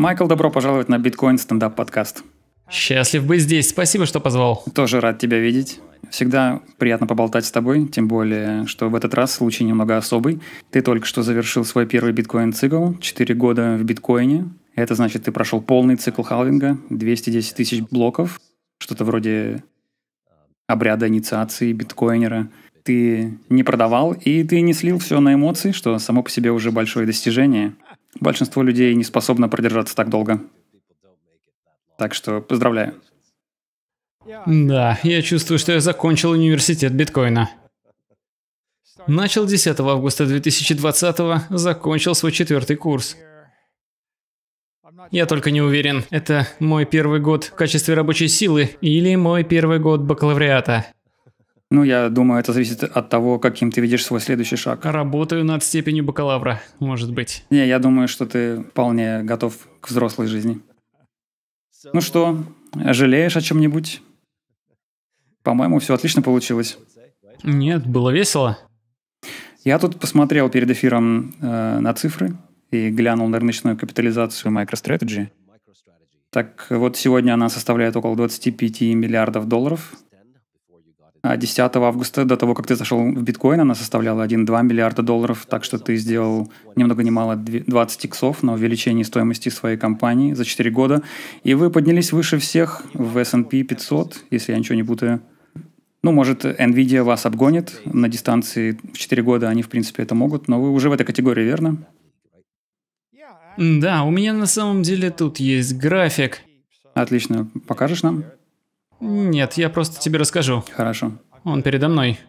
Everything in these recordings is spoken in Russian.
Майкл, добро пожаловать на Биткоин стендап подкаст. Счастлив быть здесь. Спасибо, что позвал. Тоже рад тебя видеть. Всегда приятно поболтать с тобой, тем более, что в этот раз случай немного особый. Ты только что завершил свой первый биткоин-цикл, 4 года в биткоине. Это значит, ты прошел полный цикл халвинга, 210 тысяч блоков, что-то вроде обряда инициации биткоинера. Ты не продавал, и ты не слил все на эмоции, что само по себе уже большое достижение. Большинство людей не способно продержаться так долго. Так что поздравляю. Да, я чувствую, что я закончил университет биткоина. Начал 10 августа 2020, закончил свой четвертый курс. Я только не уверен, это мой первый год в качестве рабочей силы или мой первый год бакалавриата. Ну, я думаю, это зависит от того, каким ты видишь свой следующий шаг. Работаю над степенью бакалавра, может быть. Не, я думаю, что ты вполне готов к взрослой жизни. Ну что, жалеешь о чем-нибудь? По-моему, все отлично получилось. Нет, было весело. Я тут посмотрел перед эфиром э, на цифры и глянул на рыночную капитализацию MicroStrategy. Так вот, сегодня она составляет около 25 миллиардов долларов – 10 а, августа, до того, как ты зашел в биткоин, она составляла 1-2 миллиарда долларов, так что ты сделал ни много ни мало 20 иксов на увеличении стоимости своей компании за 4 года, и вы поднялись выше всех в S&P 500, если я ничего не путаю. Ну, может, NVIDIA вас обгонит на дистанции в 4 года, они, в принципе, это могут, но вы уже в этой категории, верно? Да, у меня на самом деле тут есть график. Отлично, покажешь нам? Нет, я просто тебе расскажу. Хорошо. Он передо мной.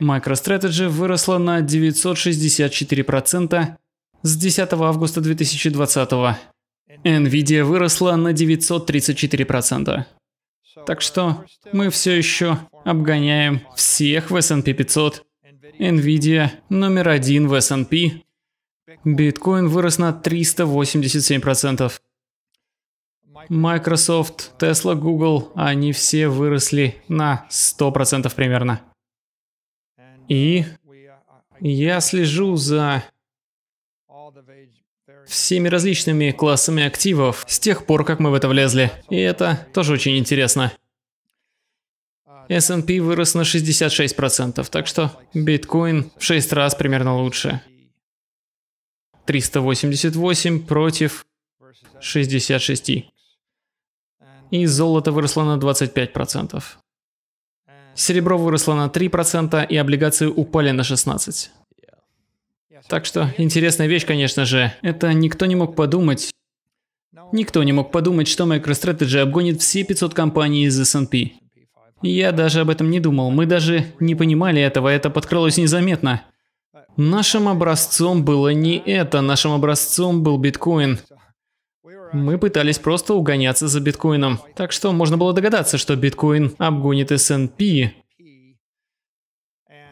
MicroStrategy выросла на 964% с 10 августа 2020. Nvidia выросла на 934%. Так что мы все еще обгоняем всех в S&P 500. Nvidia номер один в S&P. Биткоин вырос на 387%. Microsoft, Tesla, Google, они все выросли на 100% примерно. И я слежу за всеми различными классами активов с тех пор, как мы в это влезли. И это тоже очень интересно. S&P вырос на 66%, так что биткоин в 6 раз примерно лучше. 388 против 66 и золото выросло на 25%. Серебро выросло на 3%, и облигации упали на 16%. Так что интересная вещь, конечно же, это никто не мог подумать. Никто не мог подумать, что MicroStrategy обгонит все 500 компаний из S&P. Я даже об этом не думал, мы даже не понимали этого, это подкрылось незаметно. Нашим образцом было не это, нашим образцом был биткоин. Мы пытались просто угоняться за биткоином. Так что можно было догадаться, что биткоин обгонит S&P.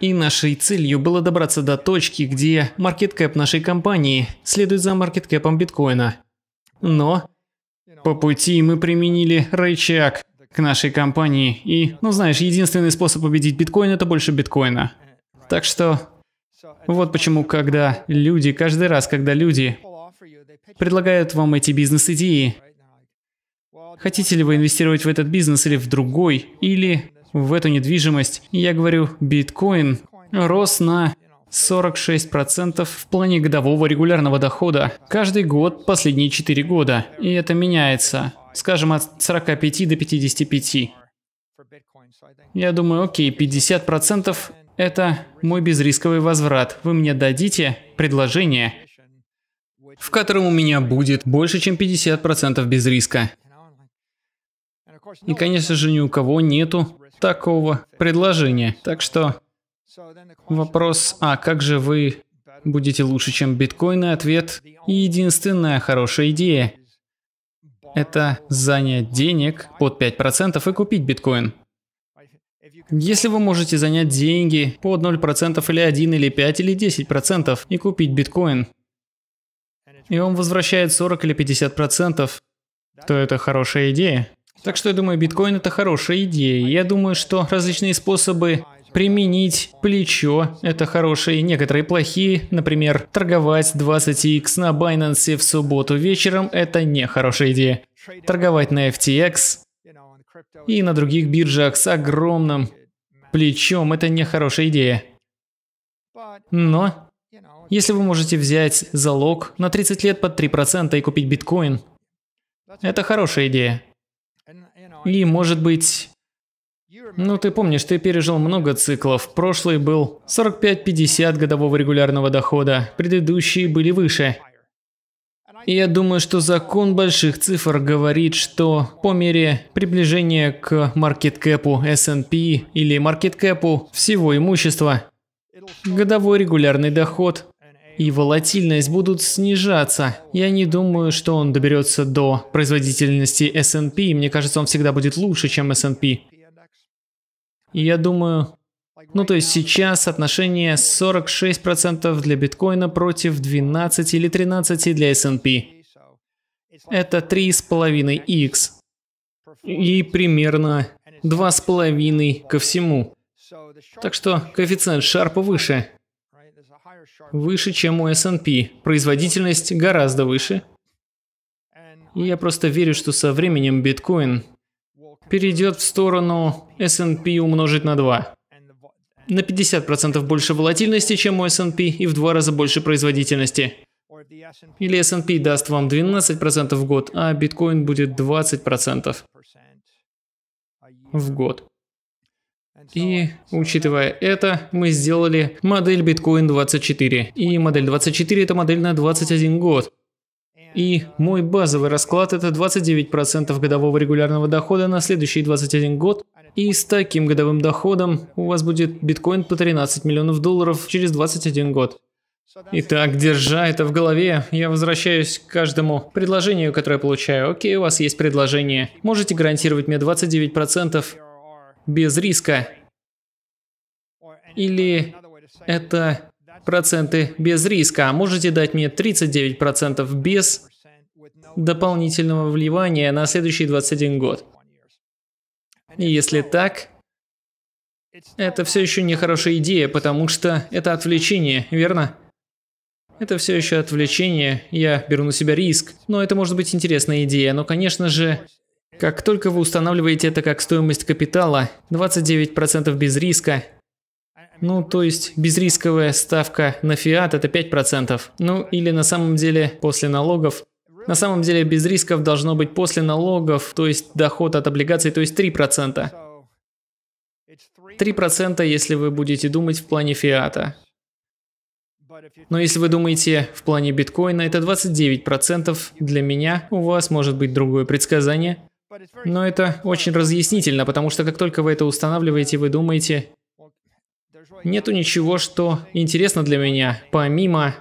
И нашей целью было добраться до точки, где маркеткэп нашей компании следует за маркеткэпом биткоина. Но по пути мы применили рычаг к нашей компании. И, ну знаешь, единственный способ победить биткоин – это больше биткоина. Так что вот почему, когда люди, каждый раз, когда люди предлагают вам эти бизнес-идеи. Хотите ли вы инвестировать в этот бизнес или в другой, или в эту недвижимость? Я говорю, биткоин рос на 46% в плане годового регулярного дохода каждый год последние 4 года. И это меняется, скажем, от 45 до 55. Я думаю, окей, 50% это мой безрисковый возврат. Вы мне дадите предложение, в котором у меня будет больше, чем 50% без риска. И, конечно же, ни у кого нету такого предложения. Так что вопрос, а как же вы будете лучше, чем биткоины, ответ – единственная хорошая идея. Это занять денег под 5% и купить биткоин. Если вы можете занять деньги под 0% или 1, или 5, или 10% и купить биткоин, и он возвращает 40 или 50%, то это хорошая идея. Так что я думаю, биткоин это хорошая идея. Я думаю, что различные способы применить плечо. Это хорошие, некоторые плохие. Например, торговать 20x на Binance в субботу вечером – это не хорошая идея. Торговать на FTX и на других биржах с огромным плечом – это не хорошая идея. Но если вы можете взять залог на 30 лет под 3% и купить биткоин, это хорошая идея. И, может быть, ну, ты помнишь, ты пережил много циклов. Прошлый был 45-50 годового регулярного дохода, предыдущие были выше. И я думаю, что закон больших цифр говорит, что по мере приближения к маркеткэпу S&P или маркеткэпу всего имущества, годовой регулярный доход и волатильность будут снижаться. Я не думаю, что он доберется до производительности S&P. Мне кажется, он всегда будет лучше, чем S&P. И я думаю... Ну, то есть сейчас отношение 46% для биткоина против 12 или 13 для S&P. Это 3,5x. И примерно 2,5 ко всему. Так что коэффициент Шарпа выше выше, чем у S&P. Производительность гораздо выше. И я просто верю, что со временем биткоин перейдет в сторону S&P умножить на 2. На 50% больше волатильности, чем у S&P, и в два раза больше производительности. Или S&P даст вам 12% в год, а биткоин будет 20% в год. И, учитывая это, мы сделали модель Bitcoin 24. И модель 24 это модель на 21 год. И мой базовый расклад это 29% годового регулярного дохода на следующий 21 год. И с таким годовым доходом у вас будет биткоин по 13 миллионов долларов через 21 год. Итак, держа это в голове, я возвращаюсь к каждому предложению, которое получаю. Окей, у вас есть предложение. Можете гарантировать мне 29%, без риска. Или это проценты без риска, а можете дать мне 39% без дополнительного вливания на следующий 21 год. И если так, это все еще не хорошая идея, потому что это отвлечение, верно? Это все еще отвлечение, я беру на себя риск. Но это может быть интересная идея, но, конечно же, как только вы устанавливаете это как стоимость капитала, 29% без риска, ну, то есть безрисковая ставка на фиат это 5%, ну или на самом деле после налогов. На самом деле без рисков должно быть после налогов, то есть доход от облигаций, то есть 3%. 3%, если вы будете думать в плане фиата. Но если вы думаете в плане биткоина, это 29%. Для меня у вас может быть другое предсказание. Но это очень разъяснительно, потому что как только вы это устанавливаете, вы думаете, нету ничего, что интересно для меня, помимо...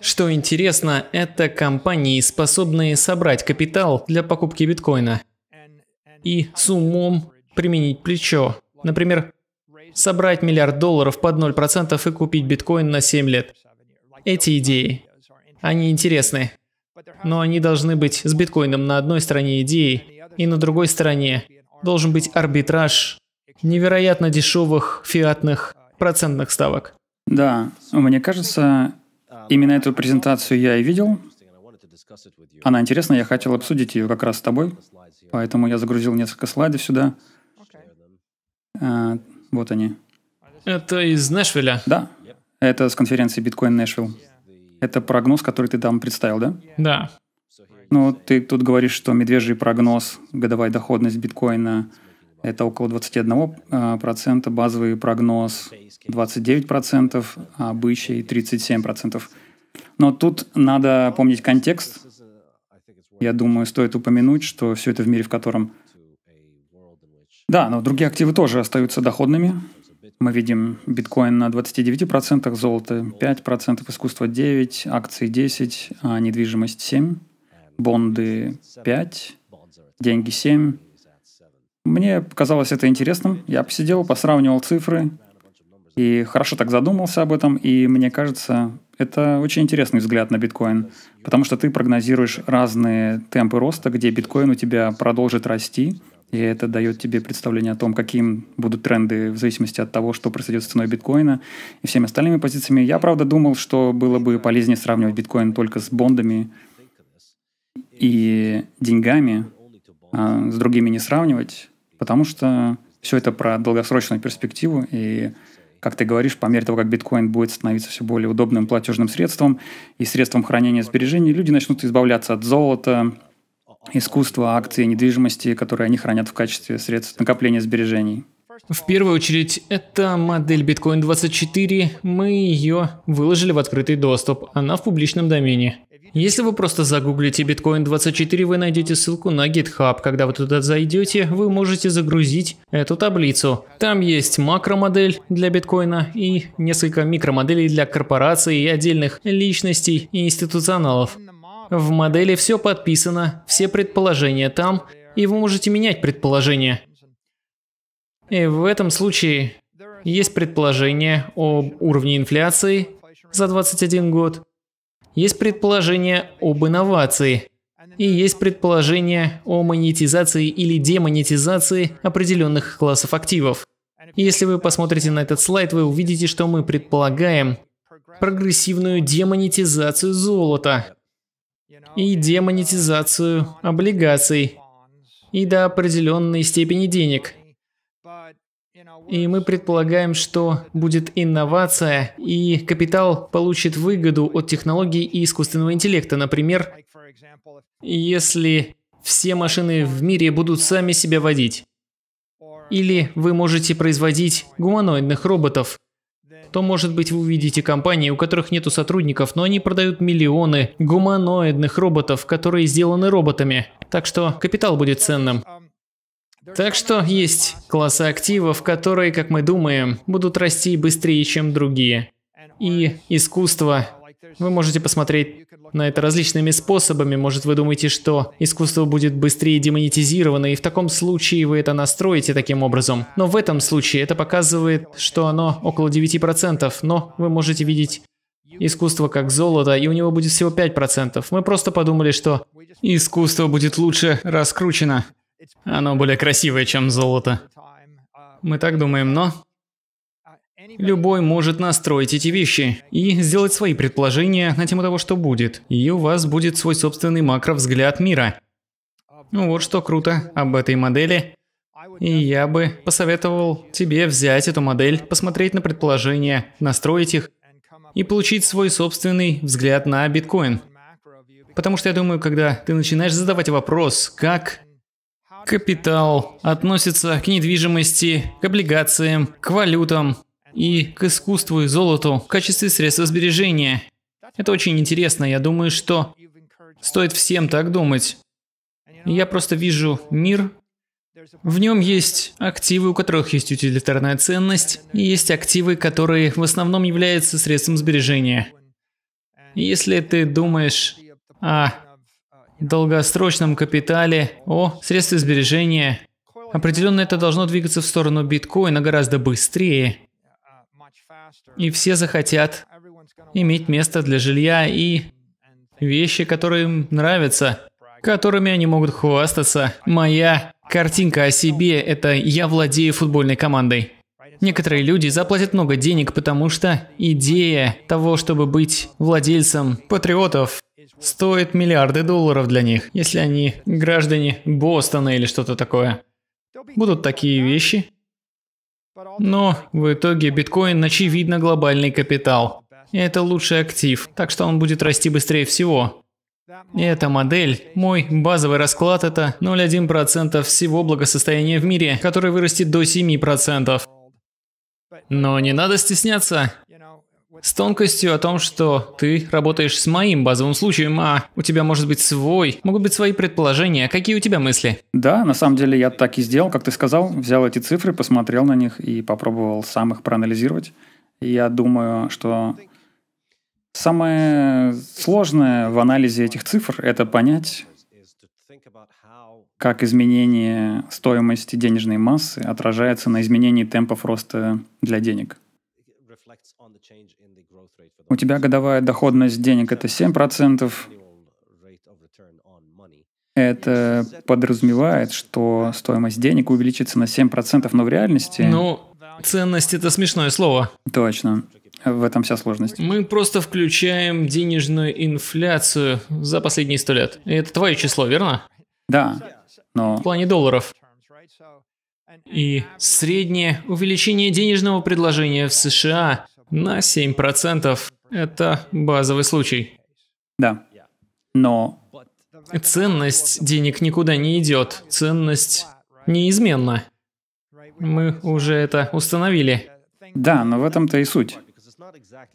Что интересно, это компании, способные собрать капитал для покупки биткоина и с умом применить плечо. Например, собрать миллиард долларов под 0% и купить биткоин на 7 лет. Эти идеи, они интересны, но они должны быть с биткоином на одной стороне идеи и на другой стороне должен быть арбитраж невероятно дешевых фиатных процентных ставок. Да, мне кажется, именно эту презентацию я и видел. Она интересна, я хотел обсудить ее как раз с тобой, поэтому я загрузил несколько слайдов сюда. А, вот они. Это из Нэшвилля? Да. Это с конференции Bitcoin Нэшвилл. Это прогноз, который ты там представил, да? Да. Ну, ты тут говоришь, что медвежий прогноз, годовая доходность биткоина – это около 21%, а, базовый прогноз – 29%, а бычий – 37%. Но тут надо помнить контекст. Я думаю, стоит упомянуть, что все это в мире, в котором… Да, но другие активы тоже остаются доходными. Мы видим биткоин на 29%, золото 5%, искусство 9%, акции 10%, а недвижимость 7%. Бонды 5, Деньги 7. Мне показалось это интересным. Я посидел, посравнивал цифры и хорошо так задумался об этом. И мне кажется, это очень интересный взгляд на биткоин, потому что ты прогнозируешь разные темпы роста, где биткоин у тебя продолжит расти, и это дает тебе представление о том, каким будут тренды в зависимости от того, что произойдет с ценой биткоина и всеми остальными позициями. Я, правда, думал, что было бы полезнее сравнивать биткоин только с бондами, и деньгами а, с другими не сравнивать, потому что все это про долгосрочную перспективу, и, как ты говоришь, по мере того, как биткоин будет становиться все более удобным платежным средством и средством хранения сбережений, люди начнут избавляться от золота, искусства, акций, недвижимости, которые они хранят в качестве средств накопления сбережений. В первую очередь, это модель Bitcoin 24, мы ее выложили в открытый доступ, она в публичном домене. Если вы просто загуглите Bitcoin 24, вы найдете ссылку на GitHub. Когда вы туда зайдете, вы можете загрузить эту таблицу. Там есть макромодель для биткоина и несколько микромоделей для корпораций и отдельных личностей и институционалов. В модели все подписано, все предположения там, и вы можете менять предположения. И в этом случае есть предположение об уровне инфляции за 21 год, есть предположение об инновации, и есть предположение о монетизации или демонетизации определенных классов активов. Если вы посмотрите на этот слайд, вы увидите, что мы предполагаем прогрессивную демонетизацию золота и демонетизацию облигаций и до определенной степени денег – и мы предполагаем, что будет инновация, и капитал получит выгоду от технологий и искусственного интеллекта. Например, если все машины в мире будут сами себя водить. Или вы можете производить гуманоидных роботов, то, может быть, вы увидите компании, у которых нету сотрудников, но они продают миллионы гуманоидных роботов, которые сделаны роботами. Так что капитал будет ценным. Так что есть классы активов, которые, как мы думаем, будут расти быстрее, чем другие. И искусство. Вы можете посмотреть на это различными способами. Может, вы думаете, что искусство будет быстрее демонетизировано, и в таком случае вы это настроите таким образом. Но в этом случае это показывает, что оно около 9%, но вы можете видеть искусство как золото, и у него будет всего 5%. Мы просто подумали, что искусство будет лучше раскручено. Оно более красивое, чем золото. Мы так думаем, но... Любой может настроить эти вещи и сделать свои предположения на тему того, что будет. И у вас будет свой собственный макровзгляд мира. Ну вот что круто об этой модели. И я бы посоветовал тебе взять эту модель, посмотреть на предположения, настроить их и получить свой собственный взгляд на биткоин. Потому что я думаю, когда ты начинаешь задавать вопрос, как капитал относится к недвижимости, к облигациям, к валютам и к искусству и золоту в качестве средства сбережения. Это очень интересно, я думаю, что стоит всем так думать. Я просто вижу мир, в нем есть активы, у которых есть утилитарная ценность, и есть активы, которые в основном являются средством сбережения. Если ты думаешь о долгосрочном капитале, о средстве сбережения. Определенно это должно двигаться в сторону биткоина гораздо быстрее. И все захотят иметь место для жилья и вещи, которые им нравятся, которыми они могут хвастаться. Моя картинка о себе – это я владею футбольной командой. Некоторые люди заплатят много денег, потому что идея того, чтобы быть владельцем патриотов стоит миллиарды долларов для них, если они граждане Бостона или что-то такое. Будут такие вещи. Но в итоге биткоин очевидно глобальный капитал. И это лучший актив, так что он будет расти быстрее всего. И эта модель, мой базовый расклад это 0,1% всего благосостояния в мире, который вырастет до 7%. Но не надо стесняться. С тонкостью о том, что ты работаешь с моим базовым случаем, а у тебя может быть свой, могут быть свои предположения. Какие у тебя мысли? Да, на самом деле я так и сделал, как ты сказал. Взял эти цифры, посмотрел на них и попробовал сам их проанализировать. И я думаю, что самое сложное в анализе этих цифр – это понять, как изменение стоимости денежной массы отражается на изменении темпов роста для денег у тебя годовая доходность денег это 7%, это подразумевает, что стоимость денег увеличится на 7%, но в реальности... Ну, ценность — это смешное слово. Точно. В этом вся сложность. Мы просто включаем денежную инфляцию за последние сто лет. И это твое число, верно? Да, но... В плане долларов. И среднее увеличение денежного предложения в США на 7%. Это базовый случай. Да. Но... Ценность денег никуда не идет. Ценность неизменна. Мы уже это установили. Да, но в этом-то и суть.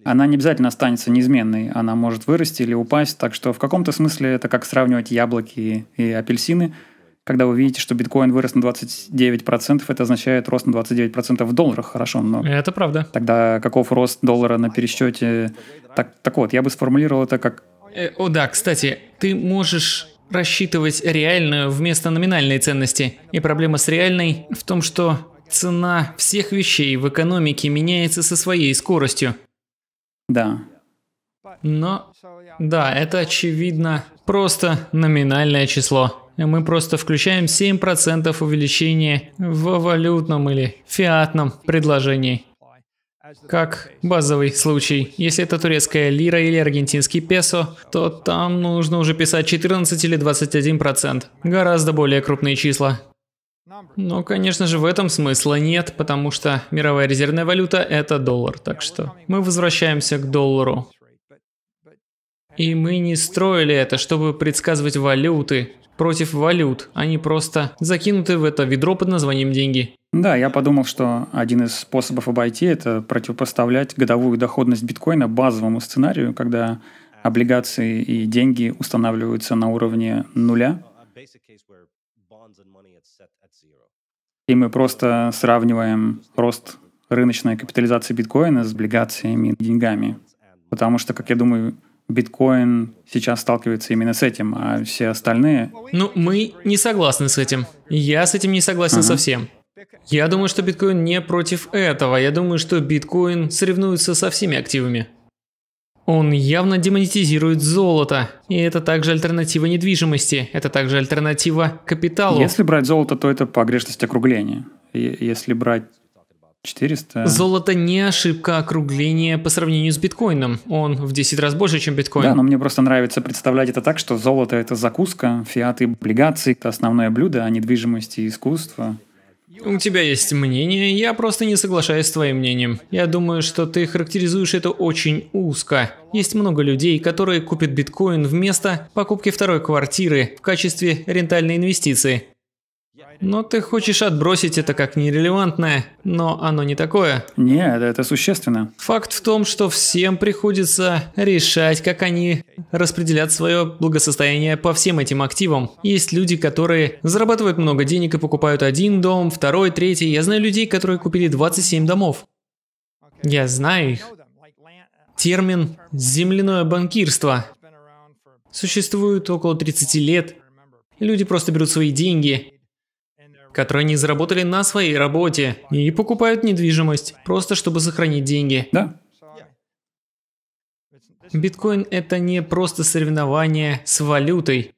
Она не обязательно останется неизменной, она может вырасти или упасть, так что в каком-то смысле это как сравнивать яблоки и апельсины – когда вы видите, что биткоин вырос на 29%, это означает рост на 29% в долларах, хорошо, но... Это правда. Тогда каков рост доллара на пересчете? Так, так вот, я бы сформулировал это как... Э, о да, кстати, ты можешь рассчитывать реальную вместо номинальной ценности. И проблема с реальной в том, что цена всех вещей в экономике меняется со своей скоростью. Да. Но, да, это очевидно просто номинальное число мы просто включаем 7% увеличения в валютном или фиатном предложении. Как базовый случай. Если это турецкая лира или аргентинский песо, то там нужно уже писать 14 или 21%. Гораздо более крупные числа. Но, конечно же, в этом смысла нет, потому что мировая резервная валюта – это доллар, так что мы возвращаемся к доллару. И мы не строили это, чтобы предсказывать валюты против валют. Они просто закинуты в это ведро под названием деньги. Да, я подумал, что один из способов обойти это противопоставлять годовую доходность биткоина базовому сценарию, когда облигации и деньги устанавливаются на уровне нуля. И мы просто сравниваем рост рыночной капитализации биткоина с облигациями и деньгами. Потому что, как я думаю, биткоин сейчас сталкивается именно с этим, а все остальные... Ну, мы не согласны с этим. Я с этим не согласен ага. совсем. Я думаю, что биткоин не против этого. Я думаю, что биткоин соревнуется со всеми активами. Он явно демонетизирует золото. И это также альтернатива недвижимости. Это также альтернатива капиталу. Если брать золото, то это погрешность округления. Если брать 400. Золото не ошибка округления по сравнению с биткоином. Он в 10 раз больше, чем биткоин. Да, но мне просто нравится представлять это так, что золото – это закуска, фиаты – облигации, это основное блюдо, а недвижимость и искусство. У тебя есть мнение, я просто не соглашаюсь с твоим мнением. Я думаю, что ты характеризуешь это очень узко. Есть много людей, которые купят биткоин вместо покупки второй квартиры в качестве рентальной инвестиции. Но ты хочешь отбросить это как нерелевантное, но оно не такое. Нет, это существенно. Факт в том, что всем приходится решать, как они распределят свое благосостояние по всем этим активам. Есть люди, которые зарабатывают много денег и покупают один дом, второй, третий. Я знаю людей, которые купили 27 домов. Я знаю их. Термин «земляное банкирство» существует около 30 лет. Люди просто берут свои деньги которые они заработали на своей работе и покупают недвижимость, просто чтобы сохранить деньги. Да. Биткоин – это не просто соревнование с валютой.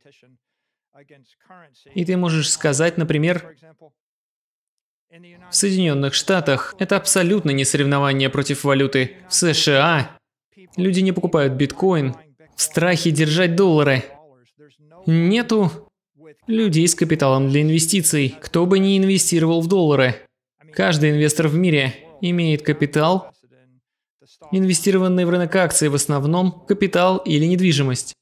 И ты можешь сказать, например, в Соединенных Штатах это абсолютно не соревнование против валюты. В США люди не покупают биткоин в страхе держать доллары. Нету людей с капиталом для инвестиций, кто бы ни инвестировал в доллары. Каждый инвестор в мире имеет капитал, инвестированный в рынок акций в основном, капитал или недвижимость.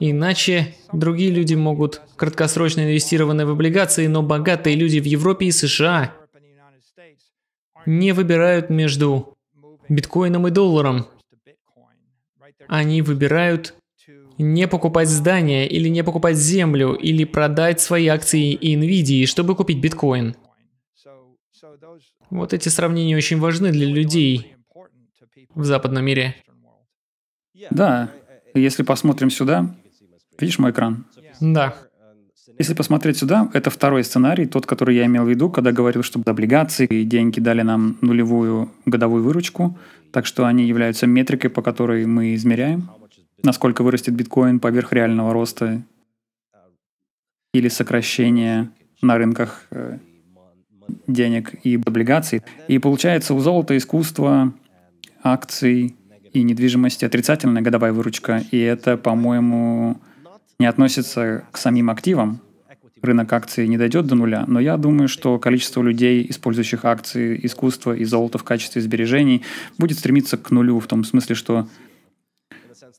Иначе другие люди могут краткосрочно инвестированы в облигации, но богатые люди в Европе и США не выбирают между биткоином и долларом. Они выбирают не покупать здание или не покупать землю или продать свои акции Nvidia, чтобы купить биткоин. Вот эти сравнения очень важны для людей в западном мире. Да, если посмотрим сюда, видишь мой экран? Да. Если посмотреть сюда, это второй сценарий, тот, который я имел в виду, когда говорил, что облигации и деньги дали нам нулевую годовую выручку, так что они являются метрикой, по которой мы измеряем, Насколько вырастет биткоин поверх реального роста или сокращения на рынках э, денег и облигаций. И получается у золота, искусства, акций и недвижимости отрицательная годовая выручка, и это, по-моему, не относится к самим активам. Рынок акций не дойдет до нуля, но я думаю, что количество людей, использующих акции, искусство и золото в качестве сбережений, будет стремиться к нулю, в том смысле, что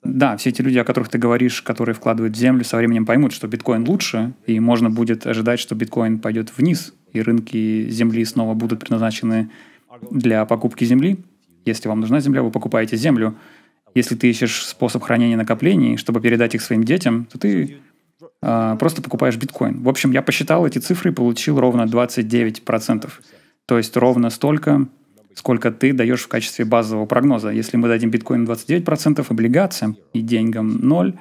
да, все эти люди, о которых ты говоришь, которые вкладывают в землю, со временем поймут, что биткоин лучше, и можно будет ожидать, что биткоин пойдет вниз, и рынки земли снова будут предназначены для покупки земли. Если вам нужна земля, вы покупаете землю. Если ты ищешь способ хранения накоплений, чтобы передать их своим детям, то ты э, просто покупаешь биткоин. В общем, я посчитал эти цифры и получил ровно 29%. То есть ровно столько, сколько ты даешь в качестве базового прогноза. Если мы дадим биткоин 29%, облигациям и деньгам 0,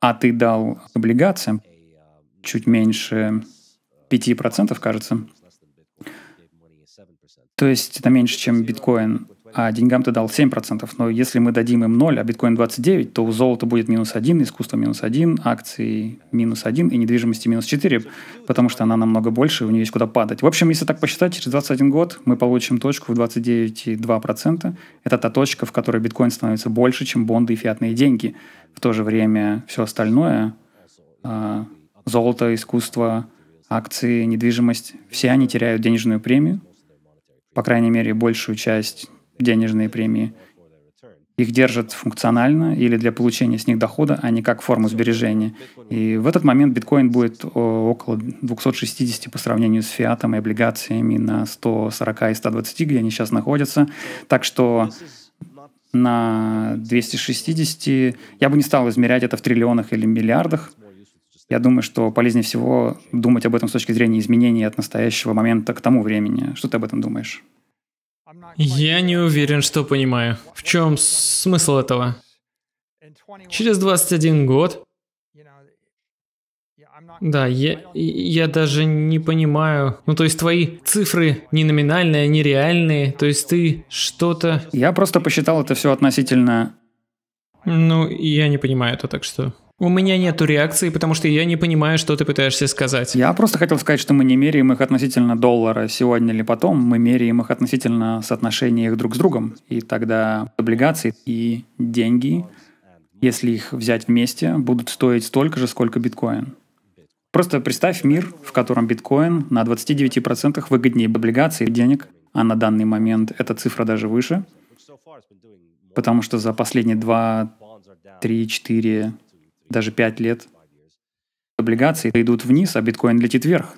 а ты дал облигациям чуть меньше 5%, кажется, то есть это меньше, чем биткоин а деньгам ты дал 7%, но если мы дадим им 0, а биткоин 29, то у золота будет минус 1, искусство минус 1, акции минус 1 и недвижимости минус 4, потому что она намного больше, и у нее есть куда падать. В общем, если так посчитать, через 21 год мы получим точку в 29,2%. Это та точка, в которой биткоин становится больше, чем бонды и фиатные деньги. В то же время все остальное, а, золото, искусство, акции, недвижимость, все они теряют денежную премию, по крайней мере, большую часть денежные премии. Их держат функционально или для получения с них дохода, а не как форму сбережения. И в этот момент биткоин будет около 260 по сравнению с фиатом и облигациями на 140 и 120, где они сейчас находятся. Так что на 260 я бы не стал измерять это в триллионах или миллиардах. Я думаю, что полезнее всего думать об этом с точки зрения изменений от настоящего момента к тому времени. Что ты об этом думаешь? Я не уверен, что понимаю. В чем смысл этого? Через 21 год... Да, я, я даже не понимаю. Ну, то есть твои цифры не номинальные, не реальные. То есть ты что-то... Я просто посчитал это все относительно... Ну, я не понимаю это, так что... У меня нет реакции, потому что я не понимаю, что ты пытаешься сказать. Я просто хотел сказать, что мы не меряем их относительно доллара сегодня или потом, мы меряем их относительно соотношения их друг с другом. И тогда облигации и деньги, если их взять вместе, будут стоить столько же, сколько биткоин. Просто представь мир, в котором биткоин на 29% выгоднее облигаций денег, а на данный момент эта цифра даже выше, потому что за последние 2, 3, 4, даже 5 лет. Облигации идут вниз, а биткоин летит вверх.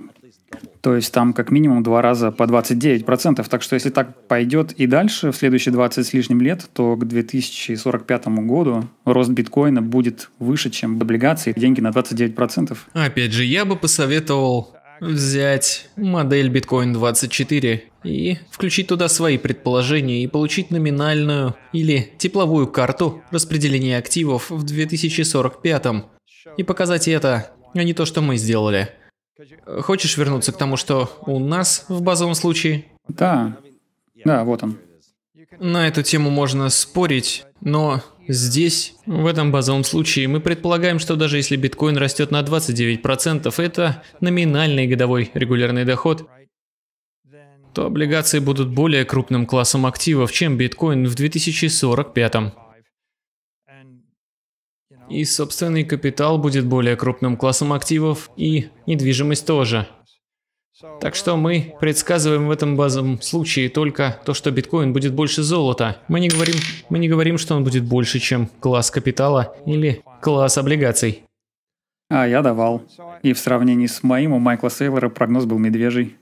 То есть там как минимум два раза по 29%. Так что если так пойдет и дальше, в следующие 20 с лишним лет, то к 2045 году рост биткоина будет выше, чем облигации, деньги на 29%. Опять же, я бы посоветовал взять модель Bitcoin 24 и включить туда свои предположения и получить номинальную или тепловую карту распределения активов в 2045 и показать это, а не то, что мы сделали. Хочешь вернуться к тому, что у нас в базовом случае? Да, да, вот он. На эту тему можно спорить, но здесь, в этом базовом случае, мы предполагаем, что даже если биткоин растет на 29%, это номинальный годовой регулярный доход, то облигации будут более крупным классом активов, чем биткоин в 2045. И собственный капитал будет более крупным классом активов, и недвижимость тоже. Так что мы предсказываем в этом базовом случае только то, что биткоин будет больше золота. Мы не говорим, мы не говорим, что он будет больше, чем класс капитала или класс облигаций. А я давал. И в сравнении с моим у Майкла Сейлора прогноз был медвежий.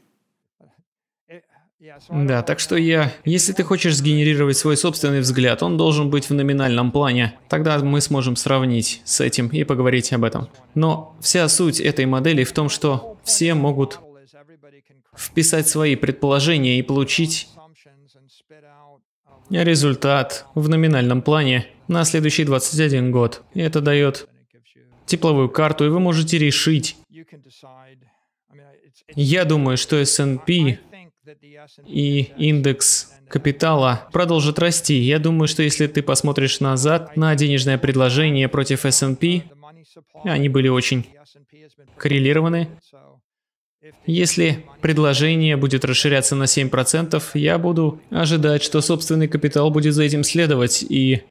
Да, так что я... Если ты хочешь сгенерировать свой собственный взгляд, он должен быть в номинальном плане. Тогда мы сможем сравнить с этим и поговорить об этом. Но вся суть этой модели в том, что все могут вписать свои предположения и получить результат в номинальном плане на следующий 21 год. И это дает тепловую карту, и вы можете решить. Я думаю, что S&P и индекс капитала продолжит расти. Я думаю, что если ты посмотришь назад на денежное предложение против S&P, они были очень коррелированы, если предложение будет расширяться на 7%, я буду ожидать, что собственный капитал будет за этим следовать, и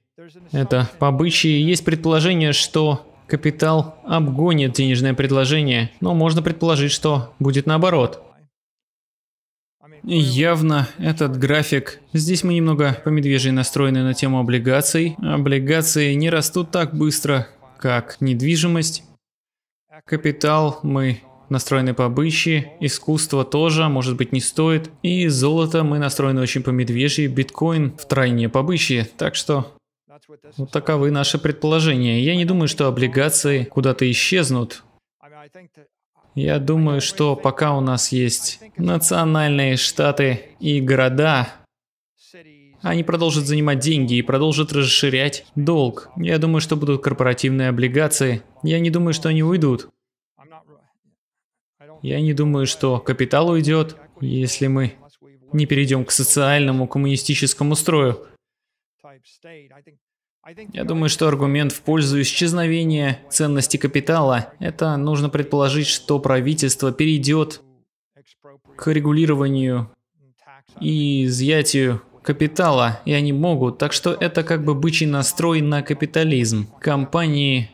это по обычае есть предположение, что капитал обгонит денежное предложение, но можно предположить, что будет наоборот. явно этот график. Здесь мы немного по медвежьей настроены на тему облигаций. Облигации не растут так быстро, как недвижимость. Капитал мы настроены по бычьи, искусство тоже, может быть не стоит. И золото мы настроены очень по медвежьи, биткоин втройне по бычьи, так что... Вот таковы наши предположения. Я не думаю, что облигации куда-то исчезнут. Я думаю, что пока у нас есть национальные штаты и города, они продолжат занимать деньги и продолжат расширять долг. Я думаю, что будут корпоративные облигации. Я не думаю, что они уйдут. Я не думаю, что капитал уйдет, если мы не перейдем к социальному коммунистическому строю. Я думаю, что аргумент в пользу исчезновения ценности капитала – это нужно предположить, что правительство перейдет к регулированию и изъятию капитала, и они могут, так что это как бы бычий настрой на капитализм. Компании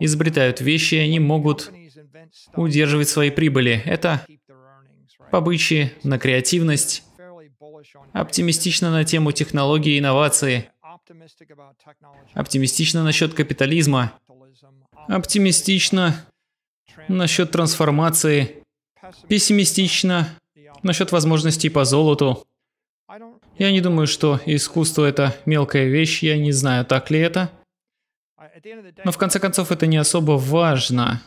изобретают вещи, и они могут удерживать свои прибыли. Это по на креативность, оптимистично на тему технологий и инноваций, оптимистично насчет капитализма, оптимистично насчет трансформации, пессимистично насчет возможностей по золоту. Я не думаю, что искусство это мелкая вещь, я не знаю, так ли это. Но в конце концов это не особо важно.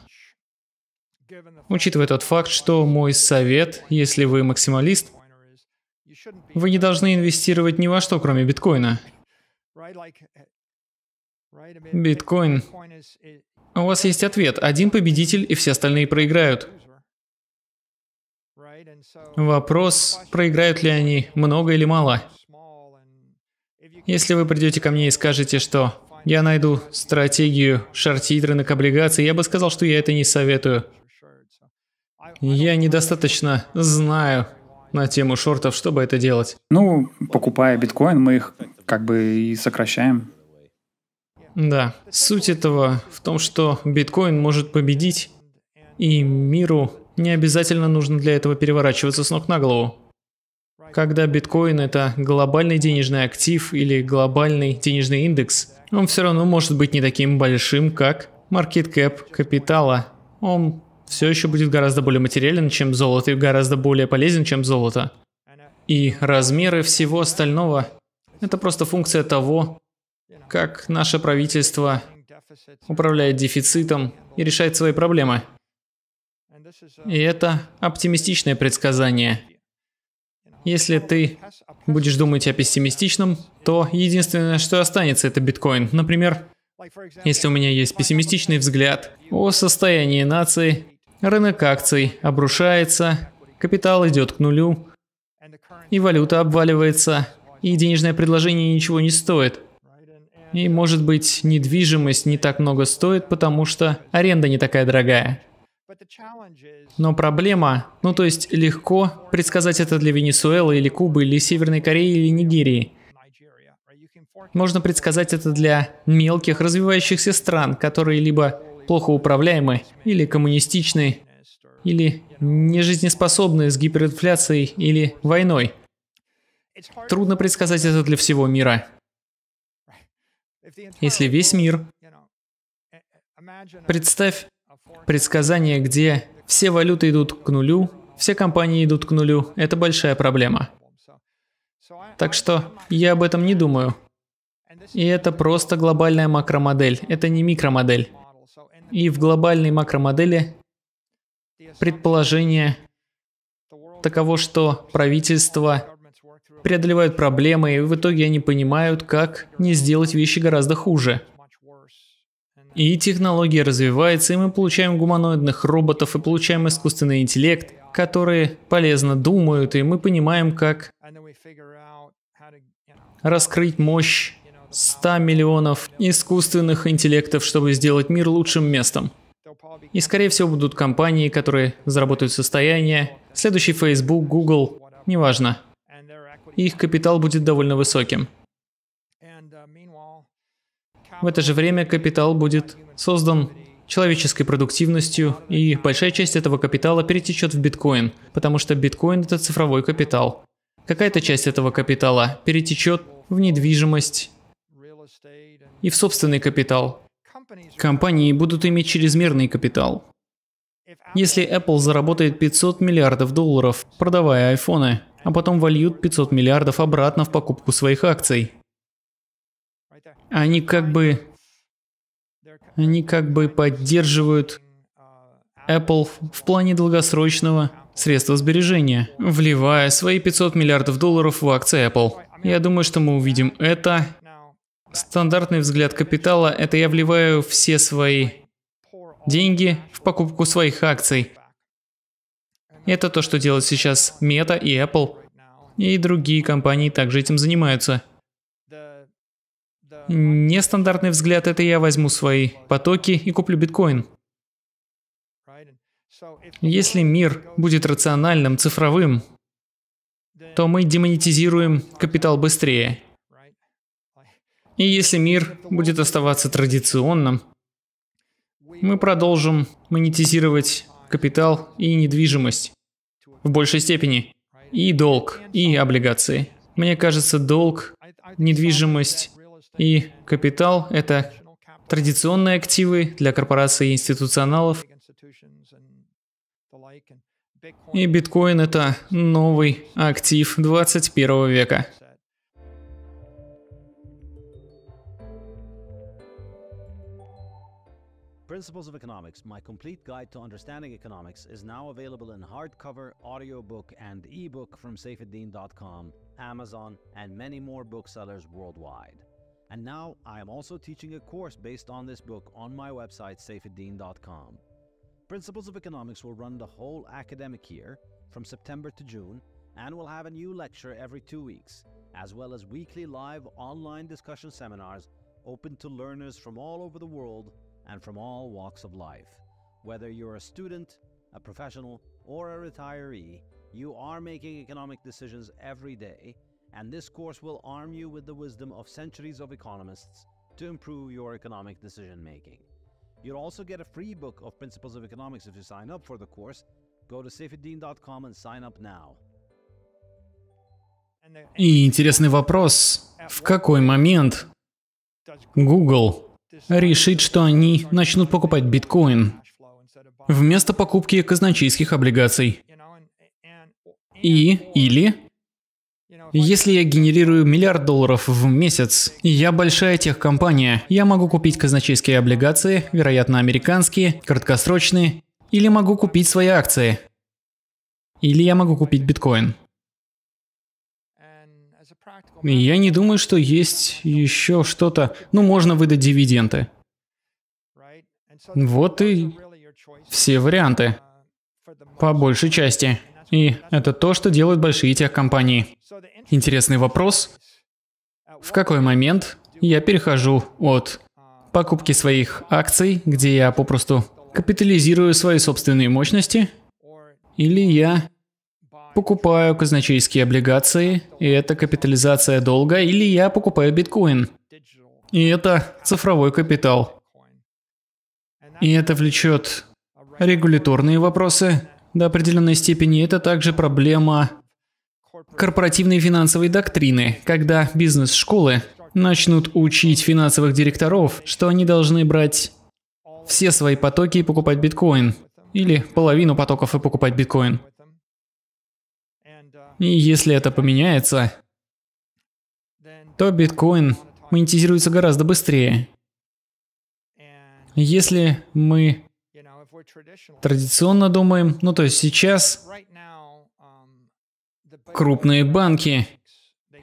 Учитывая тот факт, что мой совет, если вы максималист, вы не должны инвестировать ни во что, кроме биткоина. Биткоин. У вас есть ответ. Один победитель, и все остальные проиграют. Вопрос, проиграют ли они много или мало. Если вы придете ко мне и скажете, что я найду стратегию шортит рынок облигаций, я бы сказал, что я это не советую. Я недостаточно знаю на тему шортов, чтобы это делать. Ну, покупая биткоин, мы их как бы и сокращаем. Да, суть этого в том, что биткоин может победить, и миру не обязательно нужно для этого переворачиваться с ног на голову. Когда биткоин – это глобальный денежный актив или глобальный денежный индекс, он все равно может быть не таким большим, как market cap капитала. Он все еще будет гораздо более материален, чем золото, и гораздо более полезен, чем золото. И размеры всего остального – это просто функция того, как наше правительство управляет дефицитом и решает свои проблемы. И это оптимистичное предсказание. Если ты будешь думать о пессимистичном, то единственное, что останется, это биткоин. Например, если у меня есть пессимистичный взгляд о состоянии нации, Рынок акций обрушается, капитал идет к нулю, и валюта обваливается, и денежное предложение ничего не стоит. И может быть недвижимость не так много стоит, потому что аренда не такая дорогая. Но проблема, ну то есть легко предсказать это для Венесуэлы или Кубы, или Северной Кореи, или Нигерии. Можно предсказать это для мелких развивающихся стран, которые либо плохо управляемы, или коммунистичны, или нежизнеспособны с гиперинфляцией или войной. Трудно предсказать это для всего мира. Если весь мир... Представь предсказание, где все валюты идут к нулю, все компании идут к нулю. Это большая проблема. Так что я об этом не думаю. И это просто глобальная макромодель, это не микромодель и в глобальной макромодели предположение таково, что правительства преодолевают проблемы, и в итоге они понимают, как не сделать вещи гораздо хуже. И технология развивается, и мы получаем гуманоидных роботов, и получаем искусственный интеллект, которые полезно думают, и мы понимаем, как раскрыть мощь 100 миллионов искусственных интеллектов, чтобы сделать мир лучшим местом. И скорее всего будут компании, которые заработают состояние, следующий Facebook, Google, неважно. Их капитал будет довольно высоким. В это же время капитал будет создан человеческой продуктивностью, и большая часть этого капитала перетечет в биткоин, потому что биткоин – это цифровой капитал. Какая-то часть этого капитала перетечет в недвижимость, и в собственный капитал. Компании будут иметь чрезмерный капитал. Если Apple заработает 500 миллиардов долларов, продавая айфоны, а потом вольют 500 миллиардов обратно в покупку своих акций, они как бы... Они как бы поддерживают Apple в плане долгосрочного средства сбережения, вливая свои 500 миллиардов долларов в акции Apple. Я думаю, что мы увидим это Стандартный взгляд капитала – это я вливаю все свои деньги в покупку своих акций. Это то, что делают сейчас Meta и Apple. И другие компании также этим занимаются. Нестандартный взгляд – это я возьму свои потоки и куплю биткоин. Если мир будет рациональным, цифровым, то мы демонетизируем капитал быстрее. И если мир будет оставаться традиционным, мы продолжим монетизировать капитал и недвижимость в большей степени, и долг, и облигации. Мне кажется, долг, недвижимость и капитал – это традиционные активы для корпораций и институционалов. И биткоин – это новый актив 21 века. Principles of Economics, my complete guide to understanding economics, is now available in hardcover, audiobook, and ebook from safeddin.com, Amazon, and many more booksellers worldwide. And now I am also teaching a course based on this book on my website, safeddin.com. Principles of Economics will run the whole academic year, from September to June, and will have a new lecture every two weeks, as well as weekly live online discussion seminars open to learners from all over the world and from all walks of life. Whether you're a student, a professional, or a retiree, you are making economic decisions every day, and this course will arm you with the wisdom of centuries of economists to improve your economic decision making. You'll also get a free book of Principles of Economics if you sign up for the course. Go to safedean.com and sign up now. И интересный вопрос. В какой момент Google решит, что они начнут покупать биткоин вместо покупки казначейских облигаций. И, или, если я генерирую миллиард долларов в месяц, я большая техкомпания, я могу купить казначейские облигации, вероятно, американские, краткосрочные, или могу купить свои акции, или я могу купить биткоин. Я не думаю, что есть еще что-то. Ну, можно выдать дивиденды. Вот и все варианты. По большей части. И это то, что делают большие тех техкомпании. Интересный вопрос. В какой момент я перехожу от покупки своих акций, где я попросту капитализирую свои собственные мощности, или я покупаю казначейские облигации, и это капитализация долга, или я покупаю биткоин, и это цифровой капитал. И это влечет регуляторные вопросы до определенной степени, это также проблема корпоративной финансовой доктрины, когда бизнес-школы начнут учить финансовых директоров, что они должны брать все свои потоки и покупать биткоин, или половину потоков и покупать биткоин. И если это поменяется, то биткоин монетизируется гораздо быстрее. Если мы традиционно думаем, ну то есть сейчас крупные банки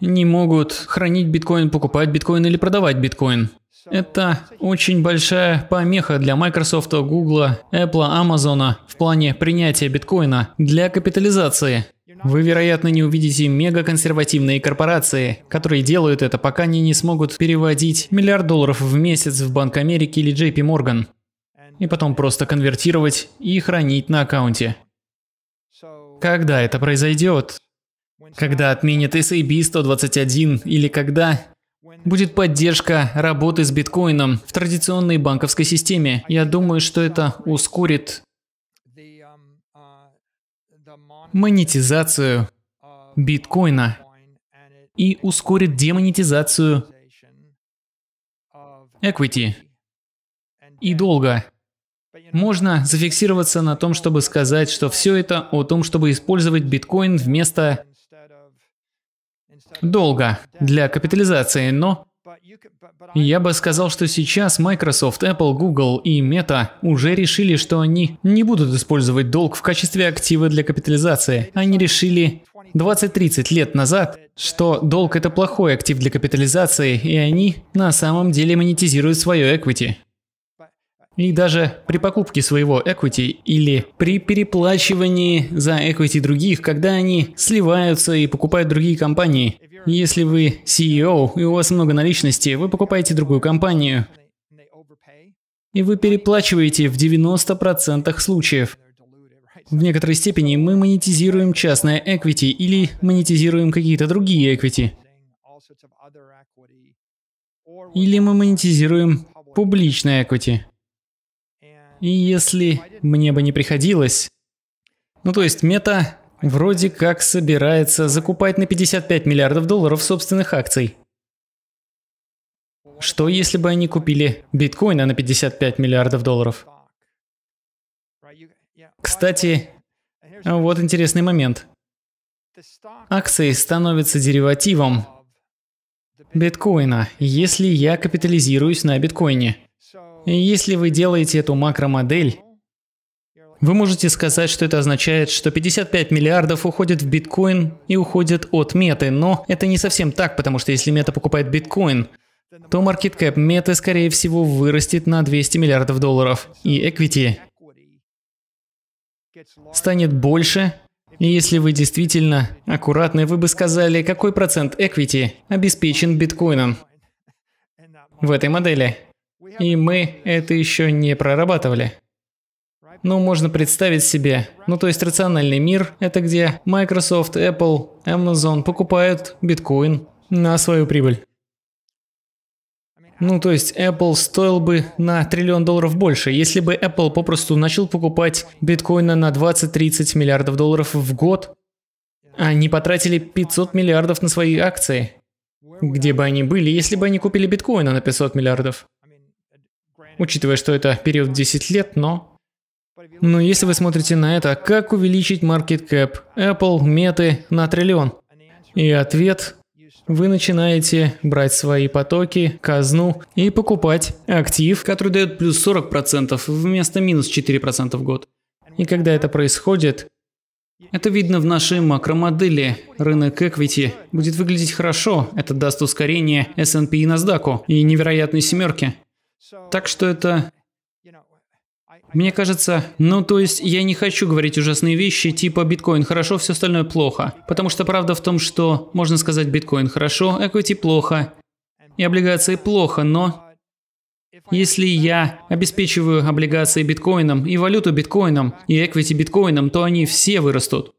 не могут хранить биткоин, покупать биткоин или продавать биткоин. Это очень большая помеха для Microsoft, Google, Apple, Amazon в плане принятия биткоина для капитализации. Вы, вероятно, не увидите мега консервативные корпорации, которые делают это, пока они не смогут переводить миллиард долларов в месяц в Банк Америки или JP Morgan, и потом просто конвертировать и хранить на аккаунте. Когда это произойдет? Когда отменят SAB 121 или когда будет поддержка работы с биткоином в традиционной банковской системе? Я думаю, что это ускорит монетизацию биткоина и ускорит демонетизацию equity. И долга. Можно зафиксироваться на том, чтобы сказать, что все это о том, чтобы использовать биткоин вместо долга для капитализации, но я бы сказал, что сейчас Microsoft, Apple, Google и Meta уже решили, что они не будут использовать долг в качестве актива для капитализации. Они решили 20-30 лет назад, что долг это плохой актив для капитализации, и они на самом деле монетизируют свое equity. И даже при покупке своего equity или при переплачивании за equity других, когда они сливаются и покупают другие компании, если вы CEO и у вас много наличности, вы покупаете другую компанию. И вы переплачиваете в 90% случаев. В некоторой степени мы монетизируем частное equity или монетизируем какие-то другие equity. Или мы монетизируем публичное equity. И если мне бы не приходилось... Ну то есть мета Вроде как собирается закупать на 55 миллиардов долларов собственных акций. Что если бы они купили биткоина на 55 миллиардов долларов? Кстати, вот интересный момент. Акции становятся деривативом биткоина, если я капитализируюсь на биткоине. Если вы делаете эту макромодель, вы можете сказать, что это означает, что 55 миллиардов уходит в биткоин и уходит от меты, но это не совсем так, потому что если мета покупает биткоин, то market cap меты, скорее всего, вырастет на 200 миллиардов долларов, и equity станет больше, и если вы действительно аккуратны, вы бы сказали, какой процент equity обеспечен биткоином в этой модели. И мы это еще не прорабатывали. Ну, можно представить себе. Ну, то есть рациональный мир – это где Microsoft, Apple, Amazon покупают биткоин на свою прибыль. Ну, то есть Apple стоил бы на триллион долларов больше, если бы Apple попросту начал покупать биткоина на 20-30 миллиардов долларов в год, а не потратили 500 миллиардов на свои акции. Где бы они были, если бы они купили биткоина на 500 миллиардов? Учитывая, что это период 10 лет, но... Но если вы смотрите на это, как увеличить market cap Apple, Meta на триллион? И ответ вы начинаете брать свои потоки, казну и покупать актив, который дает плюс 40% вместо минус 4% в год. И когда это происходит, это видно в нашей макромодели. Рынок Equity будет выглядеть хорошо, это даст ускорение S&P и NASDAQ и невероятной семерке. Так что это мне кажется, ну то есть я не хочу говорить ужасные вещи типа биткоин хорошо, все остальное плохо. Потому что правда в том, что можно сказать биткоин хорошо, equity а плохо, и облигации плохо, но если я обеспечиваю облигации биткоином и валюту биткоином и эквити биткоином, то они все вырастут.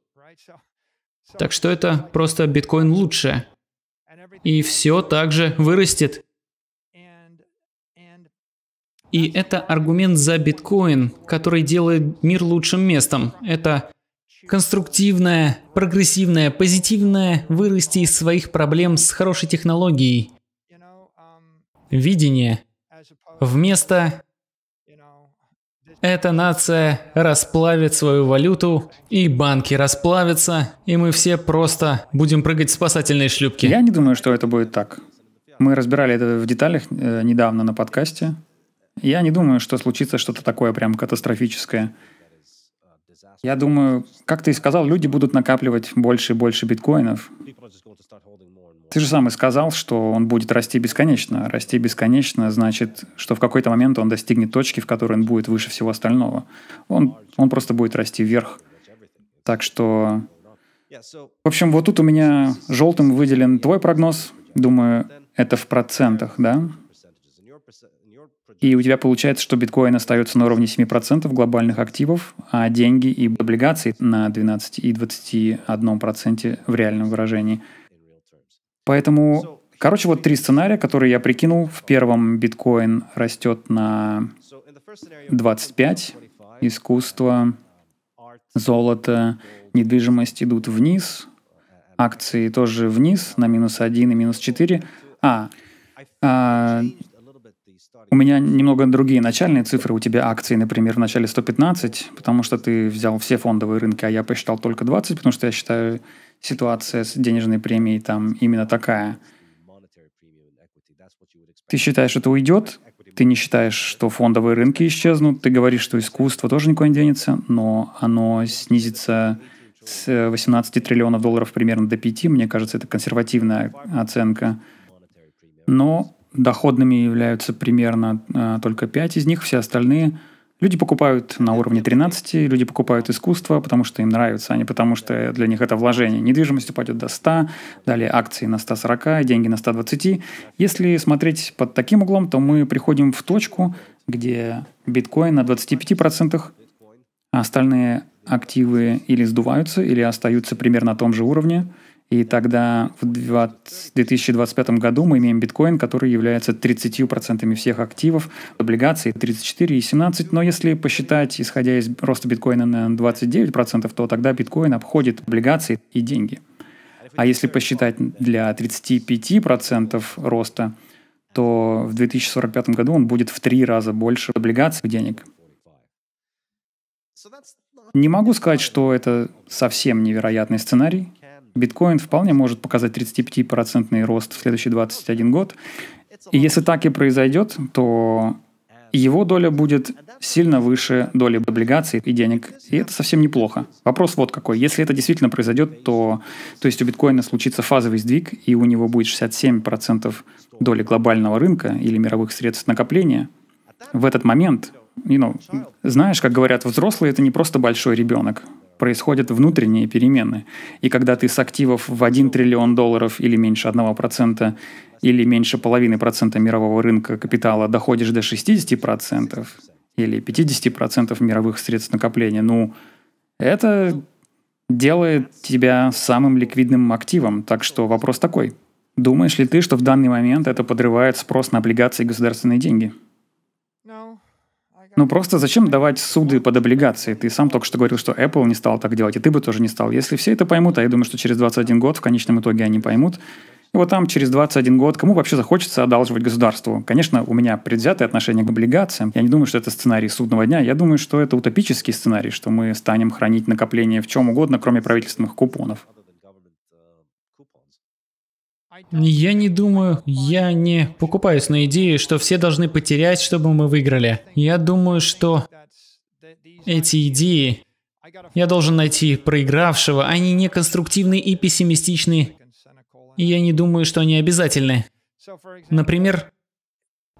Так что это просто биткоин лучше. И все также вырастет. И это аргумент за биткоин, который делает мир лучшим местом. Это конструктивное, прогрессивное, позитивное вырасти из своих проблем с хорошей технологией. Видение. Вместо эта нация расплавит свою валюту, и банки расплавятся, и мы все просто будем прыгать в спасательные шлюпки. Я не думаю, что это будет так. Мы разбирали это в деталях э, недавно на подкасте. Я не думаю, что случится что-то такое прям катастрофическое. Я думаю, как ты и сказал, люди будут накапливать больше и больше биткоинов. Ты же сам и сказал, что он будет расти бесконечно. Расти бесконечно значит, что в какой-то момент он достигнет точки, в которой он будет выше всего остального. Он, он просто будет расти вверх. Так что... В общем, вот тут у меня желтым выделен твой прогноз. Думаю, это в процентах, да? и у тебя получается, что биткоин остается на уровне 7% глобальных активов, а деньги и облигации на 12 и 21% в реальном выражении. Поэтому, короче, вот три сценария, которые я прикинул. В первом биткоин растет на 25, искусство, золото, недвижимость идут вниз, акции тоже вниз, на минус 1 и минус 4. А, а у меня немного другие начальные цифры. У тебя акции, например, в начале 115, потому что ты взял все фондовые рынки, а я посчитал только 20, потому что я считаю ситуация с денежной премией там именно такая. Ты считаешь, это уйдет? Ты не считаешь, что фондовые рынки исчезнут? Ты говоришь, что искусство тоже никуда не денется, но оно снизится с 18 э, триллионов долларов примерно до 5. Мне кажется, это консервативная оценка. Но доходными являются примерно э, только 5 из них, все остальные люди покупают на уровне 13, люди покупают искусство, потому что им нравится, а не потому что для них это вложение. Недвижимость упадет до 100, далее акции на 140, деньги на 120. Если смотреть под таким углом, то мы приходим в точку, где биткоин на 25%, а остальные активы или сдуваются, или остаются примерно на том же уровне – и тогда в 20, 2025 году мы имеем биткоин, который является 30% всех активов, облигаций 34 и 17. Но если посчитать, исходя из роста биткоина на 29%, то тогда биткоин обходит облигации и деньги. А если посчитать для 35% роста, то в 2045 году он будет в три раза больше облигаций и денег. Не могу сказать, что это совсем невероятный сценарий, биткоин вполне может показать 35% рост в следующий 21 год. И если так и произойдет, то его доля будет сильно выше доли облигаций и денег. И это совсем неплохо. Вопрос вот какой. Если это действительно произойдет, то, то есть у биткоина случится фазовый сдвиг, и у него будет 67% доли глобального рынка или мировых средств накопления, в этот момент, you know, знаешь, как говорят взрослые, это не просто большой ребенок происходят внутренние перемены. И когда ты с активов в 1 триллион долларов или меньше 1% или меньше половины процента мирового рынка капитала доходишь до 60% или 50% мировых средств накопления, ну, это делает тебя самым ликвидным активом. Так что вопрос такой. Думаешь ли ты, что в данный момент это подрывает спрос на облигации и государственные деньги? Ну просто зачем давать суды под облигации? Ты сам только что говорил, что Apple не стал так делать, и ты бы тоже не стал. Если все это поймут, а я думаю, что через 21 год в конечном итоге они поймут, и вот там через 21 год кому вообще захочется одалживать государству? Конечно, у меня предвзятое отношение к облигациям. Я не думаю, что это сценарий судного дня. Я думаю, что это утопический сценарий, что мы станем хранить накопления в чем угодно, кроме правительственных купонов. Я не думаю, я не покупаюсь на идею, что все должны потерять, чтобы мы выиграли. Я думаю, что эти идеи, я должен найти проигравшего, они не конструктивны и пессимистичны, и я не думаю, что они обязательны. Например,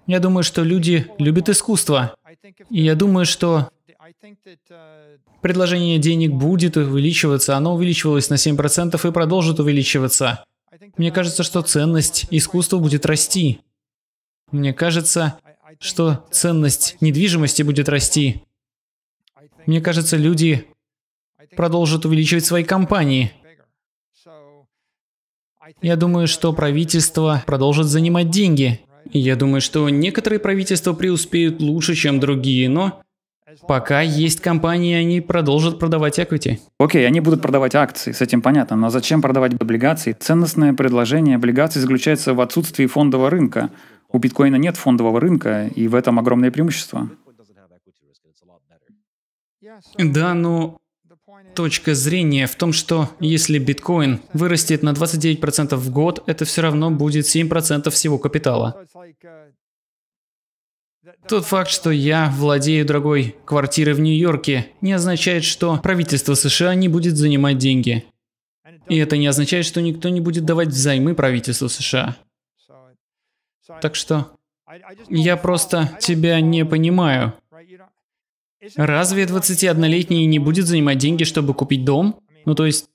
я думаю, что люди любят искусство, и я думаю, что предложение денег будет увеличиваться, оно увеличивалось на 7% и продолжит увеличиваться. Мне кажется, что ценность искусства будет расти. Мне кажется, что ценность недвижимости будет расти. Мне кажется, люди продолжат увеличивать свои компании. Я думаю, что правительство продолжит занимать деньги. Я думаю, что некоторые правительства преуспеют лучше, чем другие, но Пока есть компании, они продолжат продавать equity. Окей, okay, они будут продавать акции, с этим понятно, но зачем продавать облигации? Ценностное предложение облигаций заключается в отсутствии фондового рынка. У биткоина нет фондового рынка, и в этом огромное преимущество. Да, но точка зрения в том, что если биткоин вырастет на 29% в год, это все равно будет 7% всего капитала. Тот факт, что я владею дорогой квартирой в Нью-Йорке, не означает, что правительство США не будет занимать деньги. И это не означает, что никто не будет давать взаймы правительству США. Так что я просто тебя не понимаю. Разве 21-летний не будет занимать деньги, чтобы купить дом? Ну то есть,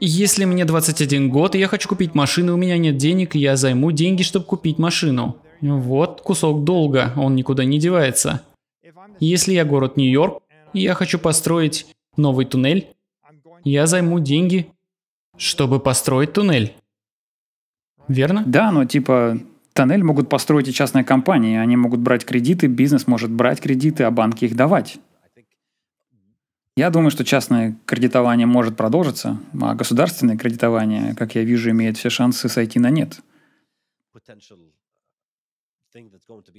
если мне 21 год, и я хочу купить машину, у меня нет денег, я займу деньги, чтобы купить машину. Вот кусок долга, он никуда не девается. Если я город Нью-Йорк, и я хочу построить новый туннель, я займу деньги, чтобы построить туннель. Верно? Да, но типа туннель могут построить и частные компании. Они могут брать кредиты, бизнес может брать кредиты, а банки их давать. Я думаю, что частное кредитование может продолжиться, а государственное кредитование, как я вижу, имеет все шансы сойти на нет.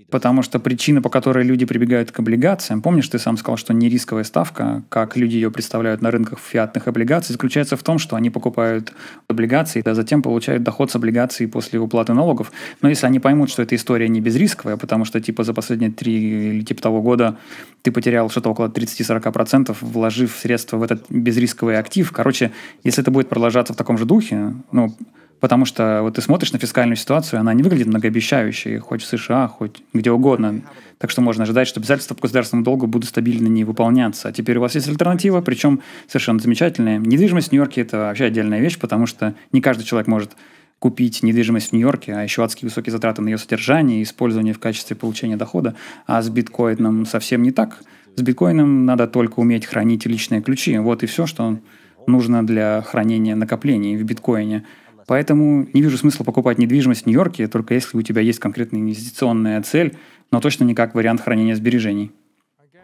Потому что причина, по которой люди прибегают к облигациям, помнишь, ты сам сказал, что не рисковая ставка, как люди ее представляют на рынках фиатных облигаций, заключается в том, что они покупают облигации, а затем получают доход с облигаций после уплаты налогов. Но если они поймут, что эта история не безрисковая, потому что типа за последние три или типа того года ты потерял что-то около 30-40%, вложив средства в этот безрисковый актив, короче, если это будет продолжаться в таком же духе, ну, Потому что вот ты смотришь на фискальную ситуацию, она не выглядит многообещающей, хоть в США, хоть где угодно. Так что можно ожидать, что обязательства по государственному долгу будут стабильно не выполняться. А теперь у вас есть альтернатива, причем совершенно замечательная. Недвижимость в Нью-Йорке – это вообще отдельная вещь, потому что не каждый человек может купить недвижимость в Нью-Йорке, а еще адские высокие затраты на ее содержание и использование в качестве получения дохода. А с биткоином совсем не так. С биткоином надо только уметь хранить личные ключи. Вот и все, что нужно для хранения накоплений в биткоине – Поэтому не вижу смысла покупать недвижимость в Нью-Йорке, только если у тебя есть конкретная инвестиционная цель, но точно не как вариант хранения сбережений.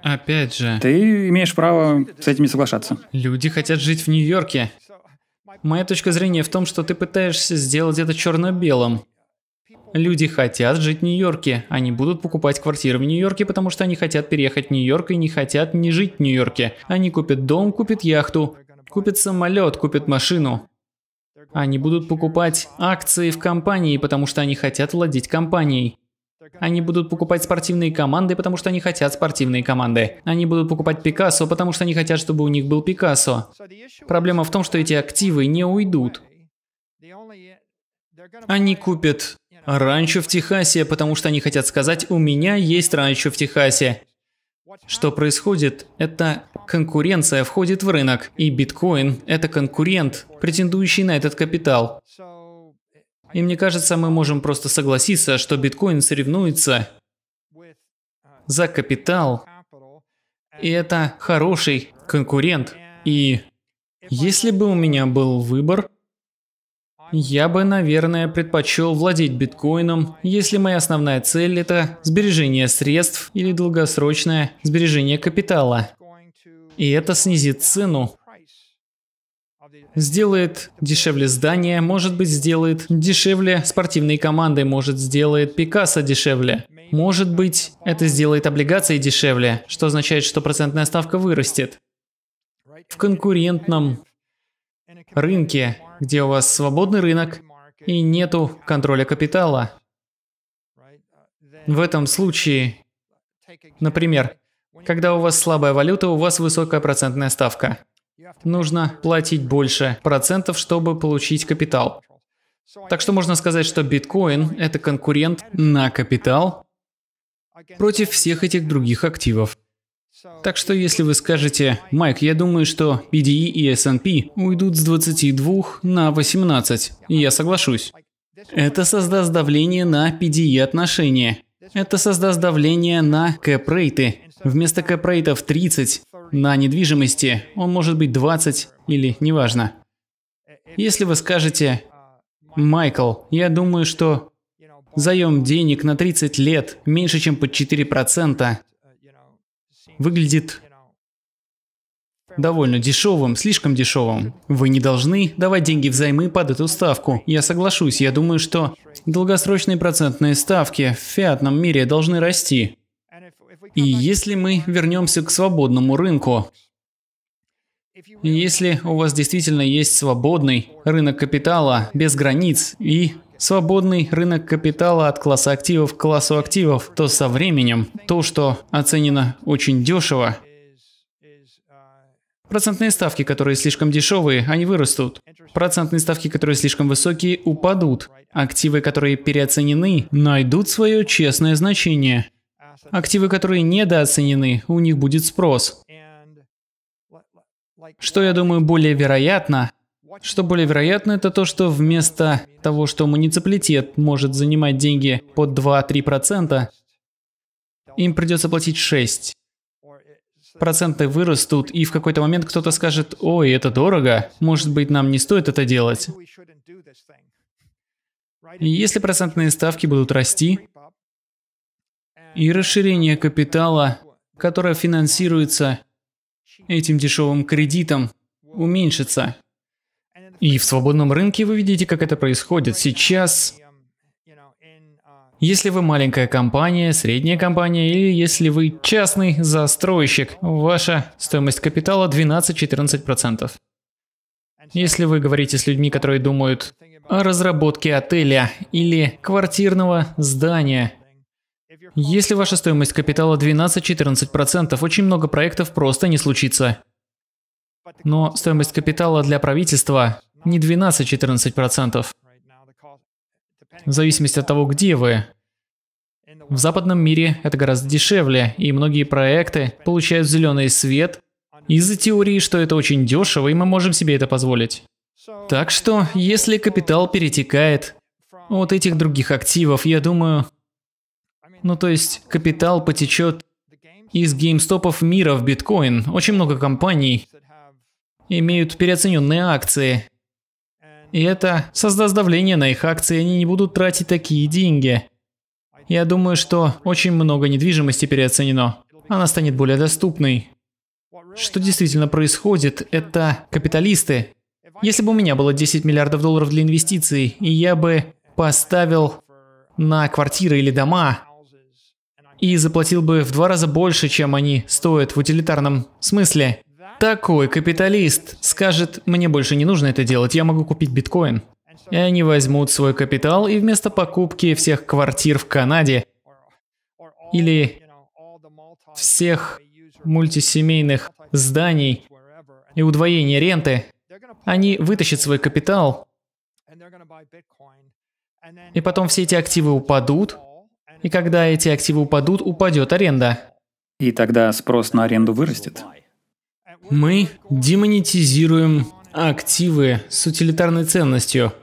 Опять же. Ты имеешь право с этим не соглашаться. Люди хотят жить в Нью-Йорке. Моя точка зрения в том, что ты пытаешься сделать это черно-белым. Люди хотят жить в Нью-Йорке. Они будут покупать квартиры в Нью-Йорке, потому что они хотят переехать в Нью-Йорк и не хотят не жить в Нью-Йорке. Они купят дом, купят яхту, купят самолет, купят машину. Они будут покупать акции в компании, потому что они хотят владеть компанией. Они будут покупать спортивные команды, потому что они хотят спортивные команды. Они будут покупать Пикассо, потому что они хотят, чтобы у них был Пикассо. Проблема в том, что эти активы не уйдут. Они купят ранчо в Техасе, потому что они хотят сказать, у меня есть ранчо в Техасе. Что происходит, это конкуренция входит в рынок, и биткоин – это конкурент, претендующий на этот капитал. И мне кажется, мы можем просто согласиться, что биткоин соревнуется за капитал, и это хороший конкурент. И если бы у меня был выбор, я бы, наверное, предпочел владеть биткоином, если моя основная цель – это сбережение средств или долгосрочное сбережение капитала. И это снизит цену. Сделает дешевле здание, может быть сделает дешевле спортивные команды, может сделает Пикассо дешевле. Может быть это сделает облигации дешевле, что означает, что процентная ставка вырастет. В конкурентном рынке, где у вас свободный рынок и нету контроля капитала. В этом случае, например, когда у вас слабая валюта, у вас высокая процентная ставка. Нужно платить больше процентов, чтобы получить капитал. Так что можно сказать, что биткоин – это конкурент на капитал против всех этих других активов. Так что если вы скажете, «Майк, я думаю, что PDE и S&P уйдут с 22 на 18», я соглашусь. Это создаст давление на PDE отношения. Это создаст давление на кэп-рейты Вместо капрейтов 30 на недвижимости он может быть 20 или неважно. Если вы скажете, Майкл, я думаю, что заем денег на 30 лет меньше, чем под 4%, выглядит довольно дешевым, слишком дешевым. Вы не должны давать деньги взаймы под эту ставку. Я соглашусь, я думаю, что долгосрочные процентные ставки в фиатном мире должны расти. И если мы вернемся к свободному рынку, если у вас действительно есть свободный рынок капитала без границ и свободный рынок капитала от класса активов к классу активов, то со временем то, что оценено очень дешево, Процентные ставки, которые слишком дешевые, они вырастут. Процентные ставки, которые слишком высокие, упадут. Активы, которые переоценены, найдут свое честное значение. Активы, которые недооценены, у них будет спрос. Что, я думаю, более вероятно, что более вероятно, это то, что вместо того, что муниципалитет может занимать деньги под 2-3%, им придется платить 6%. Проценты вырастут, и в какой-то момент кто-то скажет, «Ой, это дорого, может быть, нам не стоит это делать». И если процентные ставки будут расти, и расширение капитала, которое финансируется этим дешевым кредитом, уменьшится. И в свободном рынке вы видите, как это происходит. Сейчас, если вы маленькая компания, средняя компания или если вы частный застройщик, ваша стоимость капитала 12-14%. Если вы говорите с людьми, которые думают о разработке отеля или квартирного здания, если ваша стоимость капитала 12-14%, очень много проектов просто не случится. Но стоимость капитала для правительства не 12-14%. В зависимости от того, где вы. В западном мире это гораздо дешевле, и многие проекты получают зеленый свет из-за теории, что это очень дешево, и мы можем себе это позволить. Так что, если капитал перетекает от этих других активов, я думаю, ну то есть капитал потечет из геймстопов мира в биткоин. Очень много компаний имеют переоцененные акции. И это создаст давление на их акции, они не будут тратить такие деньги. Я думаю, что очень много недвижимости переоценено. Она станет более доступной. Что действительно происходит, это капиталисты. Если бы у меня было 10 миллиардов долларов для инвестиций, и я бы поставил на квартиры или дома, и заплатил бы в два раза больше, чем они стоят в утилитарном смысле. Такой капиталист скажет, мне больше не нужно это делать, я могу купить биткоин. И они возьмут свой капитал и вместо покупки всех квартир в Канаде или всех мультисемейных зданий и удвоения ренты, они вытащат свой капитал, и потом все эти активы упадут, и когда эти активы упадут, упадет аренда. И тогда спрос на аренду вырастет. Мы демонетизируем активы с утилитарной ценностью,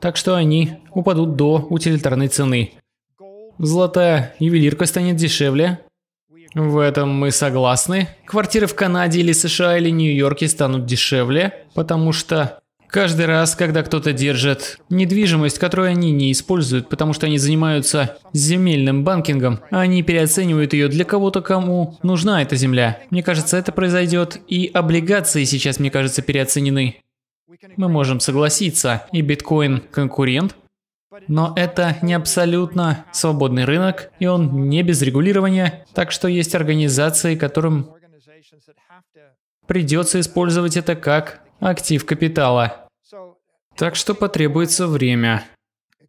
так что они упадут до утилитарной цены. Золотая ювелирка станет дешевле. В этом мы согласны. Квартиры в Канаде или США или Нью-Йорке станут дешевле, потому что Каждый раз, когда кто-то держит недвижимость, которую они не используют, потому что они занимаются земельным банкингом, они переоценивают ее для кого-то, кому нужна эта земля. Мне кажется, это произойдет, и облигации сейчас, мне кажется, переоценены. Мы можем согласиться, и биткоин конкурент, но это не абсолютно свободный рынок, и он не без регулирования, так что есть организации, которым придется использовать это как актив капитала. Так что потребуется время.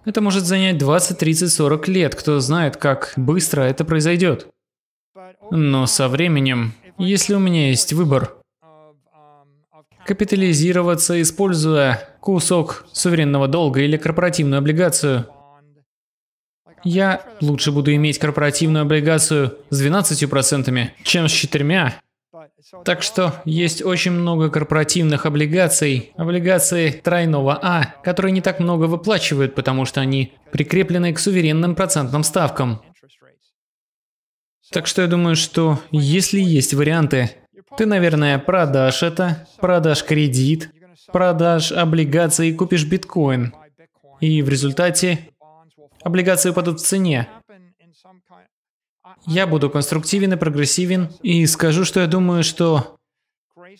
Это может занять 20, 30, 40 лет, кто знает, как быстро это произойдет. Но со временем, если у меня есть выбор, капитализироваться, используя кусок суверенного долга или корпоративную облигацию, я лучше буду иметь корпоративную облигацию с 12%, чем с четырьмя. Так что есть очень много корпоративных облигаций, облигации тройного А, которые не так много выплачивают, потому что они прикреплены к суверенным процентным ставкам. Так что я думаю, что если есть варианты, ты, наверное, продашь это, продашь кредит, продашь облигации и купишь биткоин. И в результате облигации упадут в цене, я буду конструктивен и прогрессивен и скажу, что я думаю, что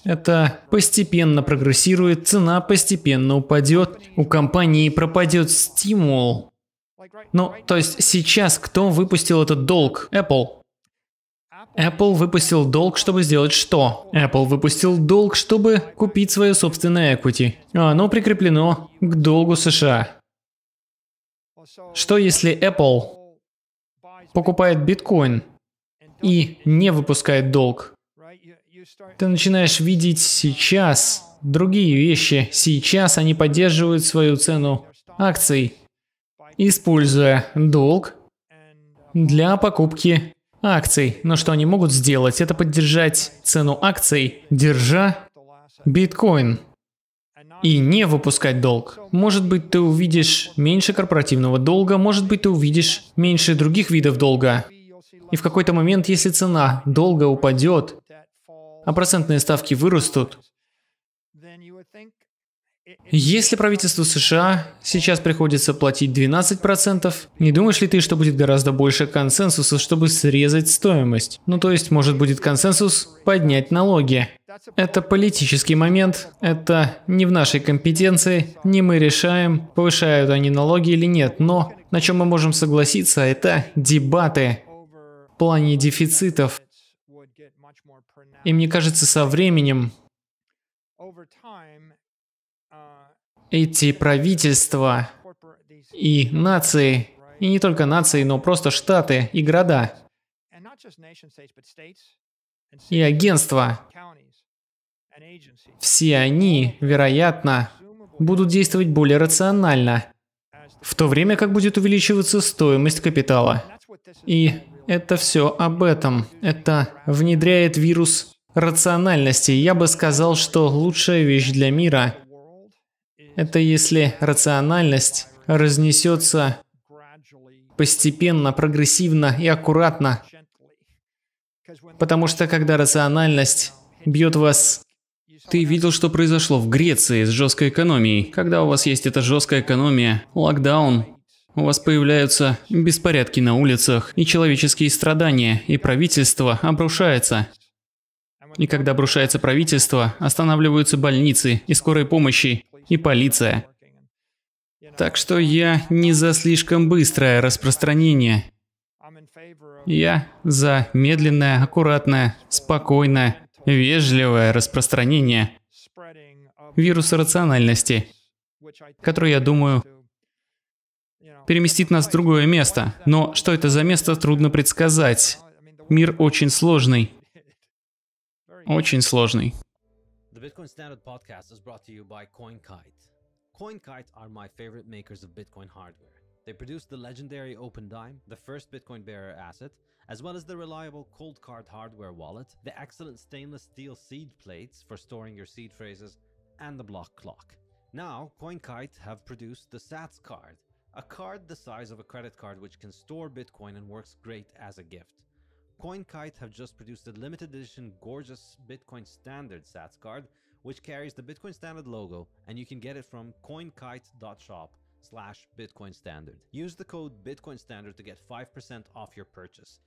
это постепенно прогрессирует, цена постепенно упадет, у компании пропадет стимул. Ну, то есть сейчас кто выпустил этот долг? Apple. Apple выпустил долг, чтобы сделать что? Apple выпустил долг, чтобы купить свое собственное equity. Оно прикреплено к долгу США. Что если Apple покупает биткоин и не выпускает долг. Ты начинаешь видеть сейчас другие вещи. Сейчас они поддерживают свою цену акций, используя долг для покупки акций. Но что они могут сделать? Это поддержать цену акций, держа биткоин и не выпускать долг. Может быть, ты увидишь меньше корпоративного долга, может быть, ты увидишь меньше других видов долга. И в какой-то момент, если цена долга упадет, а процентные ставки вырастут, если правительству США сейчас приходится платить 12%, не думаешь ли ты, что будет гораздо больше консенсуса, чтобы срезать стоимость? Ну то есть, может будет консенсус поднять налоги? Это политический момент, это не в нашей компетенции, не мы решаем, повышают они налоги или нет, но на чем мы можем согласиться, это дебаты в плане дефицитов. И мне кажется, со временем эти правительства и нации, и не только нации, но просто штаты и города, и агентства все они, вероятно, будут действовать более рационально, в то время как будет увеличиваться стоимость капитала. И это все об этом. Это внедряет вирус рациональности. Я бы сказал, что лучшая вещь для мира – это если рациональность разнесется постепенно, прогрессивно и аккуратно. Потому что когда рациональность бьет вас ты видел, что произошло в Греции с жесткой экономией. Когда у вас есть эта жесткая экономия, локдаун, у вас появляются беспорядки на улицах и человеческие страдания, и правительство обрушается. И когда обрушается правительство, останавливаются больницы и скорой помощи, и полиция. Так что я не за слишком быстрое распространение. Я за медленное, аккуратное, спокойное вежливое распространение вируса рациональности, который, я думаю, переместит нас в другое место. Но что это за место, трудно предсказать. Мир очень сложный. Очень сложный. The Bitcoin Standard podcast is brought to you by CoinKite. CoinKite are my favorite makers of Bitcoin hardware. They produced the legendary Open Dime, the first Bitcoin bearer asset, as well as the reliable cold card hardware wallet, the excellent stainless steel seed plates for storing your seed phrases, and the block clock. Now, CoinKite have produced the SATS card, a card the size of a credit card which can store Bitcoin and works great as a gift. CoinKite have just produced a limited edition gorgeous Bitcoin Standard SATS card, which carries the Bitcoin Standard logo, and you can get it from coinkite.shop slash Bitcoin Standard. Use the code Bitcoin Standard to get 5% off your purchase.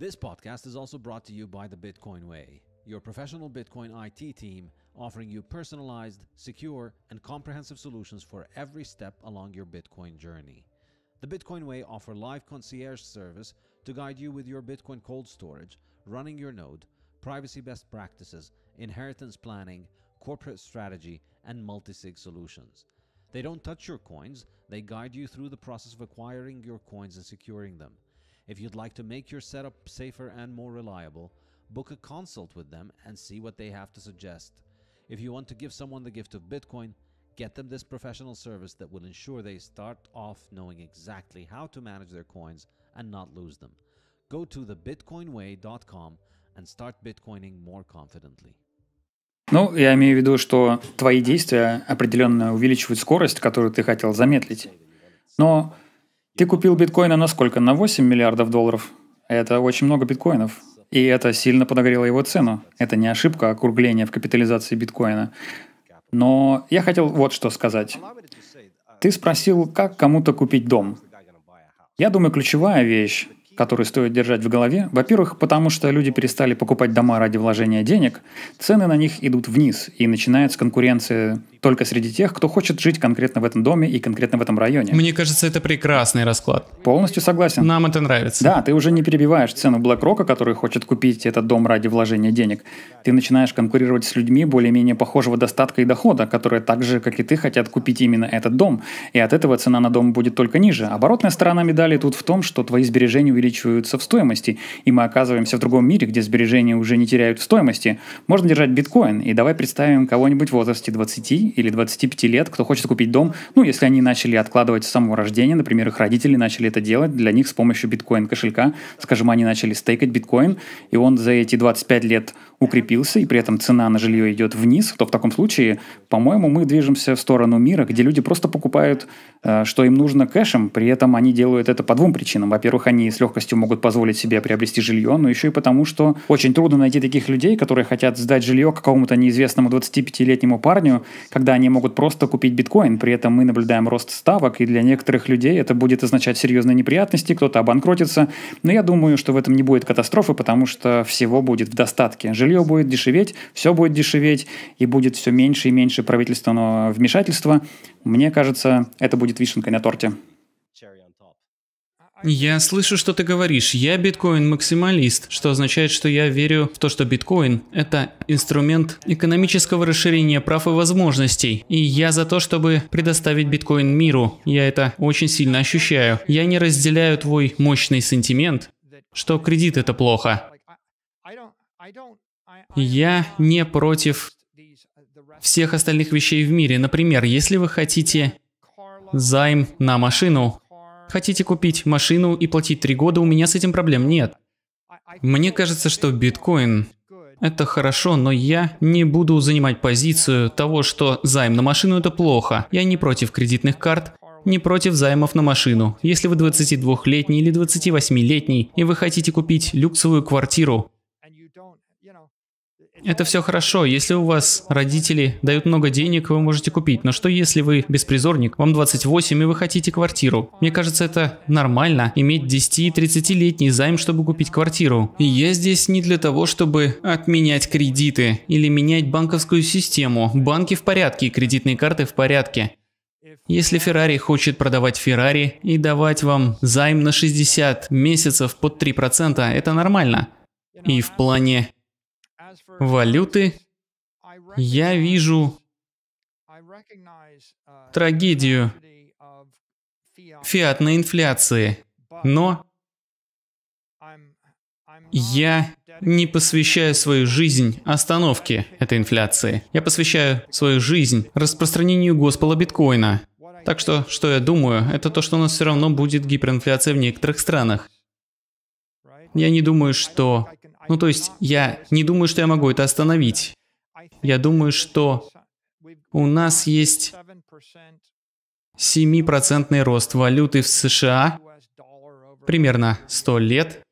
This podcast is also brought to you by the Bitcoin Way, your professional Bitcoin IT team offering you personalized, secure, and comprehensive solutions for every step along your Bitcoin journey. The Bitcoin Way offer live concierge service to guide you with your Bitcoin cold storage, running your node, privacy best practices, inheritance planning, corporate strategy, and multi-sig solutions. They don't touch your coins, they guide you through the process of acquiring your coins and securing them. If you'd like to make your setup safer and more reliable, book a consult with them and see what they have to suggest. If you want to give someone the gift of Bitcoin, get them this professional service that will ensure they start off knowing exactly how to manage their coins and not lose them. Go to thebitcoinway.com and start bitcoining more confidently. Ну, я имею в виду, что твои действия определенно увеличивают скорость, которую ты хотел замедлить. Но Ты купил биткоина на сколько? На 8 миллиардов долларов? Это очень много биткоинов. И это сильно подогрело его цену. Это не ошибка округления в капитализации биткоина. Но я хотел вот что сказать. Ты спросил, как кому-то купить дом. Я думаю, ключевая вещь которые стоит держать в голове, во-первых, потому что люди перестали покупать дома ради вложения денег, цены на них идут вниз, и начинается конкуренция только среди тех, кто хочет жить конкретно в этом доме и конкретно в этом районе. Мне кажется, это прекрасный расклад. Полностью согласен. Нам это нравится. Да, ты уже не перебиваешь цену BlackRock, который хочет купить этот дом ради вложения денег. Ты начинаешь конкурировать с людьми более-менее похожего достатка и дохода, которые так же, как и ты, хотят купить именно этот дом. И от этого цена на дом будет только ниже. Оборотная сторона медали тут в том, что твои сбережения увеличиваются в стоимости, и мы оказываемся в другом мире, где сбережения уже не теряют в стоимости, можно держать биткоин. И давай представим кого-нибудь в возрасте 20 или 25 лет, кто хочет купить дом, ну, если они начали откладывать с самого рождения, например, их родители начали это делать для них с помощью биткоин-кошелька. Скажем, они начали стейкать биткоин, и он за эти 25 лет укрепился, и при этом цена на жилье идет вниз, то в таком случае, по-моему, мы движемся в сторону мира, где люди просто покупают, э, что им нужно кэшем, при этом они делают это по двум причинам. Во-первых, они с легкостью могут позволить себе приобрести жилье, но еще и потому, что очень трудно найти таких людей, которые хотят сдать жилье какому-то неизвестному 25-летнему парню, когда они могут просто купить биткоин. При этом мы наблюдаем рост ставок, и для некоторых людей это будет означать серьезные неприятности, кто-то обанкротится. Но я думаю, что в этом не будет катастрофы, потому что всего будет в достатке. Жилье жилье будет дешеветь, все будет дешеветь, и будет все меньше и меньше правительственного вмешательства, мне кажется, это будет вишенкой на торте. Я слышу, что ты говоришь. Я биткоин-максималист, что означает, что я верю в то, что биткоин – это инструмент экономического расширения прав и возможностей. И я за то, чтобы предоставить биткоин миру. Я это очень сильно ощущаю. Я не разделяю твой мощный сентимент, что кредит – это плохо. Я не против всех остальных вещей в мире. Например, если вы хотите займ на машину, хотите купить машину и платить три года, у меня с этим проблем нет. Мне кажется, что биткоин – это хорошо, но я не буду занимать позицию того, что займ на машину – это плохо. Я не против кредитных карт, не против займов на машину. Если вы 22-летний или 28-летний, и вы хотите купить люксовую квартиру, это все хорошо, если у вас родители дают много денег, вы можете купить, но что если вы беспризорник, вам 28 и вы хотите квартиру? Мне кажется, это нормально, иметь 10-30-летний займ, чтобы купить квартиру. И я здесь не для того, чтобы отменять кредиты или менять банковскую систему. Банки в порядке, кредитные карты в порядке. Если Ferrari хочет продавать Ferrari и давать вам займ на 60 месяцев под 3%, это нормально. И в плане валюты, я вижу трагедию фиатной инфляции, но я не посвящаю свою жизнь остановке этой инфляции. Я посвящаю свою жизнь распространению Господа биткоина. Так что, что я думаю, это то, что у нас все равно будет гиперинфляция в некоторых странах. Я не думаю, что ну, то есть, я не думаю, что я могу это остановить. Я думаю, что у нас есть 7% рост валюты в США примерно 100 лет.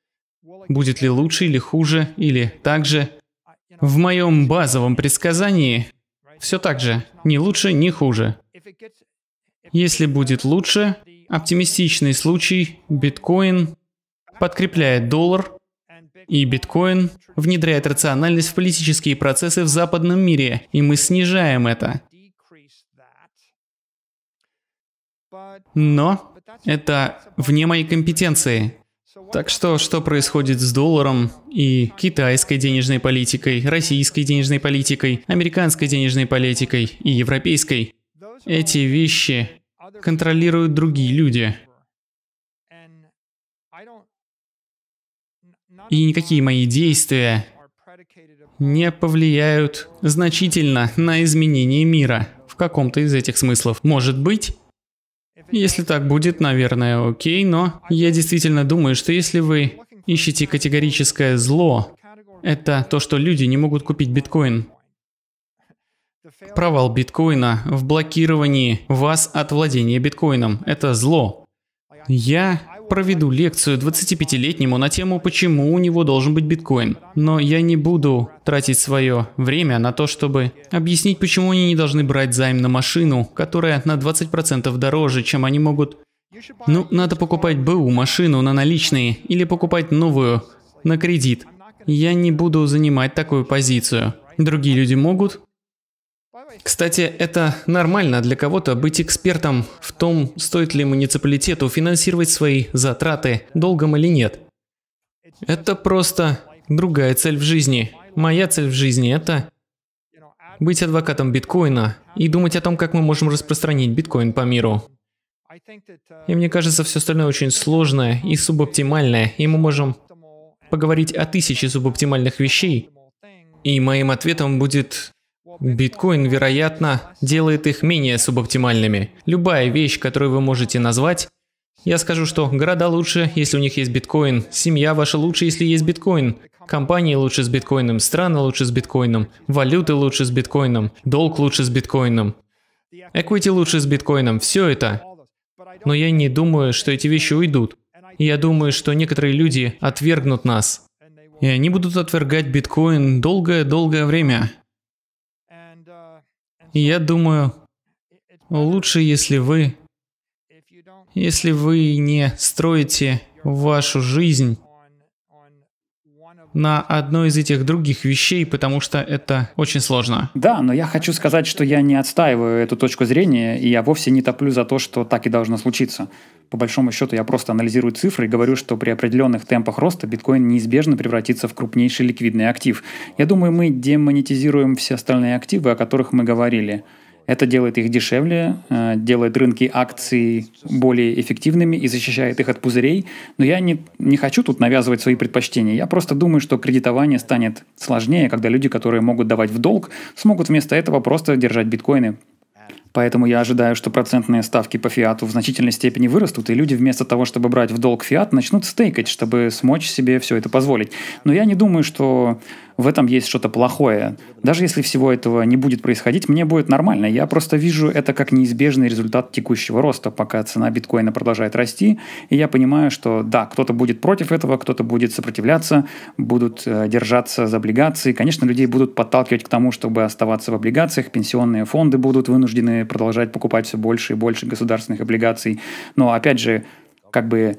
Будет ли лучше или хуже, или так же? В моем базовом предсказании все так же, ни лучше, ни хуже. Если будет лучше, оптимистичный случай, биткоин подкрепляет доллар – и биткоин внедряет рациональность в политические процессы в западном мире, и мы снижаем это. Но это вне моей компетенции. Так что, что происходит с долларом и китайской денежной политикой, российской денежной политикой, американской денежной политикой и европейской? Эти вещи контролируют другие люди. и никакие мои действия не повлияют значительно на изменение мира в каком-то из этих смыслов. Может быть, если так будет, наверное, окей, но я действительно думаю, что если вы ищете категорическое зло, это то, что люди не могут купить биткоин. Провал биткоина в блокировании вас от владения биткоином – это зло. Я проведу лекцию 25-летнему на тему, почему у него должен быть биткоин. Но я не буду тратить свое время на то, чтобы объяснить, почему они не должны брать займ на машину, которая на 20% дороже, чем они могут... Ну, надо покупать БУ машину на наличные или покупать новую на кредит. Я не буду занимать такую позицию. Другие люди могут, кстати, это нормально для кого-то быть экспертом в том, стоит ли муниципалитету финансировать свои затраты долгом или нет. Это просто другая цель в жизни. Моя цель в жизни – это быть адвокатом биткоина и думать о том, как мы можем распространить биткоин по миру. И мне кажется, все остальное очень сложное и субоптимальное, и мы можем поговорить о тысяче субоптимальных вещей, и моим ответом будет Биткоин, вероятно, делает их менее субоптимальными. Любая вещь, которую вы можете назвать, я скажу, что города лучше, если у них есть биткоин, семья ваша лучше, если есть биткоин, компании лучше с биткоином, страны лучше с биткоином, валюты лучше с биткоином, долг лучше с биткоином, эквити лучше с биткоином, все это. Но я не думаю, что эти вещи уйдут. Я думаю, что некоторые люди отвергнут нас. И они будут отвергать биткоин долгое-долгое время я думаю, лучше, если вы, если вы не строите вашу жизнь на одно из этих других вещей, потому что это очень сложно. Да, но я хочу сказать, что я не отстаиваю эту точку зрения, и я вовсе не топлю за то, что так и должно случиться. По большому счету я просто анализирую цифры и говорю, что при определенных темпах роста биткоин неизбежно превратится в крупнейший ликвидный актив. Я думаю, мы демонетизируем все остальные активы, о которых мы говорили – это делает их дешевле, э, делает рынки акций более эффективными и защищает их от пузырей. Но я не, не хочу тут навязывать свои предпочтения. Я просто думаю, что кредитование станет сложнее, когда люди, которые могут давать в долг, смогут вместо этого просто держать биткоины. Поэтому я ожидаю, что процентные ставки по фиату в значительной степени вырастут, и люди вместо того, чтобы брать в долг фиат, начнут стейкать, чтобы смочь себе все это позволить. Но я не думаю, что в этом есть что-то плохое. Даже если всего этого не будет происходить, мне будет нормально. Я просто вижу это как неизбежный результат текущего роста, пока цена биткоина продолжает расти. И я понимаю, что да, кто-то будет против этого, кто-то будет сопротивляться, будут э, держаться за облигации. Конечно, людей будут подталкивать к тому, чтобы оставаться в облигациях, пенсионные фонды будут вынуждены продолжать покупать все больше и больше государственных облигаций. Но опять же, как бы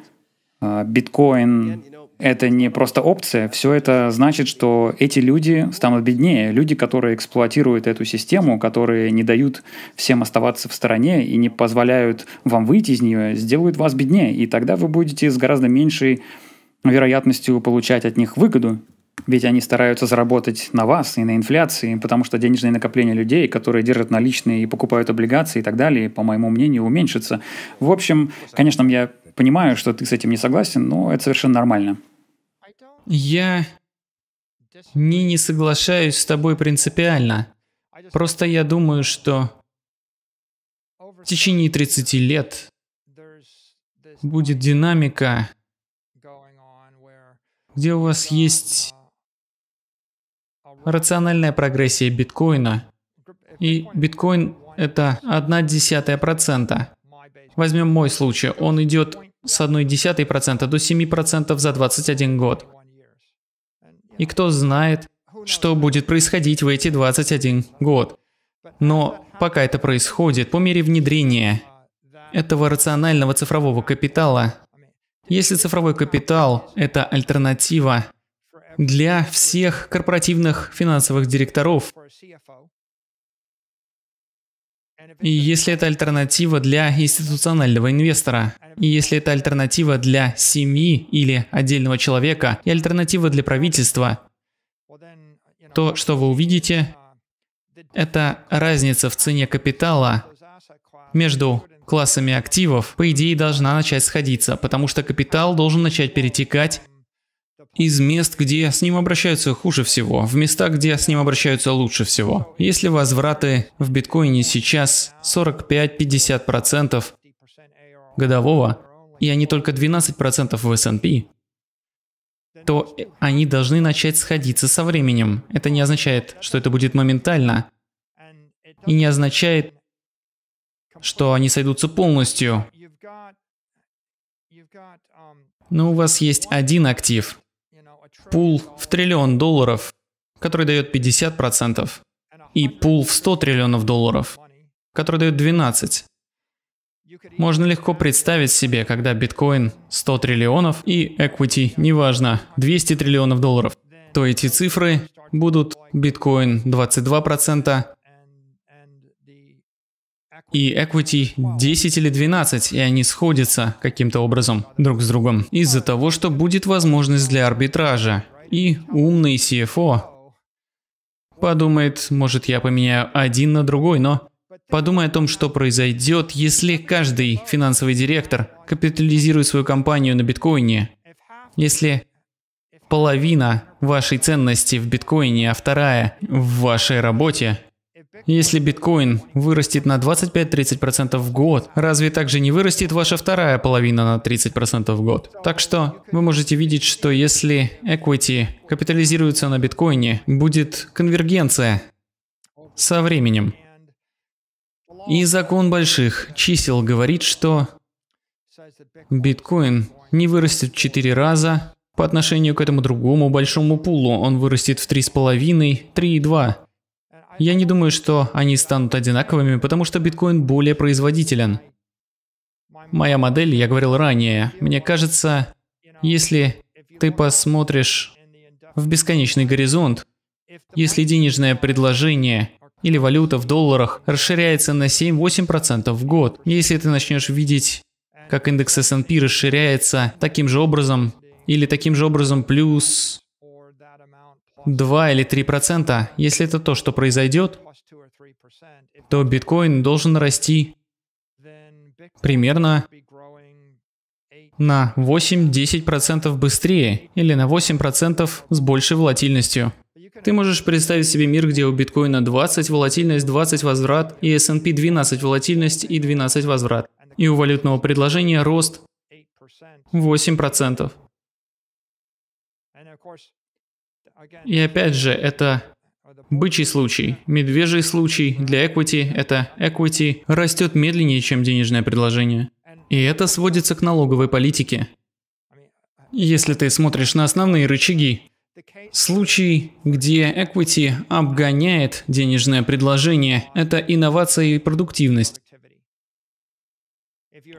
а, биткоин это не просто опция, все это значит, что эти люди станут беднее, люди, которые эксплуатируют эту систему, которые не дают всем оставаться в стороне и не позволяют вам выйти из нее, сделают вас беднее, и тогда вы будете с гораздо меньшей вероятностью получать от них выгоду. Ведь они стараются заработать на вас и на инфляции, потому что денежные накопления людей, которые держат наличные и покупают облигации и так далее, по моему мнению, уменьшатся. В общем, конечно, я понимаю, что ты с этим не согласен, но это совершенно нормально. Я не не соглашаюсь с тобой принципиально. Просто я думаю, что в течение 30 лет будет динамика, где у вас есть рациональная прогрессия биткоина. И биткоин – это одна десятая процента. Возьмем мой случай. Он идет с одной десятой процента до 7% за 21 год. И кто знает, что будет происходить в эти 21 год. Но пока это происходит, по мере внедрения этого рационального цифрового капитала, если цифровой капитал – это альтернатива для всех корпоративных финансовых директоров. И если это альтернатива для институционального инвестора, и если это альтернатива для семьи или отдельного человека, и альтернатива для правительства, то, что вы увидите, это разница в цене капитала между классами активов, по идее, должна начать сходиться, потому что капитал должен начать перетекать из мест, где с ним обращаются хуже всего, в места, где с ним обращаются лучше всего. Если возвраты в биткоине сейчас 45-50% годового, и они только 12% в S&P, то они должны начать сходиться со временем. Это не означает, что это будет моментально, и не означает, что они сойдутся полностью. Um, Но у вас есть один актив, пул в триллион долларов, который дает 50%, и пул в 100 триллионов долларов, который дает 12. Можно легко представить себе, когда биткоин 100 триллионов и equity, неважно, 200 триллионов долларов, то эти цифры будут биткоин 22%, и Equity 10 или 12, и они сходятся каким-то образом друг с другом из-за того, что будет возможность для арбитража. И умный CFO подумает, может я поменяю один на другой, но подумай о том, что произойдет, если каждый финансовый директор капитализирует свою компанию на биткоине. Если половина вашей ценности в биткоине, а вторая в вашей работе, если биткоин вырастет на 25-30% в год, разве также не вырастет ваша вторая половина на 30% в год? Так что вы можете видеть, что если equity капитализируется на биткоине, будет конвергенция со временем. И закон больших чисел говорит, что биткоин не вырастет в 4 раза, по отношению к этому другому большому пулу он вырастет в 3,5, 3,2. Я не думаю, что они станут одинаковыми, потому что биткоин более производителен. Моя модель, я говорил ранее, мне кажется, если ты посмотришь в бесконечный горизонт, если денежное предложение или валюта в долларах расширяется на 7-8% в год, если ты начнешь видеть, как индекс S&P расширяется таким же образом, или таким же образом плюс 2 или 3 процента, если это то, что произойдет, то биткоин должен расти примерно на 8-10% быстрее или на 8% с большей волатильностью. Ты можешь представить себе мир, где у биткоина 20 волатильность, 20 возврат, и S&P 12 волатильность и 12 возврат. И у валютного предложения рост 8%. И опять же, это бычий случай, медвежий случай для equity – это equity растет медленнее, чем денежное предложение. И это сводится к налоговой политике. Если ты смотришь на основные рычаги, случай, где equity обгоняет денежное предложение – это инновация и продуктивность.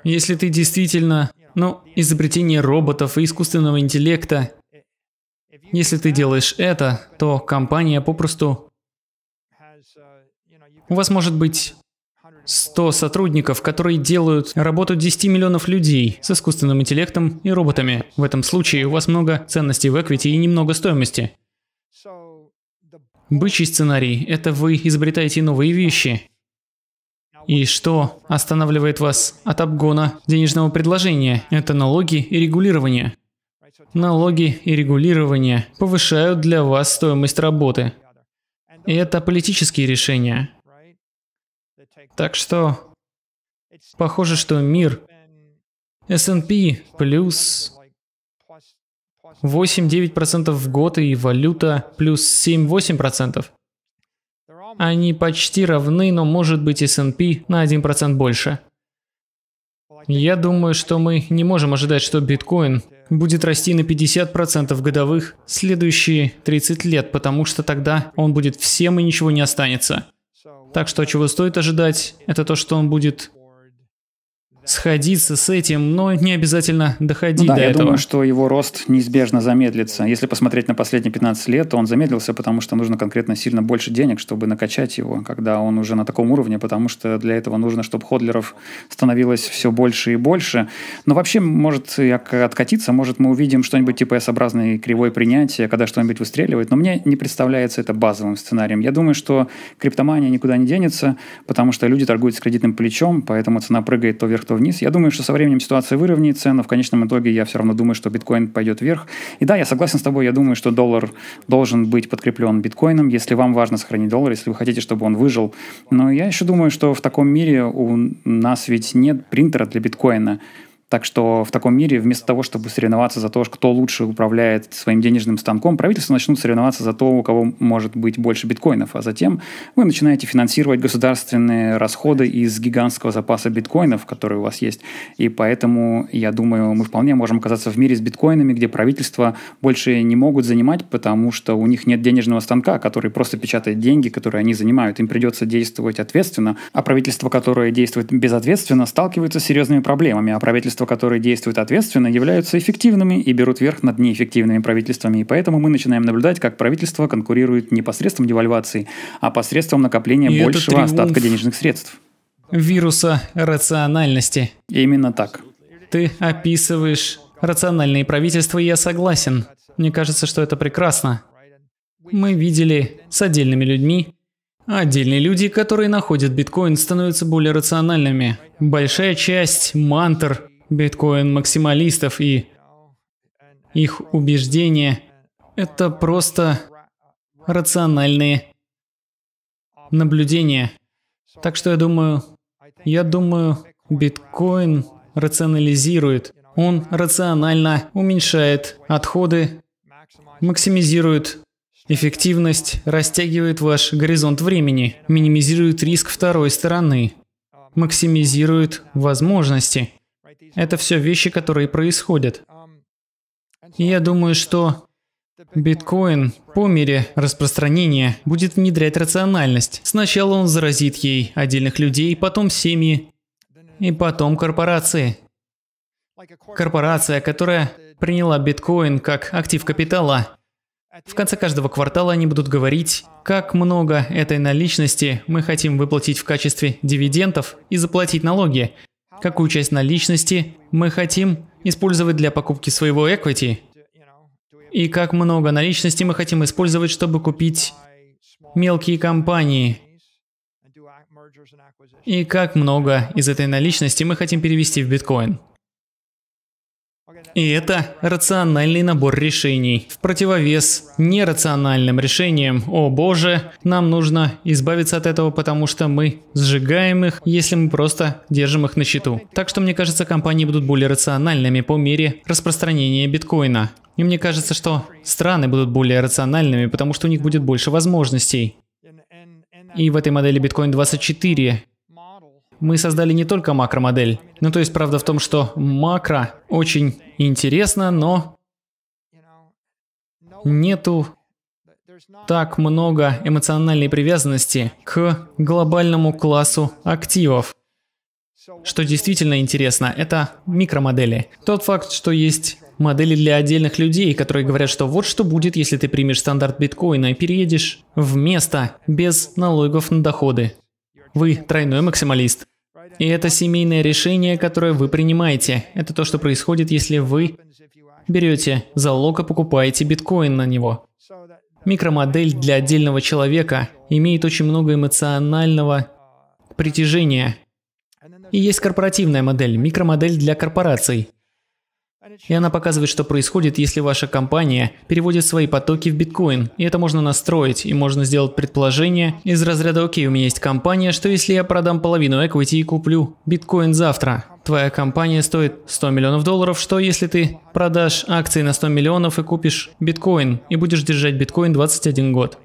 Если ты действительно, ну, изобретение роботов и искусственного интеллекта если ты делаешь это, то компания попросту... У вас может быть 100 сотрудников, которые делают работу 10 миллионов людей с искусственным интеллектом и роботами. В этом случае у вас много ценностей в эквити и немного стоимости. Бычий сценарий – это вы изобретаете новые вещи. И что останавливает вас от обгона денежного предложения? Это налоги и регулирование. Налоги и регулирование повышают для вас стоимость работы. И это политические решения. Так что, похоже, что мир S&P плюс 8-9% в год и валюта плюс 7-8%. Они почти равны, но может быть S&P на 1% больше. Я думаю, что мы не можем ожидать, что биткоин будет расти на 50% годовых следующие 30 лет, потому что тогда он будет всем и ничего не останется. Так что чего стоит ожидать, это то, что он будет сходиться с этим, но не обязательно доходить ну, да, до я этого. думаю, что его рост неизбежно замедлится. Если посмотреть на последние 15 лет, то он замедлился, потому что нужно конкретно сильно больше денег, чтобы накачать его, когда он уже на таком уровне, потому что для этого нужно, чтобы ходлеров становилось все больше и больше. Но вообще, может и откатиться, может мы увидим что-нибудь типа S-образной кривой принятия, когда что-нибудь выстреливает, но мне не представляется это базовым сценарием. Я думаю, что криптомания никуда не денется, потому что люди торгуют с кредитным плечом, поэтому цена прыгает то вверх, то вниз. Я думаю, что со временем ситуация выровняется, но в конечном итоге я все равно думаю, что биткоин пойдет вверх. И да, я согласен с тобой, я думаю, что доллар должен быть подкреплен биткоином, если вам важно сохранить доллар, если вы хотите, чтобы он выжил. Но я еще думаю, что в таком мире у нас ведь нет принтера для биткоина. Так что в таком мире вместо того, чтобы соревноваться за то, кто лучше управляет своим денежным станком, правительство начнут соревноваться за то, у кого может быть больше биткоинов. А затем вы начинаете финансировать государственные расходы из гигантского запаса биткоинов, который у вас есть. И поэтому, я думаю, мы вполне можем оказаться в мире с биткоинами, где правительства больше не могут занимать, потому что у них нет денежного станка, который просто печатает деньги, которые они занимают. Им придется действовать ответственно. А правительство, которое действует безответственно, сталкивается с серьезными проблемами. А правительство правительства, которые действуют ответственно, являются эффективными и берут верх над неэффективными правительствами, и поэтому мы начинаем наблюдать, как правительство конкурирует не посредством девальвации, а посредством накопления и большего остатка денежных средств. Вируса рациональности. Именно так. Ты описываешь рациональные правительства, и я согласен. Мне кажется, что это прекрасно. Мы видели с отдельными людьми, Отдельные люди, которые находят биткоин, становятся более рациональными. Большая часть мантр биткоин-максималистов и их убеждения – это просто рациональные наблюдения. Так что я думаю, я думаю, биткоин рационализирует. Он рационально уменьшает отходы, максимизирует эффективность, растягивает ваш горизонт времени, минимизирует риск второй стороны, максимизирует возможности. Это все вещи, которые происходят. И я думаю, что биткоин по мере распространения будет внедрять рациональность. Сначала он заразит ей отдельных людей, потом семьи, и потом корпорации. Корпорация, которая приняла биткоин как актив капитала. В конце каждого квартала они будут говорить, как много этой наличности мы хотим выплатить в качестве дивидендов и заплатить налоги какую часть наличности мы хотим использовать для покупки своего equity, и как много наличности мы хотим использовать, чтобы купить мелкие компании, и как много из этой наличности мы хотим перевести в биткоин. И это рациональный набор решений. В противовес нерациональным решениям, о боже, нам нужно избавиться от этого, потому что мы сжигаем их, если мы просто держим их на счету. Так что мне кажется, компании будут более рациональными по мере распространения биткоина. И мне кажется, что страны будут более рациональными, потому что у них будет больше возможностей. И в этой модели биткоин 24 мы создали не только макромодель. Ну то есть правда в том, что макро очень интересно, но нету так много эмоциональной привязанности к глобальному классу активов. Что действительно интересно, это микромодели. Тот факт, что есть модели для отдельных людей, которые говорят, что вот что будет, если ты примешь стандарт биткоина и переедешь в место без налогов на доходы. Вы тройной максималист. И это семейное решение, которое вы принимаете. Это то, что происходит, если вы берете залог и покупаете биткоин на него. Микромодель для отдельного человека имеет очень много эмоционального притяжения. И есть корпоративная модель, микромодель для корпораций. И она показывает, что происходит, если ваша компания переводит свои потоки в биткоин. И это можно настроить, и можно сделать предположение из разряда «Окей, у меня есть компания, что если я продам половину equity и куплю биткоин завтра?» Твоя компания стоит 100 миллионов долларов, что если ты продашь акции на 100 миллионов и купишь биткоин, и будешь держать биткоин 21 год?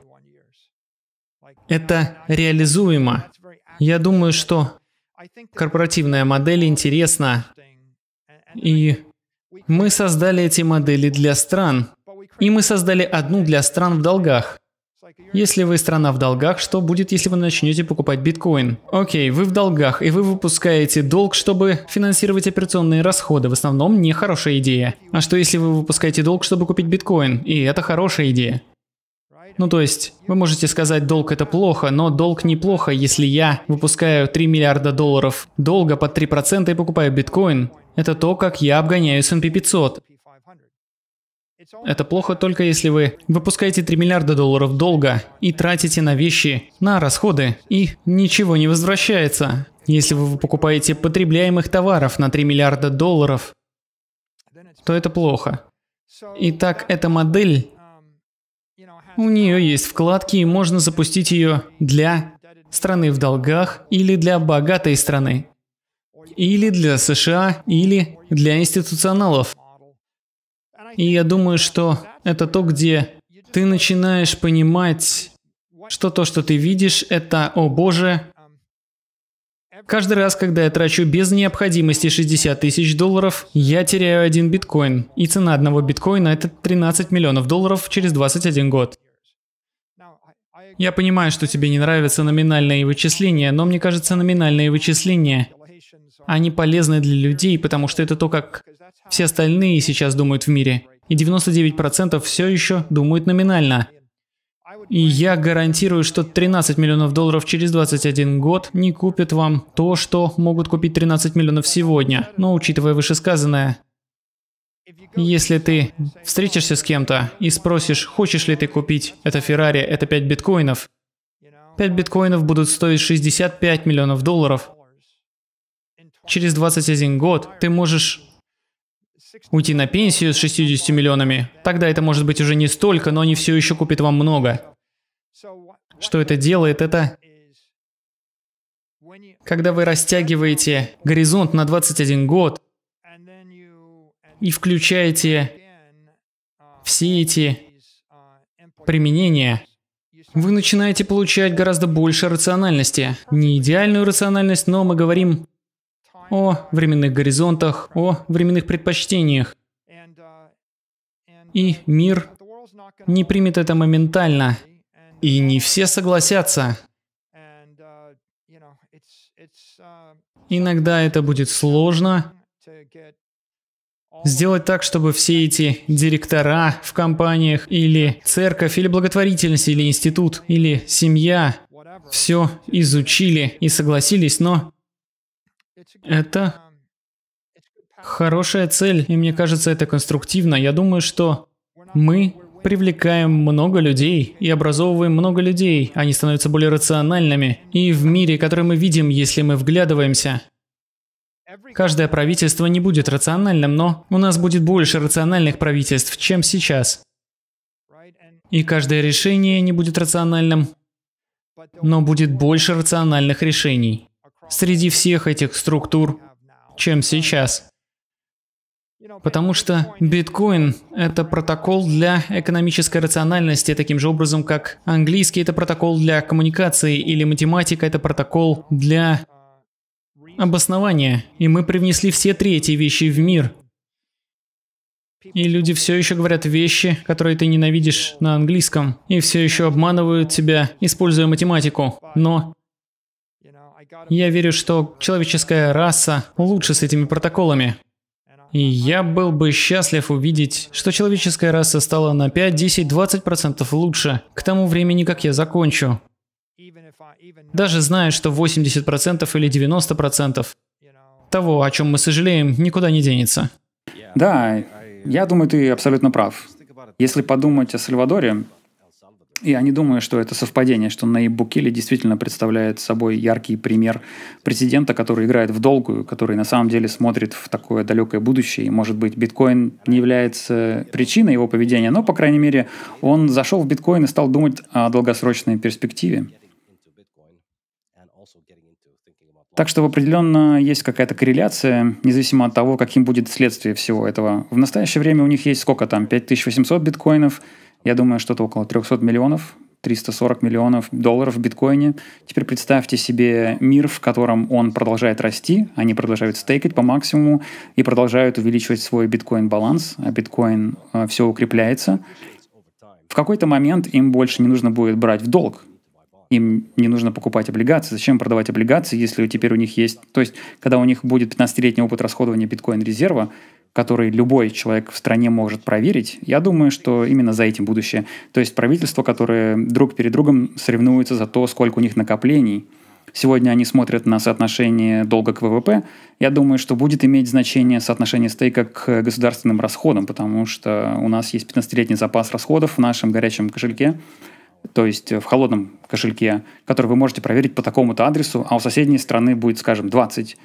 Это реализуемо. Я думаю, что корпоративная модель интересна, и мы создали эти модели для стран, и мы создали одну для стран в долгах. Если вы страна в долгах, что будет, если вы начнете покупать биткоин? Окей, вы в долгах, и вы выпускаете долг, чтобы финансировать операционные расходы. В основном не хорошая идея. А что если вы выпускаете долг, чтобы купить биткоин? И это хорошая идея. Ну то есть, вы можете сказать, долг это плохо, но долг неплохо, если я выпускаю 3 миллиарда долларов долга под 3% и покупаю биткоин. Это то, как я обгоняю S&P 500. Это плохо только если вы выпускаете 3 миллиарда долларов долга и тратите на вещи, на расходы, и ничего не возвращается. Если вы покупаете потребляемых товаров на 3 миллиарда долларов, то это плохо. Итак, эта модель, у нее есть вкладки, и можно запустить ее для страны в долгах или для богатой страны или для США, или для институционалов. И я думаю, что это то, где ты начинаешь понимать, что то, что ты видишь, это «О Боже». Каждый раз, когда я трачу без необходимости 60 тысяч долларов, я теряю один биткоин. И цена одного биткоина – это 13 миллионов долларов через 21 год. Я понимаю, что тебе не нравятся номинальные вычисления, но мне кажется, номинальные вычисления они полезны для людей, потому что это то, как все остальные сейчас думают в мире. И 99% все еще думают номинально. И я гарантирую, что 13 миллионов долларов через 21 год не купят вам то, что могут купить 13 миллионов сегодня. Но учитывая вышесказанное, если ты встретишься с кем-то и спросишь, хочешь ли ты купить это Феррари, это 5 биткоинов, 5 биткоинов будут стоить 65 миллионов долларов, через 21 год ты можешь уйти на пенсию с 60 миллионами. Тогда это может быть уже не столько, но они все еще купят вам много. Что это делает? Это когда вы растягиваете горизонт на 21 год и включаете все эти применения, вы начинаете получать гораздо больше рациональности. Не идеальную рациональность, но мы говорим о временных горизонтах, о временных предпочтениях. И мир не примет это моментально. И не все согласятся. Иногда это будет сложно сделать так, чтобы все эти директора в компаниях или церковь, или благотворительность, или институт, или семья все изучили и согласились, но это um, хорошая цель, и мне кажется, это конструктивно. Я думаю, что мы привлекаем много людей и образовываем много людей. Они становятся более рациональными. И в мире, который мы видим, если мы вглядываемся, каждое правительство не будет рациональным, но у нас будет больше рациональных правительств, чем сейчас. И каждое решение не будет рациональным, но будет больше рациональных решений среди всех этих структур, чем сейчас. Потому что биткоин – это протокол для экономической рациональности, таким же образом, как английский – это протокол для коммуникации, или математика – это протокол для обоснования. И мы привнесли все три эти вещи в мир. И люди все еще говорят вещи, которые ты ненавидишь на английском, и все еще обманывают тебя, используя математику. Но я верю, что человеческая раса лучше с этими протоколами. И я был бы счастлив увидеть, что человеческая раса стала на 5, 10, 20% лучше к тому времени, как я закончу. Даже зная, что 80% или 90% того, о чем мы сожалеем, никуда не денется. Да, я думаю, ты абсолютно прав. Если подумать о Сальвадоре, я не думаю, что это совпадение, что Наиб Букили действительно представляет собой яркий пример президента, который играет в долгую, который на самом деле смотрит в такое далекое будущее. И, может быть, биткоин не является причиной его поведения, но, по крайней мере, он зашел в биткоин и стал думать о долгосрочной перспективе. Так что определенно есть какая-то корреляция, независимо от того, каким будет следствие всего этого. В настоящее время у них есть сколько там, 5800 биткоинов – я думаю, что-то около 300 миллионов 340 миллионов долларов в биткоине. Теперь представьте себе мир, в котором он продолжает расти, они продолжают стейкать по максимуму и продолжают увеличивать свой биткоин-баланс, а биткоин э, все укрепляется. В какой-то момент им больше не нужно будет брать в долг, им не нужно покупать облигации. Зачем продавать облигации, если теперь у них есть... То есть, когда у них будет 15-летний опыт расходования биткоин-резерва, который любой человек в стране может проверить, я думаю, что именно за этим будущее. То есть правительство, которое друг перед другом соревнуется за то, сколько у них накоплений. Сегодня они смотрят на соотношение долга к ВВП. Я думаю, что будет иметь значение соотношение стейка к государственным расходам, потому что у нас есть 15-летний запас расходов в нашем горячем кошельке то есть в холодном кошельке, который вы можете проверить по такому-то адресу, а у соседней страны будет, скажем, 20.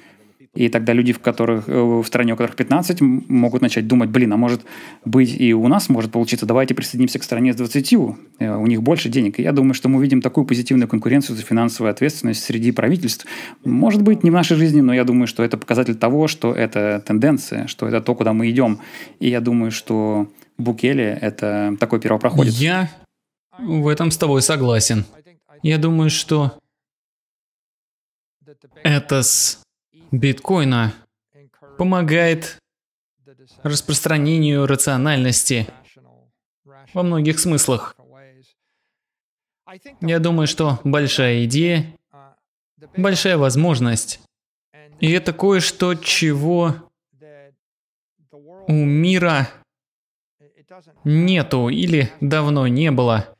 И тогда люди, в, которых, э, в стране, у которых 15, могут начать думать, блин, а может быть и у нас может получиться, давайте присоединимся к стране с 20, э, у них больше денег. И я думаю, что мы увидим такую позитивную конкуренцию за финансовую ответственность среди правительств. Может быть, не в нашей жизни, но я думаю, что это показатель того, что это тенденция, что это то, куда мы идем. И я думаю, что Букеле – это такой первопроходец. Я в этом с тобой согласен. Я думаю, что это с биткоина помогает распространению рациональности во многих смыслах. Я думаю, что большая идея, большая возможность. И это кое-что, чего у мира нету или давно не было.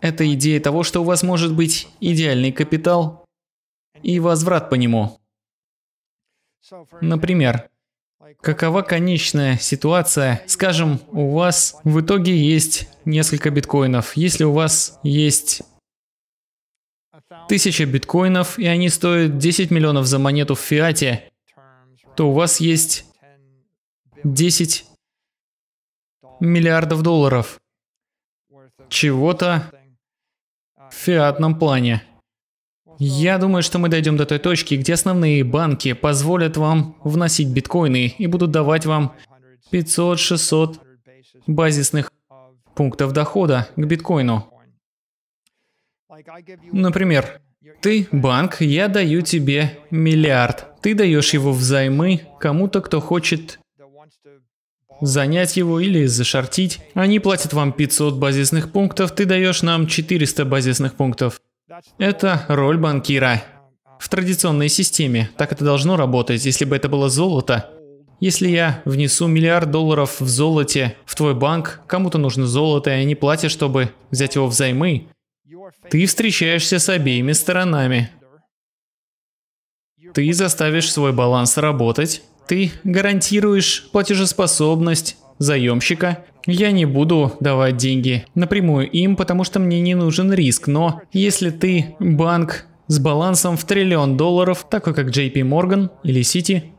Это идея того, что у вас может быть идеальный капитал и возврат по нему. Например, какова конечная ситуация? Скажем, у вас в итоге есть несколько биткоинов. Если у вас есть тысяча биткоинов, и они стоят 10 миллионов за монету в фиате, то у вас есть 10 миллиардов долларов чего-то в фиатном плане. Я думаю, что мы дойдем до той точки, где основные банки позволят вам вносить биткоины и будут давать вам 500-600 базисных пунктов дохода к биткоину. Например, ты банк, я даю тебе миллиард. Ты даешь его взаймы кому-то, кто хочет занять его или зашортить. Они платят вам 500 базисных пунктов, ты даешь нам 400 базисных пунктов. Это роль банкира. В традиционной системе так это должно работать, если бы это было золото. Если я внесу миллиард долларов в золоте в твой банк, кому-то нужно золото, и они платят, чтобы взять его взаймы, ты встречаешься с обеими сторонами. Ты заставишь свой баланс работать, ты гарантируешь платежеспособность заемщика, я не буду давать деньги напрямую им, потому что мне не нужен риск, но если ты банк с балансом в триллион долларов, такой как JP Morgan или Citi,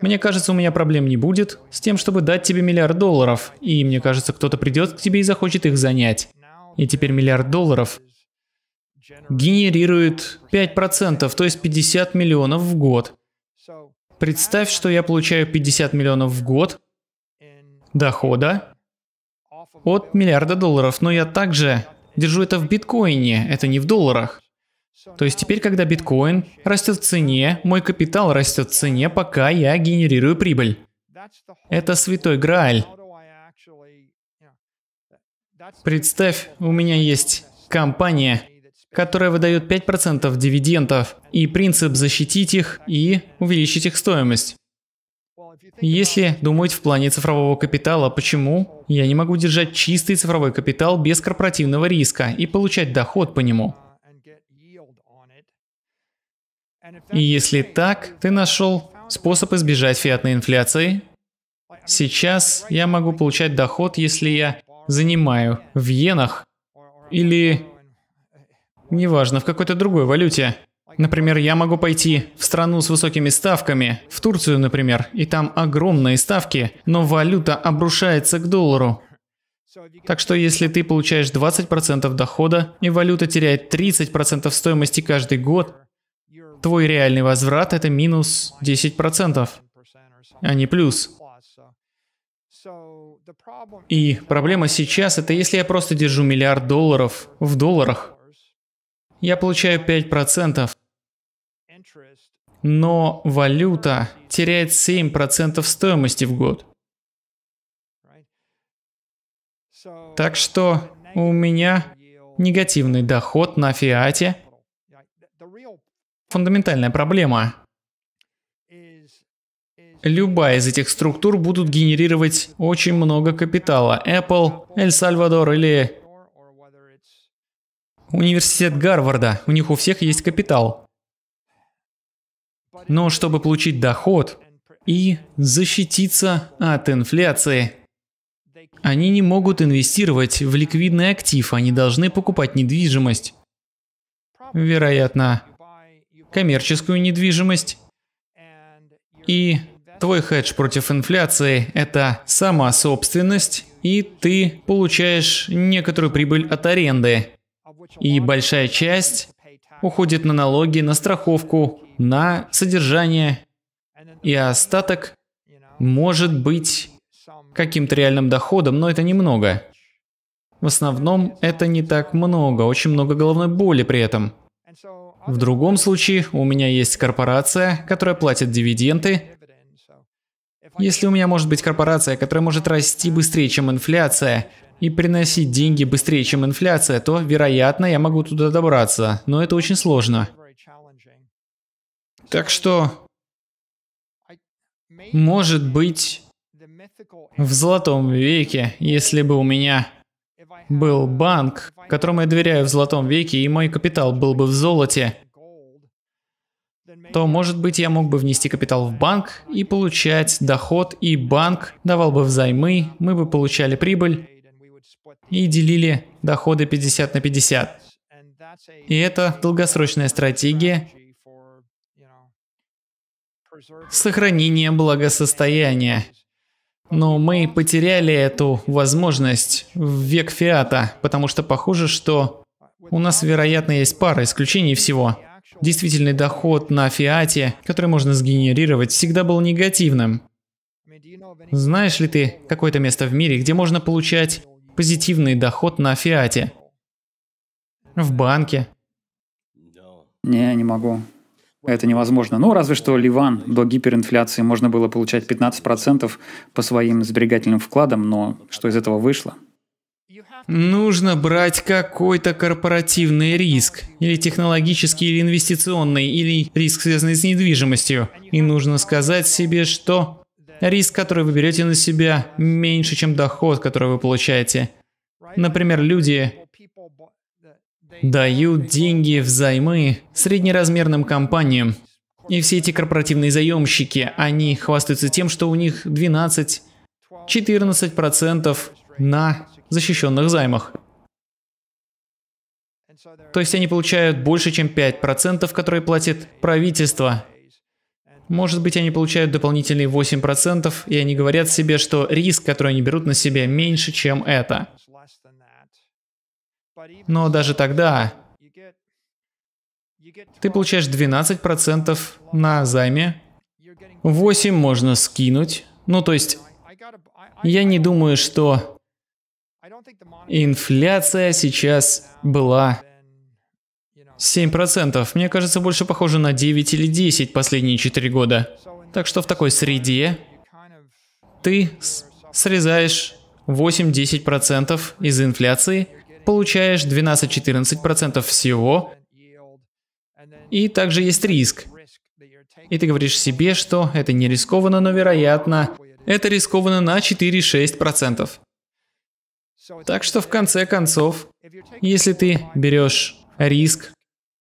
мне кажется, у меня проблем не будет с тем, чтобы дать тебе миллиард долларов, и мне кажется, кто-то придет к тебе и захочет их занять. И теперь миллиард долларов генерирует 5%, то есть 50 миллионов в год. Представь, что я получаю 50 миллионов в год, дохода от миллиарда долларов, но я также держу это в биткоине, это не в долларах. То есть теперь, когда биткоин растет в цене, мой капитал растет в цене, пока я генерирую прибыль. Это святой Грааль. Представь, у меня есть компания, которая выдает 5% дивидендов, и принцип защитить их и увеличить их стоимость. Если думать в плане цифрового капитала, почему я не могу держать чистый цифровой капитал без корпоративного риска и получать доход по нему? И если так, ты нашел способ избежать фиатной инфляции? Сейчас я могу получать доход, если я занимаю в иенах или неважно, в какой-то другой валюте. Например, я могу пойти в страну с высокими ставками, в Турцию, например, и там огромные ставки, но валюта обрушается к доллару. Так что если ты получаешь 20% дохода и валюта теряет 30% стоимости каждый год, твой реальный возврат это минус 10%, а не плюс. И проблема сейчас это если я просто держу миллиард долларов в долларах, я получаю 5% но валюта теряет 7% стоимости в год. Так что у меня негативный доход на фиате. Фундаментальная проблема. Любая из этих структур будут генерировать очень много капитала. Apple, El Salvador или университет Гарварда. У них у всех есть капитал но чтобы получить доход и защититься от инфляции. Они не могут инвестировать в ликвидный актив, они должны покупать недвижимость. Вероятно, коммерческую недвижимость. И твой хедж против инфляции – это сама собственность, и ты получаешь некоторую прибыль от аренды. И большая часть уходит на налоги, на страховку, на содержание, и остаток может быть каким-то реальным доходом, но это немного. В основном это не так много, очень много головной боли при этом. В другом случае у меня есть корпорация, которая платит дивиденды. Если у меня может быть корпорация, которая может расти быстрее, чем инфляция, и приносить деньги быстрее, чем инфляция, то, вероятно, я могу туда добраться, но это очень сложно. Так что, может быть, в золотом веке, если бы у меня был банк, которому я доверяю в золотом веке, и мой капитал был бы в золоте, то, может быть, я мог бы внести капитал в банк и получать доход, и банк давал бы взаймы, мы бы получали прибыль и делили доходы 50 на 50. И это долгосрочная стратегия, сохранение благосостояния. Но мы потеряли эту возможность в век фиата, потому что похоже, что у нас, вероятно, есть пара исключений всего. Действительный доход на фиате, который можно сгенерировать, всегда был негативным. Знаешь ли ты какое-то место в мире, где можно получать позитивный доход на фиате? В банке? Не, не могу это невозможно. Ну, разве что Ливан до гиперинфляции можно было получать 15% по своим сберегательным вкладам, но что из этого вышло? Нужно брать какой-то корпоративный риск, или технологический, или инвестиционный, или риск, связанный с недвижимостью. И нужно сказать себе, что риск, который вы берете на себя, меньше, чем доход, который вы получаете. Например, люди, дают деньги взаймы среднеразмерным компаниям. И все эти корпоративные заемщики, они хвастаются тем, что у них 12-14% на защищенных займах. То есть они получают больше, чем 5%, которые платит правительство. Может быть, они получают дополнительные 8%, и они говорят себе, что риск, который они берут на себя, меньше, чем это. Но даже тогда ты получаешь 12% на займе, 8 можно скинуть. Ну, то есть, я не думаю, что инфляция сейчас была 7%. Мне кажется, больше похоже на 9 или 10 последние 4 года. Так что в такой среде ты срезаешь 8-10% из инфляции, получаешь 12-14% всего. И также есть риск. И ты говоришь себе, что это не рискованно, но вероятно. Это рискованно на 4-6%. Так что в конце концов, если ты берешь риск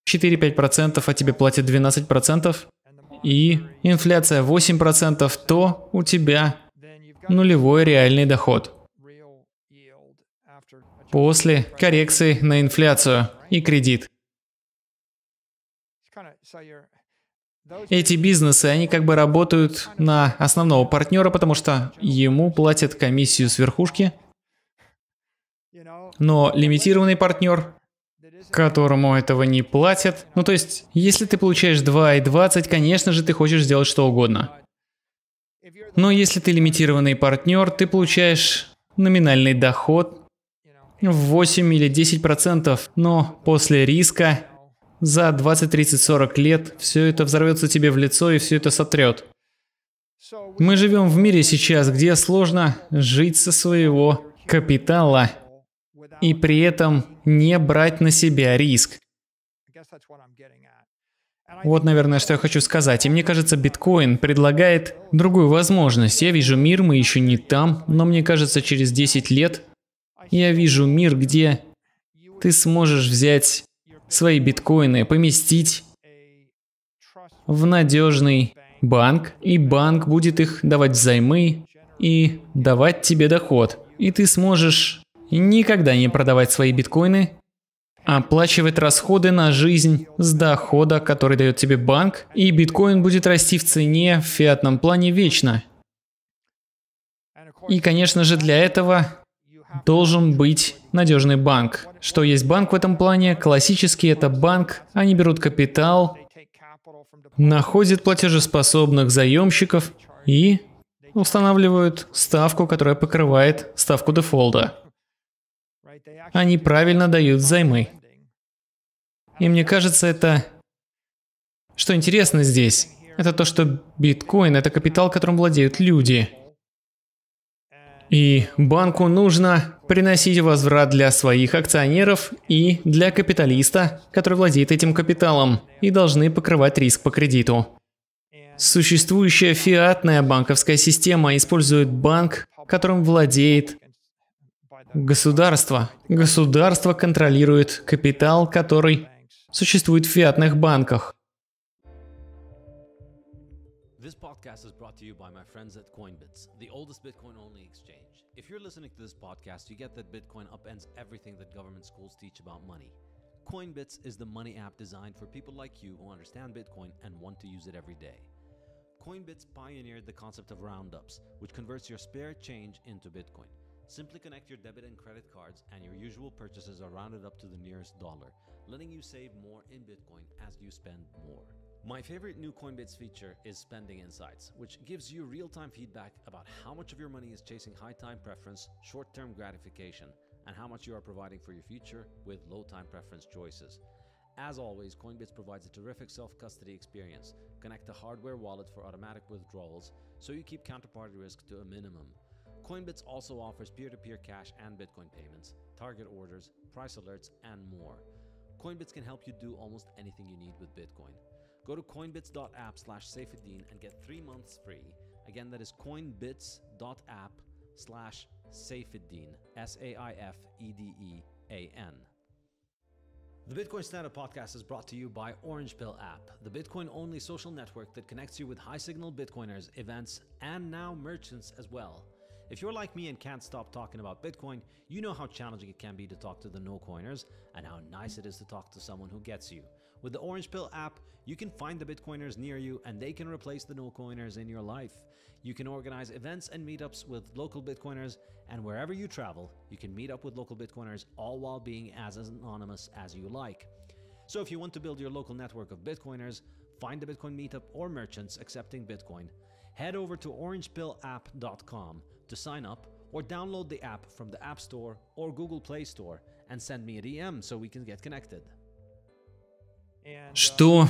4-5%, а тебе платят 12%, и инфляция 8%, то у тебя нулевой реальный доход после коррекции на инфляцию и кредит. Эти бизнесы, они как бы работают на основного партнера, потому что ему платят комиссию с верхушки, но лимитированный партнер, которому этого не платят, ну то есть, если ты получаешь 2,20, конечно же, ты хочешь сделать что угодно. Но если ты лимитированный партнер, ты получаешь номинальный доход 8 или 10%, процентов, но после риска за 20, 30, 40 лет все это взорвется тебе в лицо и все это сотрет. Мы живем в мире сейчас, где сложно жить со своего капитала и при этом не брать на себя риск. Вот, наверное, что я хочу сказать. И мне кажется, биткоин предлагает другую возможность. Я вижу мир, мы еще не там, но мне кажется, через 10 лет я вижу мир, где ты сможешь взять свои биткоины, поместить в надежный банк, и банк будет их давать взаймы и давать тебе доход. И ты сможешь никогда не продавать свои биткоины, оплачивать расходы на жизнь с дохода, который дает тебе банк, и биткоин будет расти в цене в фиатном плане вечно. И, конечно же, для этого должен быть надежный банк. Что есть банк в этом плане? Классический это банк, они берут капитал, находят платежеспособных заемщиков и устанавливают ставку, которая покрывает ставку дефолта. Они правильно дают займы. И мне кажется, это... Что интересно здесь, это то, что биткоин – это капитал, которым владеют люди – и банку нужно приносить возврат для своих акционеров и для капиталиста, который владеет этим капиталом, и должны покрывать риск по кредиту. Существующая фиатная банковская система использует банк, которым владеет государство. Государство контролирует капитал, который существует в фиатных банках. This podcast is brought to you by my friends at Coinbits, the oldest Bitcoin only exchange. If you're listening to this podcast, you get that Bitcoin upends everything that government schools teach about money. Coinbits is the money app designed for people like you who understand Bitcoin and want to use it every day. Coinbits pioneered the concept of roundups, which converts your spare change into Bitcoin. Simply connect your debit and credit cards, and your usual purchases are rounded up to the nearest dollar, letting you save more in Bitcoin as you spend more. My favorite new Coinbits feature is Spending Insights, which gives you real-time feedback about how much of your money is chasing high-time preference, short-term gratification, and how much you are providing for your future with low-time preference choices. As always, Coinbits provides a terrific self-custody experience. Connect a hardware wallet for automatic withdrawals, so you keep counterparty risk to a minimum. Coinbits also offers peer-to-peer -peer cash and Bitcoin payments, target orders, price alerts, and more. Coinbits can help you do almost anything you need with Bitcoin. Go to coinbits.app slash Saifuddin and get three months free. Again, that is coinbits.app slash Saifuddin, S A I F E D E A N. The Bitcoin Standard Podcast is brought to you by Orange Pill app, the Bitcoin only social network that connects you with high signal Bitcoiners, events, and now merchants as well. If you're like me and can't stop talking about Bitcoin, you know how challenging it can be to talk to the no coiners and how nice it is to talk to someone who gets you. With the Orange Pill app, you can find the Bitcoiners near you and they can replace the no-coiners in your life. You can organize events and meetups with local Bitcoiners, and wherever you travel, you can meet up with local Bitcoiners, all while being as anonymous as you like. So if you want to build your local network of Bitcoiners, find a Bitcoin meetup or merchants accepting Bitcoin. Head over to orangepillapp.com to sign up or download the app from the App Store or Google Play Store and send me a DM so we can get connected. что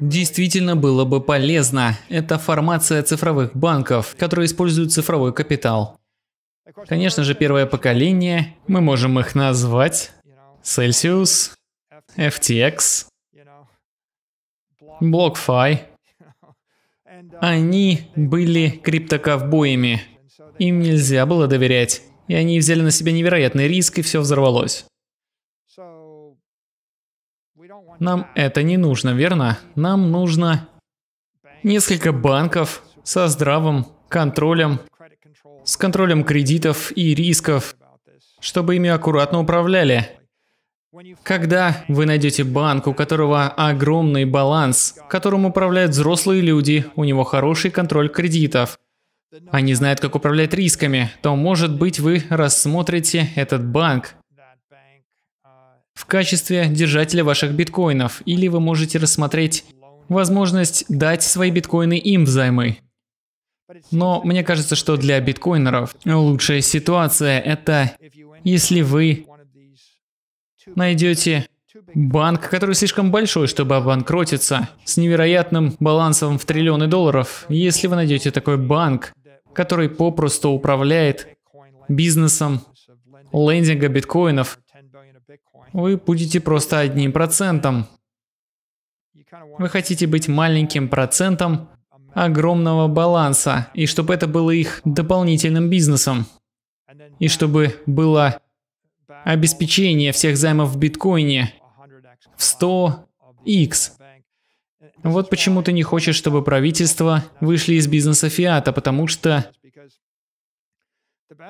действительно было бы полезно, это формация цифровых банков, которые используют цифровой капитал. Конечно же, первое поколение, мы можем их назвать Celsius, FTX, BlockFi. Они были криптоковбоями. Им нельзя было доверять. И они взяли на себя невероятный риск, и все взорвалось. Нам это не нужно, верно? Нам нужно несколько банков со здравым контролем, с контролем кредитов и рисков, чтобы ими аккуратно управляли. Когда вы найдете банк, у которого огромный баланс, которым управляют взрослые люди, у него хороший контроль кредитов, они знают, как управлять рисками, то, может быть, вы рассмотрите этот банк в качестве держателя ваших биткоинов, или вы можете рассмотреть возможность дать свои биткоины им взаймы. Но мне кажется, что для биткоинеров лучшая ситуация – это если вы найдете банк, который слишком большой, чтобы обанкротиться, с невероятным балансом в триллионы долларов. Если вы найдете такой банк, который попросту управляет бизнесом лендинга биткоинов, вы будете просто одним процентом. Вы хотите быть маленьким процентом огромного баланса, и чтобы это было их дополнительным бизнесом, и чтобы было обеспечение всех займов в биткоине в 100x. Вот почему ты не хочешь, чтобы правительство вышли из бизнеса фиата, потому что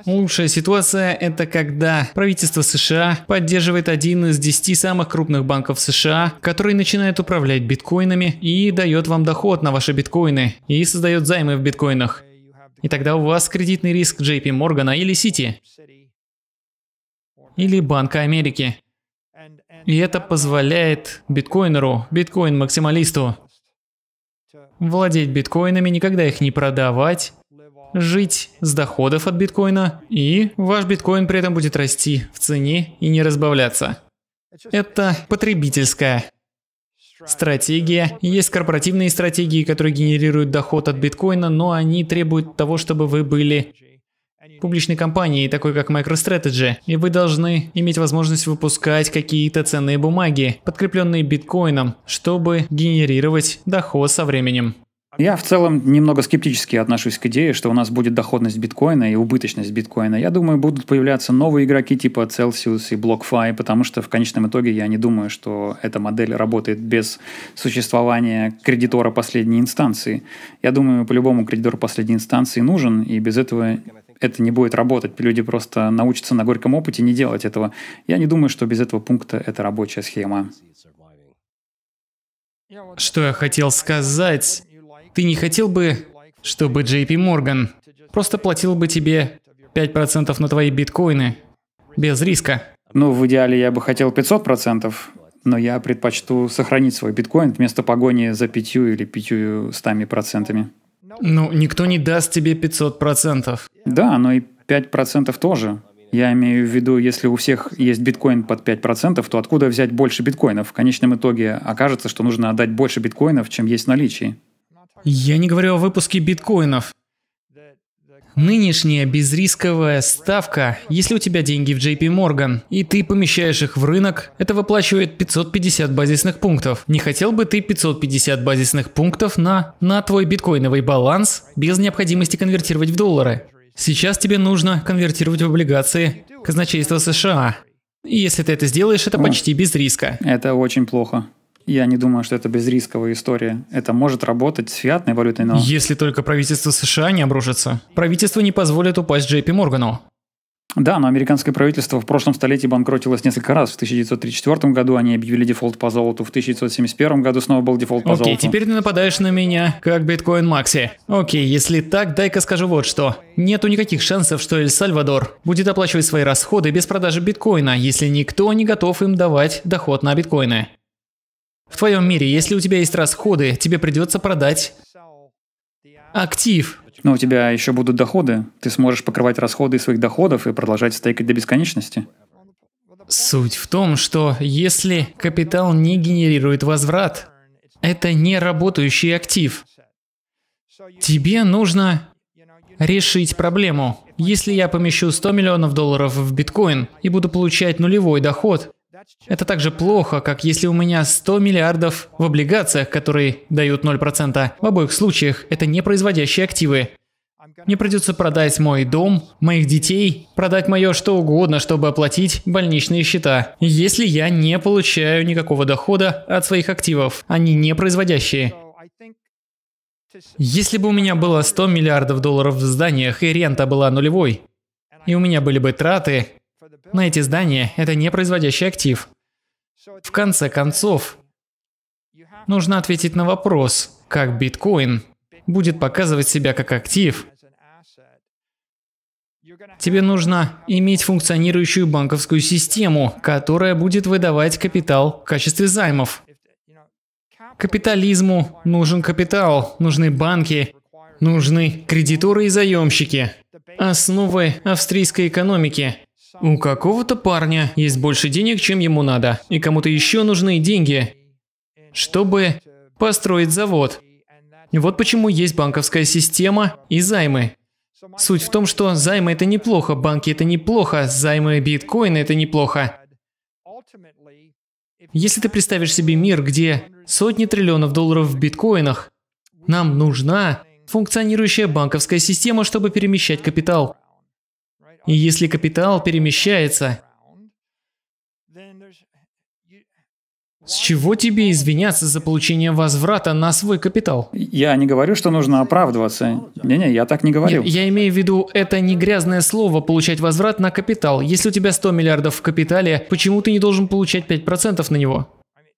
Лучшая ситуация – это когда правительство США поддерживает один из 10 самых крупных банков США, который начинает управлять биткоинами и дает вам доход на ваши биткоины и создает займы в биткоинах. И тогда у вас кредитный риск JP Morgan или City, или Банка Америки. И это позволяет биткоинеру, биткоин-максималисту, владеть биткоинами, никогда их не продавать, жить с доходов от биткоина, и ваш биткоин при этом будет расти в цене и не разбавляться. Это потребительская стратегия. Есть корпоративные стратегии, которые генерируют доход от биткоина, но они требуют того, чтобы вы были публичной компанией, такой как MicroStrategy, и вы должны иметь возможность выпускать какие-то ценные бумаги, подкрепленные биткоином, чтобы генерировать доход со временем. Я в целом немного скептически отношусь к идее, что у нас будет доходность биткоина и убыточность биткоина. Я думаю, будут появляться новые игроки типа Celsius и BlockFi, потому что в конечном итоге я не думаю, что эта модель работает без существования кредитора последней инстанции. Я думаю, по-любому кредитор последней инстанции нужен, и без этого это не будет работать. Люди просто научатся на горьком опыте не делать этого. Я не думаю, что без этого пункта это рабочая схема. Что я хотел сказать? Ты не хотел бы, чтобы JP Morgan просто платил бы тебе 5% на твои биткоины без риска? Ну, в идеале я бы хотел 500%, но я предпочту сохранить свой биткоин вместо погони за 5 или 500%. Ну, никто не даст тебе 500%. Да, но и 5% тоже. Я имею в виду, если у всех есть биткоин под 5%, то откуда взять больше биткоинов? В конечном итоге окажется, что нужно отдать больше биткоинов, чем есть в наличии. Я не говорю о выпуске биткоинов. Нынешняя безрисковая ставка, если у тебя деньги в JP Morgan, и ты помещаешь их в рынок, это выплачивает 550 базисных пунктов. Не хотел бы ты 550 базисных пунктов на, на твой биткоиновый баланс без необходимости конвертировать в доллары? Сейчас тебе нужно конвертировать в облигации казначейства США. И если ты это сделаешь, это почти без риска. Это очень плохо. Я не думаю, что это безрисковая история. Это может работать с фиатной валютой, но... Если только правительство США не обрушится. Правительство не позволит упасть Джейпи Моргану. Да, но американское правительство в прошлом столетии банкротилось несколько раз. В 1934 году они объявили дефолт по золоту, в 1971 году снова был дефолт по Окей, золоту. Окей, теперь ты нападаешь на меня, как биткоин Макси. Окей, если так, дай-ка скажу вот что. Нету никаких шансов, что Эль-Сальвадор будет оплачивать свои расходы без продажи биткоина, если никто не готов им давать доход на биткоины. В твоем мире, если у тебя есть расходы, тебе придется продать актив. Но у тебя еще будут доходы. Ты сможешь покрывать расходы своих доходов и продолжать стейкать до бесконечности. Суть в том, что если капитал не генерирует возврат, это не работающий актив. Тебе нужно решить проблему. Если я помещу 100 миллионов долларов в биткоин и буду получать нулевой доход, это так же плохо, как если у меня 100 миллиардов в облигациях, которые дают 0%. В обоих случаях это непроизводящие активы. Мне придется продать мой дом, моих детей, продать мое что угодно, чтобы оплатить больничные счета, если я не получаю никакого дохода от своих активов. Они не производящие. Если бы у меня было 100 миллиардов долларов в зданиях и рента была нулевой, и у меня были бы траты, но эти здания – это не производящий актив. В конце концов, нужно ответить на вопрос, как биткоин будет показывать себя как актив. Тебе нужно иметь функционирующую банковскую систему, которая будет выдавать капитал в качестве займов. Капитализму нужен капитал, нужны банки, нужны кредиторы и заемщики. Основы австрийской экономики у какого-то парня есть больше денег, чем ему надо, и кому-то еще нужны деньги, чтобы построить завод. Вот почему есть банковская система и займы. Суть в том, что займы это неплохо, банки это неплохо, займы биткоина это неплохо. Если ты представишь себе мир, где сотни триллионов долларов в биткоинах, нам нужна функционирующая банковская система, чтобы перемещать капитал. И если капитал перемещается, с чего тебе извиняться за получение возврата на свой капитал? Я не говорю, что нужно оправдываться. Не-не, я так не говорю. Я, я имею в виду, это не грязное слово получать возврат на капитал. Если у тебя 100 миллиардов в капитале, почему ты не должен получать 5% на него?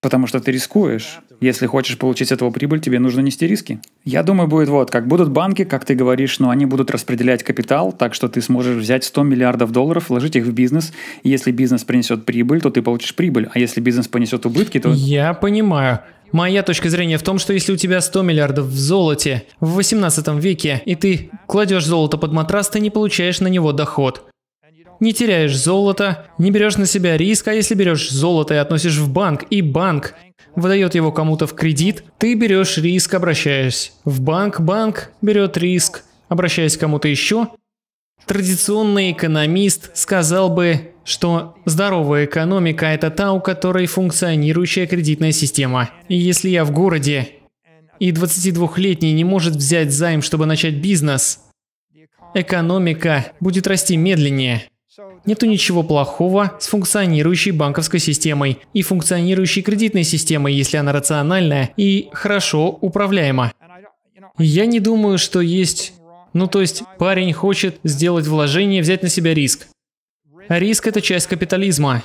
Потому что ты рискуешь. Если хочешь получить этого прибыль, тебе нужно нести риски. Я думаю, будет вот, как будут банки, как ты говоришь, но они будут распределять капитал, так что ты сможешь взять 100 миллиардов долларов, вложить их в бизнес. И если бизнес принесет прибыль, то ты получишь прибыль. А если бизнес понесет убытки, то... Я понимаю. Моя точка зрения в том, что если у тебя 100 миллиардов в золоте в 18 веке, и ты кладешь золото под матрас, ты не получаешь на него доход не теряешь золото, не берешь на себя риск, а если берешь золото и относишь в банк, и банк выдает его кому-то в кредит, ты берешь риск, обращаясь в банк, банк берет риск, обращаясь к кому-то еще. Традиционный экономист сказал бы, что здоровая экономика – это та, у которой функционирующая кредитная система. И если я в городе, и 22-летний не может взять займ, чтобы начать бизнес, экономика будет расти медленнее. Нету ничего плохого с функционирующей банковской системой и функционирующей кредитной системой, если она рациональная и хорошо управляема. Я не думаю, что есть... Ну то есть парень хочет сделать вложение, взять на себя риск. риск – это часть капитализма.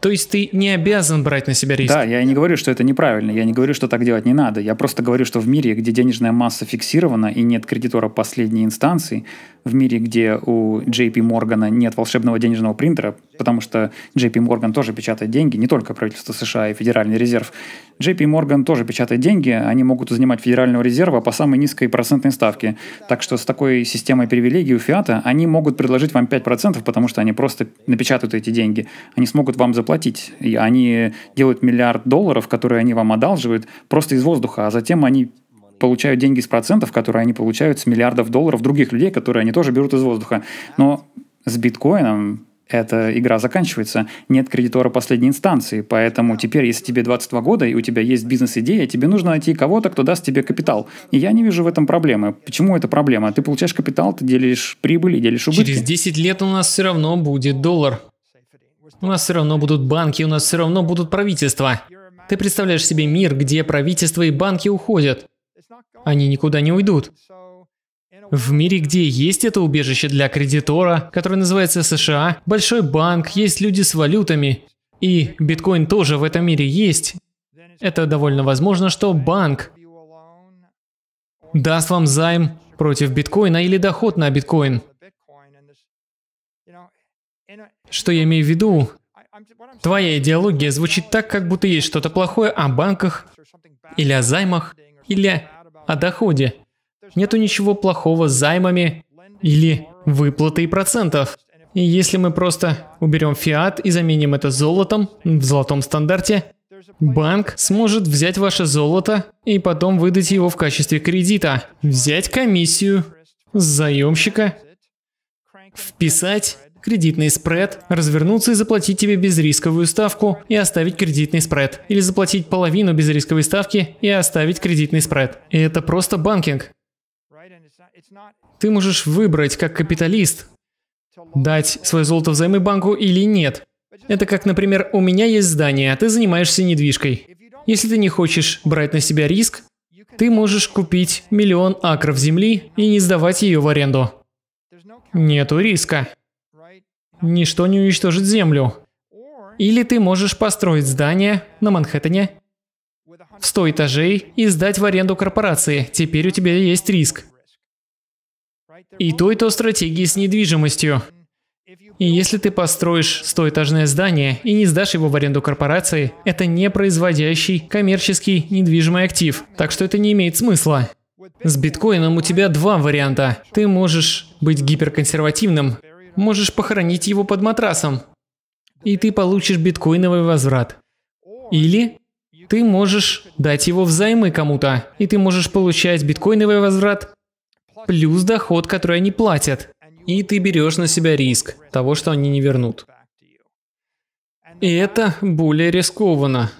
То есть ты не обязан брать на себя риск. Да, я не говорю, что это неправильно, я не говорю, что так делать не надо. Я просто говорю, что в мире, где денежная масса фиксирована и нет кредитора последней инстанции, в мире, где у JP Моргана нет волшебного денежного принтера, потому что JP Morgan тоже печатает деньги, не только правительство США и Федеральный резерв. JP Morgan тоже печатает деньги, они могут занимать Федерального резерва по самой низкой процентной ставке. Так что с такой системой привилегий у фиата они могут предложить вам 5%, потому что они просто напечатают эти деньги. Они смогут вам заплатить заплатить. И они делают миллиард долларов, которые они вам одалживают, просто из воздуха, а затем они получают деньги с процентов, которые они получают с миллиардов долларов других людей, которые они тоже берут из воздуха. Но с биткоином эта игра заканчивается. Нет кредитора последней инстанции, поэтому теперь, если тебе 22 года и у тебя есть бизнес-идея, тебе нужно найти кого-то, кто даст тебе капитал. И я не вижу в этом проблемы. Почему это проблема? Ты получаешь капитал, ты делишь прибыль и делишь убытки. Через 10 лет у нас все равно будет доллар. У нас все равно будут банки, у нас все равно будут правительства. Ты представляешь себе мир, где правительства и банки уходят. Они никуда не уйдут. В мире, где есть это убежище для кредитора, которое называется США, большой банк, есть люди с валютами, и биткоин тоже в этом мире есть, это довольно возможно, что банк даст вам займ против биткоина или доход на биткоин. Что я имею в виду? Твоя идеология звучит так, как будто есть что-то плохое о банках, или о займах, или о доходе. Нету ничего плохого с займами или выплатой процентов. И если мы просто уберем фиат и заменим это золотом в золотом стандарте, банк сможет взять ваше золото и потом выдать его в качестве кредита, взять комиссию с заемщика, вписать кредитный спред, развернуться и заплатить тебе безрисковую ставку и оставить кредитный спред, или заплатить половину безрисковой ставки и оставить кредитный спред. И это просто банкинг. Ты можешь выбрать, как капиталист, дать свое золото взаймы банку или нет. Это как, например, у меня есть здание, а ты занимаешься недвижкой. Если ты не хочешь брать на себя риск, ты можешь купить миллион акров земли и не сдавать ее в аренду. Нету риска. Ничто не уничтожит Землю. Или ты можешь построить здание на Манхэттене в 100 этажей и сдать в аренду корпорации. Теперь у тебя есть риск. И то, и то стратегии с недвижимостью. И если ты построишь стоэтажное здание и не сдашь его в аренду корпорации, это не производящий коммерческий недвижимый актив, так что это не имеет смысла. С биткоином у тебя два варианта. Ты можешь быть гиперконсервативным можешь похоронить его под матрасом, и ты получишь биткоиновый возврат. Или ты можешь дать его взаймы кому-то, и ты можешь получать биткоиновый возврат плюс доход, который они платят. И ты берешь на себя риск того, что они не вернут. И это более рискованно.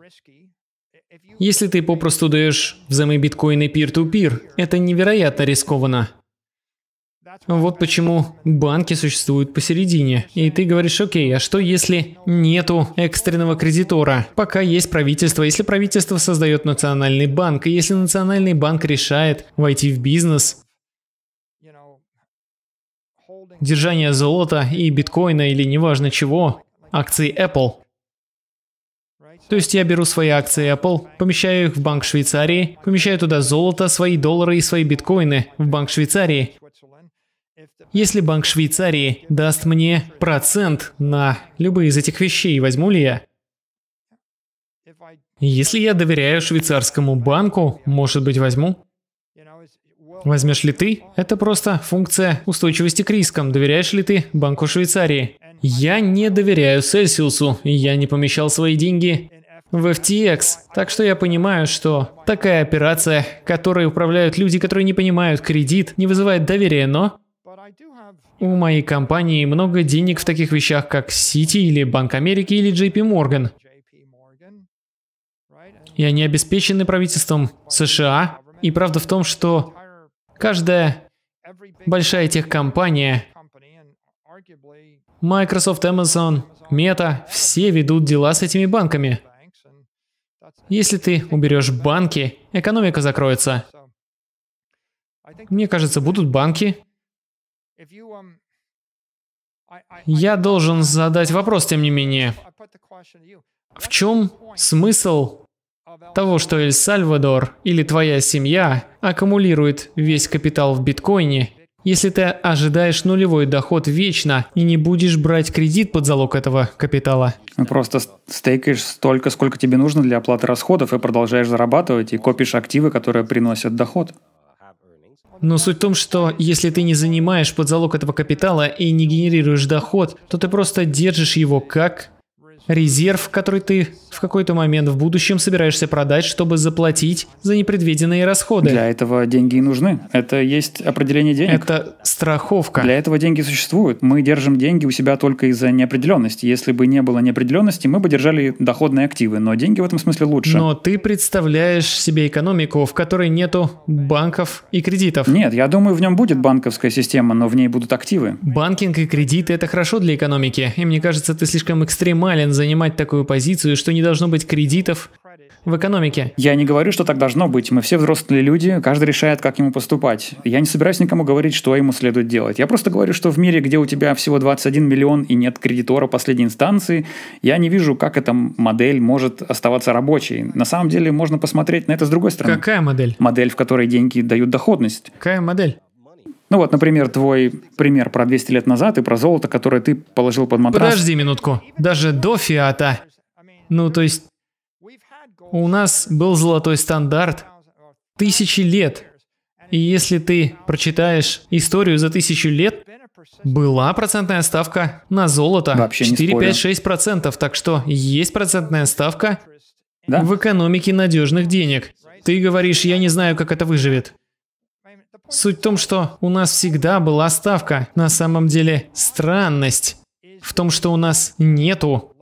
Если ты попросту даешь взаймы биткоины пир-ту-пир, это невероятно рискованно. Вот почему банки существуют посередине. И ты говоришь, окей, а что если нету экстренного кредитора? Пока есть правительство. Если правительство создает национальный банк, и если национальный банк решает войти в бизнес, держание золота и биткоина или неважно чего, акции Apple. То есть я беру свои акции Apple, помещаю их в Банк Швейцарии, помещаю туда золото, свои доллары и свои биткоины в Банк Швейцарии. Если Банк Швейцарии даст мне процент на любые из этих вещей, возьму ли я? Если я доверяю швейцарскому банку, может быть, возьму? Возьмешь ли ты? Это просто функция устойчивости к рискам. Доверяешь ли ты Банку Швейцарии? Я не доверяю Сельсиусу, и я не помещал свои деньги в FTX. Так что я понимаю, что такая операция, которой управляют люди, которые не понимают кредит, не вызывает доверия, но у моей компании много денег в таких вещах, как Сити или Банк Америки или JP Morgan. И они обеспечены правительством США. И правда в том, что каждая большая техкомпания, Microsoft, Amazon, Meta, все ведут дела с этими банками. Если ты уберешь банки, экономика закроется. Мне кажется, будут банки, я должен задать вопрос, тем не менее. В чем смысл того, что Эль-Сальвадор или твоя семья аккумулирует весь капитал в биткоине, если ты ожидаешь нулевой доход вечно и не будешь брать кредит под залог этого капитала. Ну, просто стейкаешь столько, сколько тебе нужно для оплаты расходов и продолжаешь зарабатывать и копишь активы, которые приносят доход. Но суть в том, что если ты не занимаешь под залог этого капитала и не генерируешь доход, то ты просто держишь его как резерв, который ты в какой-то момент в будущем собираешься продать, чтобы заплатить за непредвиденные расходы. Для этого деньги и нужны. Это есть определение денег. Это страховка. Для этого деньги существуют. Мы держим деньги у себя только из-за неопределенности. Если бы не было неопределенности, мы бы держали доходные активы, но деньги в этом смысле лучше. Но ты представляешь себе экономику, в которой нету банков и кредитов. Нет, я думаю, в нем будет банковская система, но в ней будут активы. Банкинг и кредиты – это хорошо для экономики, и мне кажется, ты слишком экстремален занимать такую позицию, что не должно быть кредитов в экономике. Я не говорю, что так должно быть. Мы все взрослые люди, каждый решает, как ему поступать. Я не собираюсь никому говорить, что ему следует делать. Я просто говорю, что в мире, где у тебя всего 21 миллион и нет кредитора последней инстанции, я не вижу, как эта модель может оставаться рабочей. На самом деле можно посмотреть на это с другой стороны. Какая модель? Модель, в которой деньги дают доходность. Какая модель? Ну вот, например, твой пример про 200 лет назад и про золото, которое ты положил под матрас. Подожди минутку. Даже до фиата. Ну, то есть, у нас был золотой стандарт тысячи лет. И если ты прочитаешь историю за тысячу лет, была процентная ставка на золото. Вообще 4-5-6%. Так что есть процентная ставка да? в экономике надежных денег. Ты говоришь, я не знаю, как это выживет. Суть в том, что у нас всегда была ставка. На самом деле странность в том, что у нас нету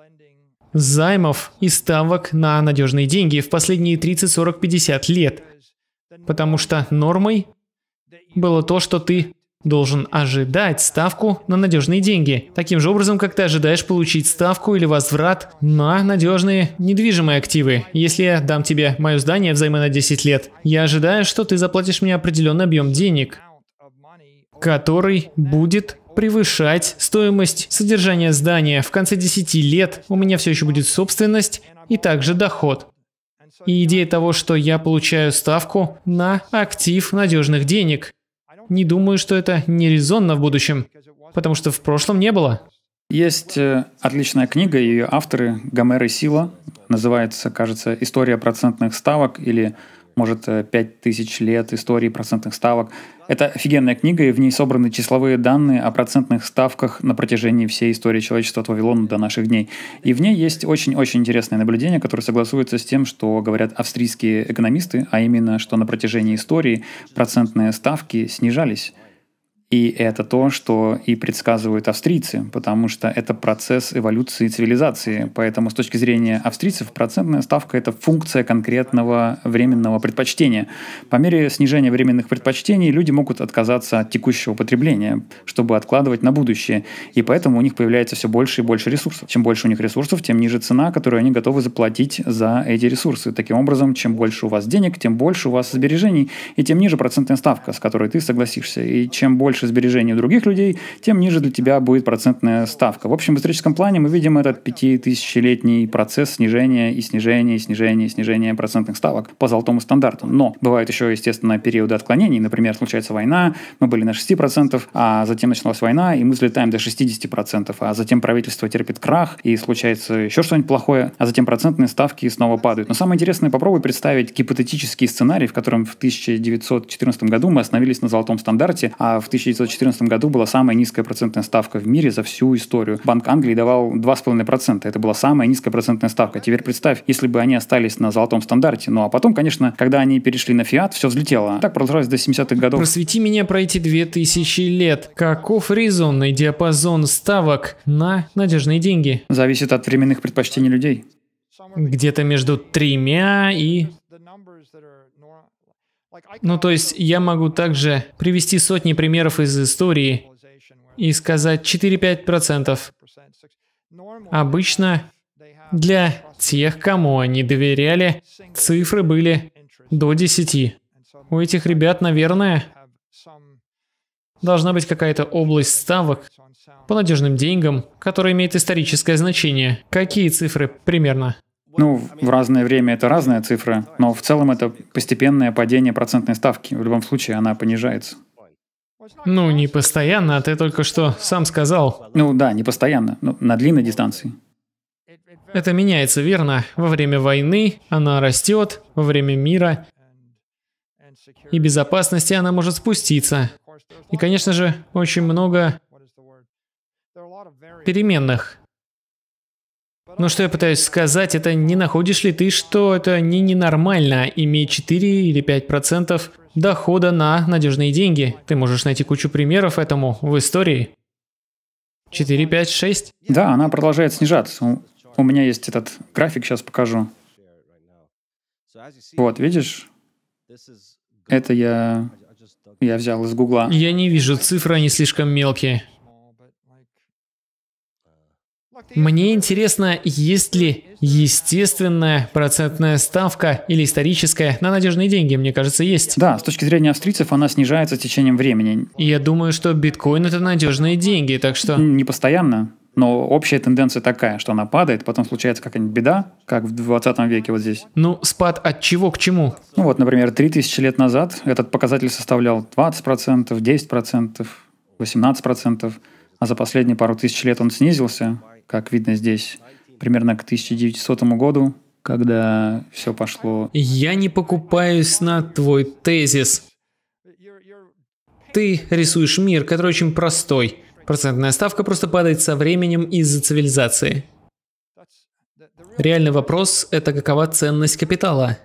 займов и ставок на надежные деньги в последние 30, 40, 50 лет. Потому что нормой было то, что ты должен ожидать ставку на надежные деньги, таким же образом, как ты ожидаешь получить ставку или возврат на надежные недвижимые активы. Если я дам тебе мое здание взаймы на 10 лет, я ожидаю, что ты заплатишь мне определенный объем денег, который будет превышать стоимость содержания здания. В конце 10 лет у меня все еще будет собственность и также доход. И идея того, что я получаю ставку на актив надежных денег – не думаю, что это нерезонно в будущем, потому что в прошлом не было. Есть э, отличная книга, ее авторы Гомер и Сила. Называется, кажется, «История процентных ставок» или может, 5000 э, лет истории процентных ставок. Это офигенная книга, и в ней собраны числовые данные о процентных ставках на протяжении всей истории человечества от Вавилона до наших дней. И в ней есть очень-очень интересные наблюдения, которые согласуются с тем, что говорят австрийские экономисты, а именно, что на протяжении истории процентные ставки снижались и это то, что и предсказывают австрийцы, потому что это процесс эволюции цивилизации. Поэтому с точки зрения австрийцев процентная ставка — это функция конкретного временного предпочтения. По мере снижения временных предпочтений люди могут отказаться от текущего потребления, чтобы откладывать на будущее. И поэтому у них появляется все больше и больше ресурсов. Чем больше у них ресурсов, тем ниже цена, которую они готовы заплатить за эти ресурсы. Таким образом, чем больше у вас денег, тем больше у вас сбережений, и тем ниже процентная ставка, с которой ты согласишься. И чем больше больше сбережений у других людей, тем ниже для тебя будет процентная ставка. В общем, в историческом плане мы видим этот пятитысячелетний процесс снижения и снижения, и снижения, и снижения процентных ставок по золотому стандарту. Но бывают еще, естественно, периоды отклонений. Например, случается война, мы были на 6%, а затем началась война, и мы взлетаем до 60%, а затем правительство терпит крах, и случается еще что-нибудь плохое, а затем процентные ставки снова падают. Но самое интересное, попробуй представить гипотетический сценарий, в котором в 1914 году мы остановились на золотом стандарте, а в 1900 2014 году была самая низкая процентная ставка в мире за всю историю. Банк Англии давал 2,5%. Это была самая низкая процентная ставка. Теперь представь, если бы они остались на золотом стандарте. Ну а потом, конечно, когда они перешли на фиат, все взлетело. Так продолжалось до 70-х годов. Просвети меня про эти 2000 лет. Каков резонный диапазон ставок на надежные деньги? Зависит от временных предпочтений людей. Где-то между тремя и ну, то есть я могу также привести сотни примеров из истории и сказать 4-5%. Обычно для тех, кому они доверяли, цифры были до 10. У этих ребят, наверное, должна быть какая-то область ставок по надежным деньгам, которая имеет историческое значение. Какие цифры примерно? Ну, в разное время это разная цифра, но в целом это постепенное падение процентной ставки. В любом случае она понижается. Ну, не постоянно, а ты только что сам сказал. Ну да, не постоянно, но на длинной дистанции. Это меняется, верно? Во время войны она растет, во время мира и безопасности она может спуститься. И, конечно же, очень много переменных. Но ну, что я пытаюсь сказать, это не находишь ли ты, что это не ненормально иметь 4 или 5 процентов дохода на надежные деньги? Ты можешь найти кучу примеров этому в истории. 4, 5, 6? Да, она продолжает снижаться. У, меня есть этот график, сейчас покажу. Вот, видишь? Это я, я взял из Гугла. Я не вижу, цифры, они слишком мелкие. Мне интересно, есть ли естественная процентная ставка или историческая на надежные деньги, мне кажется, есть. Да, с точки зрения австрийцев она снижается с течением времени. я думаю, что биткоин это надежные деньги, так что... Не постоянно. Но общая тенденция такая, что она падает, потом случается какая-нибудь беда, как в 20 веке вот здесь. Ну, спад от чего к чему? Ну вот, например, 3000 лет назад этот показатель составлял 20%, 10%, 18%, а за последние пару тысяч лет он снизился, как видно здесь, примерно к 1900 году, когда все пошло. Я не покупаюсь на твой тезис. Ты рисуешь мир, который очень простой. Процентная ставка просто падает со временем из-за цивилизации. Реальный вопрос – это какова ценность капитала?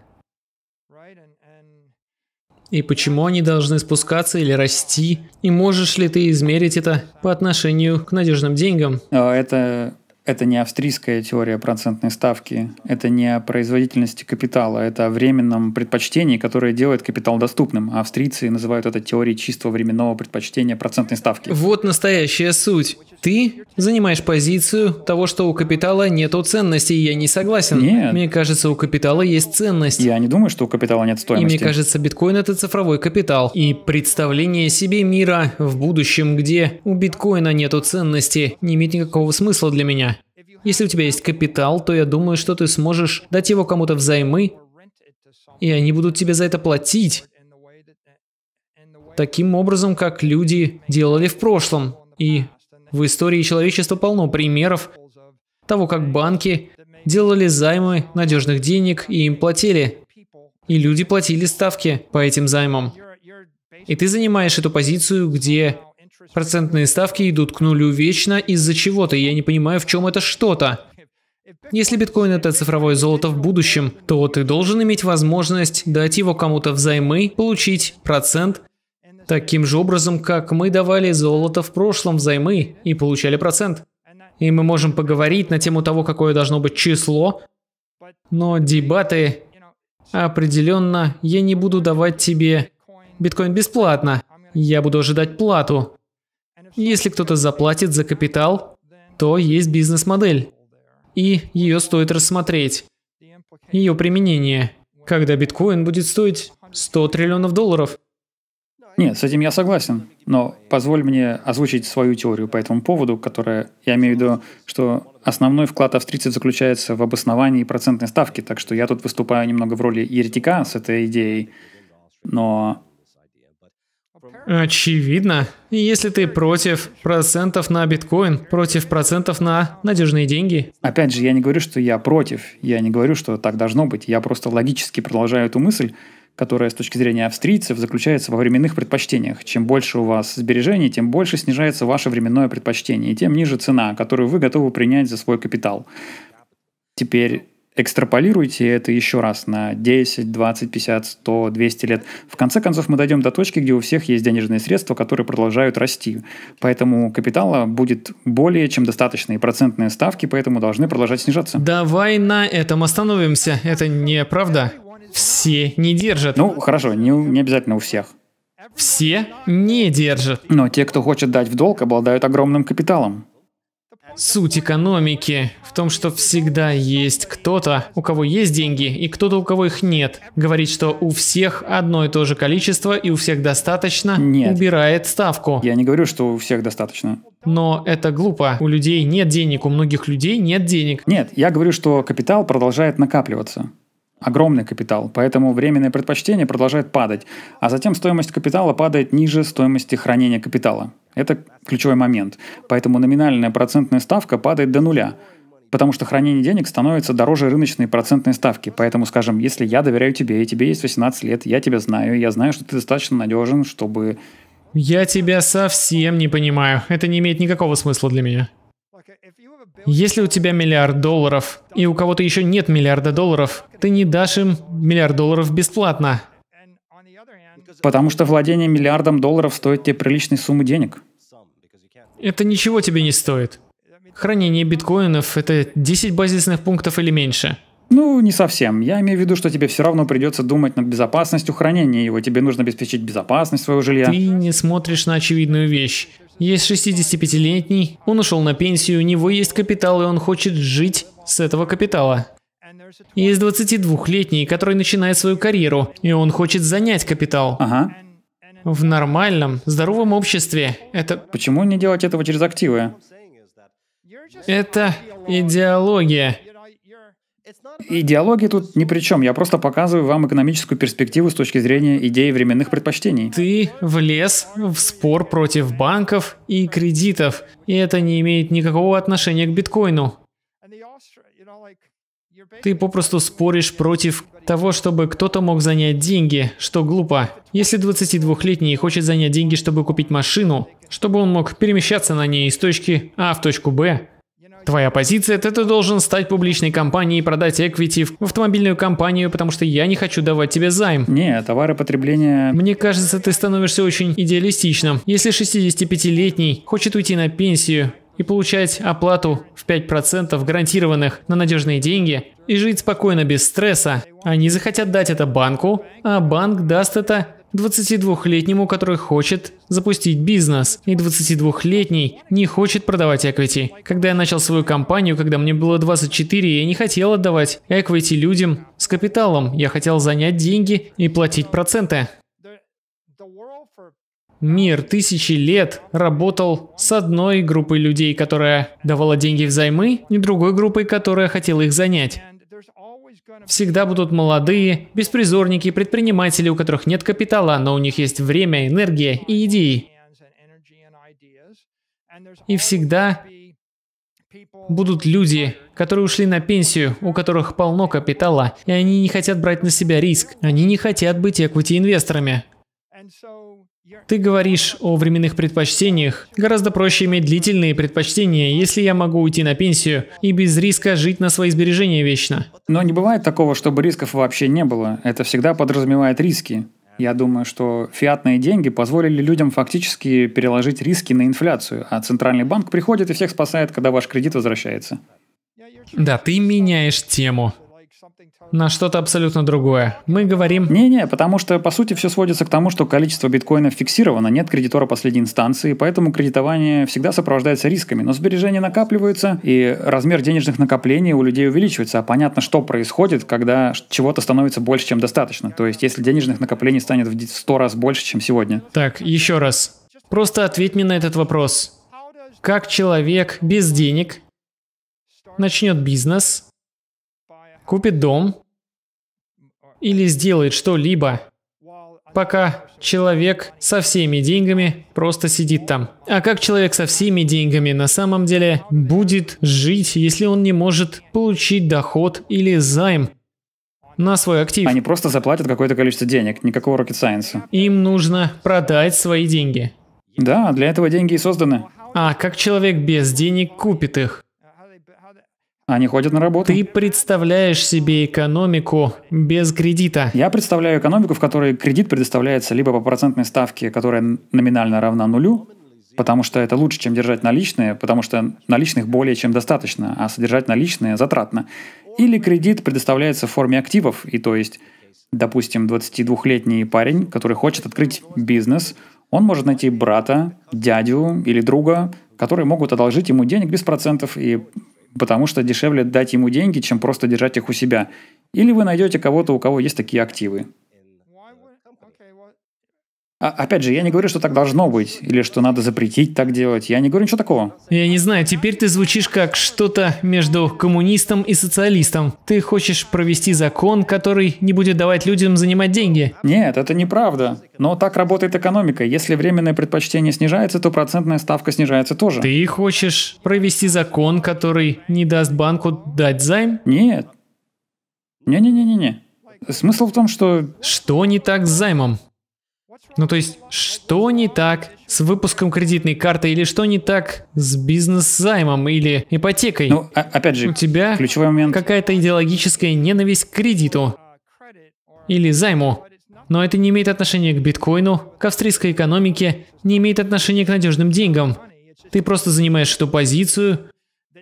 И почему они должны спускаться или расти? И можешь ли ты измерить это по отношению к надежным деньгам? А, это это не австрийская теория процентной ставки, это не о производительности капитала, это о временном предпочтении, которое делает капитал доступным. А австрийцы называют это теорией чистого временного предпочтения процентной ставки. Вот настоящая суть. Ты занимаешь позицию того, что у капитала нет ценности, и я не согласен. Нет. Мне кажется, у капитала есть ценность. Я не думаю, что у капитала нет стоимости. И мне кажется, биткоин это цифровой капитал. И представление себе мира в будущем, где у биткоина нету ценности, не имеет никакого смысла для меня. Если у тебя есть капитал, то я думаю, что ты сможешь дать его кому-то взаймы, и они будут тебе за это платить. Таким образом, как люди делали в прошлом. И в истории человечества полно примеров того, как банки делали займы надежных денег и им платили. И люди платили ставки по этим займам. И ты занимаешь эту позицию, где Процентные ставки идут к нулю вечно из-за чего-то, и я не понимаю, в чем это что-то. Если биткоин это цифровое золото в будущем, то ты должен иметь возможность дать его кому-то взаймы, получить процент, таким же образом, как мы давали золото в прошлом взаймы и получали процент. И мы можем поговорить на тему того, какое должно быть число, но дебаты... Определенно, я не буду давать тебе биткоин бесплатно. Я буду ожидать плату. Если кто-то заплатит за капитал, то есть бизнес-модель. И ее стоит рассмотреть. Ее применение. Когда биткоин будет стоить 100 триллионов долларов. Нет, с этим я согласен. Но позволь мне озвучить свою теорию по этому поводу, которая, я имею в виду, что основной вклад австрийцев заключается в обосновании процентной ставки, так что я тут выступаю немного в роли еретика с этой идеей. Но Очевидно. Если ты против процентов на биткоин, против процентов на надежные деньги. Опять же, я не говорю, что я против. Я не говорю, что так должно быть. Я просто логически продолжаю эту мысль, которая с точки зрения австрийцев заключается во временных предпочтениях. Чем больше у вас сбережений, тем больше снижается ваше временное предпочтение, и тем ниже цена, которую вы готовы принять за свой капитал. Теперь экстраполируйте это еще раз на 10, 20, 50, 100, 200 лет. В конце концов мы дойдем до точки, где у всех есть денежные средства, которые продолжают расти. Поэтому капитала будет более чем достаточно, и процентные ставки поэтому должны продолжать снижаться. Давай на этом остановимся. Это не правда. Все не держат. Ну, хорошо, не, не обязательно у всех. Все не держат. Но те, кто хочет дать в долг, обладают огромным капиталом. Суть экономики в том, что всегда есть кто-то, у кого есть деньги, и кто-то, у кого их нет. Говорить, что у всех одно и то же количество, и у всех достаточно, нет. убирает ставку. Я не говорю, что у всех достаточно. Но это глупо. У людей нет денег, у многих людей нет денег. Нет, я говорю, что капитал продолжает накапливаться огромный капитал, поэтому временное предпочтение продолжает падать, а затем стоимость капитала падает ниже стоимости хранения капитала. Это ключевой момент. Поэтому номинальная процентная ставка падает до нуля, потому что хранение денег становится дороже рыночной процентной ставки. Поэтому, скажем, если я доверяю тебе, и тебе есть 18 лет, я тебя знаю, я знаю, что ты достаточно надежен, чтобы... Я тебя совсем не понимаю. Это не имеет никакого смысла для меня. Если у тебя миллиард долларов, и у кого-то еще нет миллиарда долларов, ты не дашь им миллиард долларов бесплатно. Потому что владение миллиардом долларов стоит тебе приличной суммы денег. Это ничего тебе не стоит. Хранение биткоинов — это 10 базисных пунктов или меньше. Ну, не совсем. Я имею в виду, что тебе все равно придется думать над безопасностью хранения его. Тебе нужно обеспечить безопасность своего жилья. Ты не смотришь на очевидную вещь. Есть 65-летний, он ушел на пенсию, у него есть капитал, и он хочет жить с этого капитала. Есть 22-летний, который начинает свою карьеру, и он хочет занять капитал. Ага. В нормальном, здоровом обществе это... Почему не делать этого через активы? Это идеология. Идеология тут ни при чем. Я просто показываю вам экономическую перспективу с точки зрения идеи временных предпочтений. Ты влез в спор против банков и кредитов, и это не имеет никакого отношения к биткоину. Ты попросту споришь против того, чтобы кто-то мог занять деньги, что глупо. Если 22-летний хочет занять деньги, чтобы купить машину, чтобы он мог перемещаться на ней из точки А в точку Б, Твоя позиция – это ты должен стать публичной компанией и продать эквити в автомобильную компанию, потому что я не хочу давать тебе займ. Не, товары потребления... Мне кажется, ты становишься очень идеалистичным. Если 65-летний хочет уйти на пенсию, и получать оплату в 5% гарантированных на надежные деньги и жить спокойно без стресса, они захотят дать это банку, а банк даст это 22-летнему, который хочет запустить бизнес, и 22-летний не хочет продавать equity. Когда я начал свою компанию, когда мне было 24, я не хотел отдавать equity людям с капиталом. Я хотел занять деньги и платить проценты. Мир тысячи лет работал с одной группой людей, которая давала деньги взаймы, и другой группой, которая хотела их занять. Всегда будут молодые, беспризорники, предприниматели, у которых нет капитала, но у них есть время, энергия и идеи. И всегда будут люди, которые ушли на пенсию, у которых полно капитала, и они не хотят брать на себя риск, они не хотят быть эквити-инвесторами. Ты говоришь о временных предпочтениях. Гораздо проще иметь длительные предпочтения, если я могу уйти на пенсию и без риска жить на свои сбережения вечно. Но не бывает такого, чтобы рисков вообще не было. Это всегда подразумевает риски. Я думаю, что фиатные деньги позволили людям фактически переложить риски на инфляцию, а центральный банк приходит и всех спасает, когда ваш кредит возвращается. Да, ты меняешь тему на что-то абсолютно другое. Мы говорим... Не-не, потому что, по сути, все сводится к тому, что количество биткоинов фиксировано, нет кредитора последней инстанции, поэтому кредитование всегда сопровождается рисками. Но сбережения накапливаются, и размер денежных накоплений у людей увеличивается, а понятно, что происходит, когда чего-то становится больше, чем достаточно. То есть, если денежных накоплений станет в 100 раз больше, чем сегодня. Так, еще раз. Просто ответь мне на этот вопрос. Как человек без денег начнет бизнес, купит дом или сделает что-либо, пока человек со всеми деньгами просто сидит там. А как человек со всеми деньгами на самом деле будет жить, если он не может получить доход или займ на свой актив? Они просто заплатят какое-то количество денег, никакого rocket science. Им нужно продать свои деньги. Да, для этого деньги и созданы. А как человек без денег купит их? Они ходят на работу. Ты представляешь себе экономику без кредита? Я представляю экономику, в которой кредит предоставляется либо по процентной ставке, которая номинально равна нулю, потому что это лучше, чем держать наличные, потому что наличных более чем достаточно, а содержать наличные затратно. Или кредит предоставляется в форме активов, и то есть, допустим, 22-летний парень, который хочет открыть бизнес, он может найти брата, дядю или друга, которые могут одолжить ему денег без процентов и потому что дешевле дать ему деньги, чем просто держать их у себя. Или вы найдете кого-то, у кого есть такие активы. А, опять же, я не говорю, что так должно быть, или что надо запретить так делать. Я не говорю ничего такого. Я не знаю, теперь ты звучишь как что-то между коммунистом и социалистом. Ты хочешь провести закон, который не будет давать людям занимать деньги. Нет, это неправда. Но так работает экономика. Если временное предпочтение снижается, то процентная ставка снижается тоже. Ты хочешь провести закон, который не даст банку дать займ? Нет. Не-не-не-не-не. Смысл в том, что... Что не так с займом? Ну то есть, что не так с выпуском кредитной карты или что не так с бизнес-займом или ипотекой? Ну, а, опять же, у тебя ключевой момент. какая-то идеологическая ненависть к кредиту или займу. Но это не имеет отношения к биткоину, к австрийской экономике, не имеет отношения к надежным деньгам. Ты просто занимаешь эту позицию,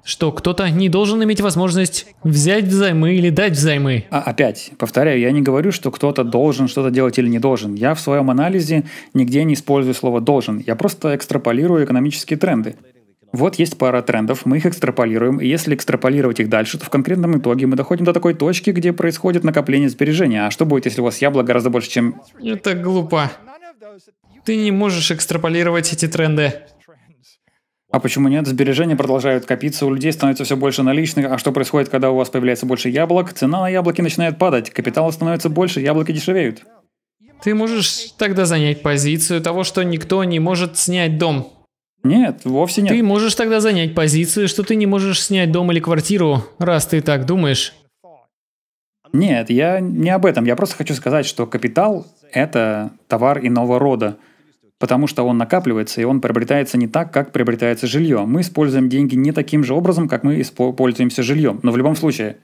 что кто-то не должен иметь возможность взять взаймы или дать взаймы. А, опять, повторяю, я не говорю, что кто-то должен что-то делать или не должен. Я в своем анализе нигде не использую слово «должен». Я просто экстраполирую экономические тренды. Вот есть пара трендов, мы их экстраполируем, и если экстраполировать их дальше, то в конкретном итоге мы доходим до такой точки, где происходит накопление сбережения. А что будет, если у вас яблок гораздо больше, чем... Это глупо. Ты не можешь экстраполировать эти тренды. А почему нет? Сбережения продолжают копиться, у людей становится все больше наличных, а что происходит, когда у вас появляется больше яблок? Цена на яблоки начинает падать, капитала становится больше, яблоки дешевеют. Ты можешь тогда занять позицию того, что никто не может снять дом. Нет, вовсе нет. Ты можешь тогда занять позицию, что ты не можешь снять дом или квартиру, раз ты так думаешь. Нет, я не об этом. Я просто хочу сказать, что капитал – это товар иного рода – потому что он накапливается и он приобретается не так, как приобретается жилье. Мы используем деньги не таким же образом, как мы пользуемся жильем, но в любом случае.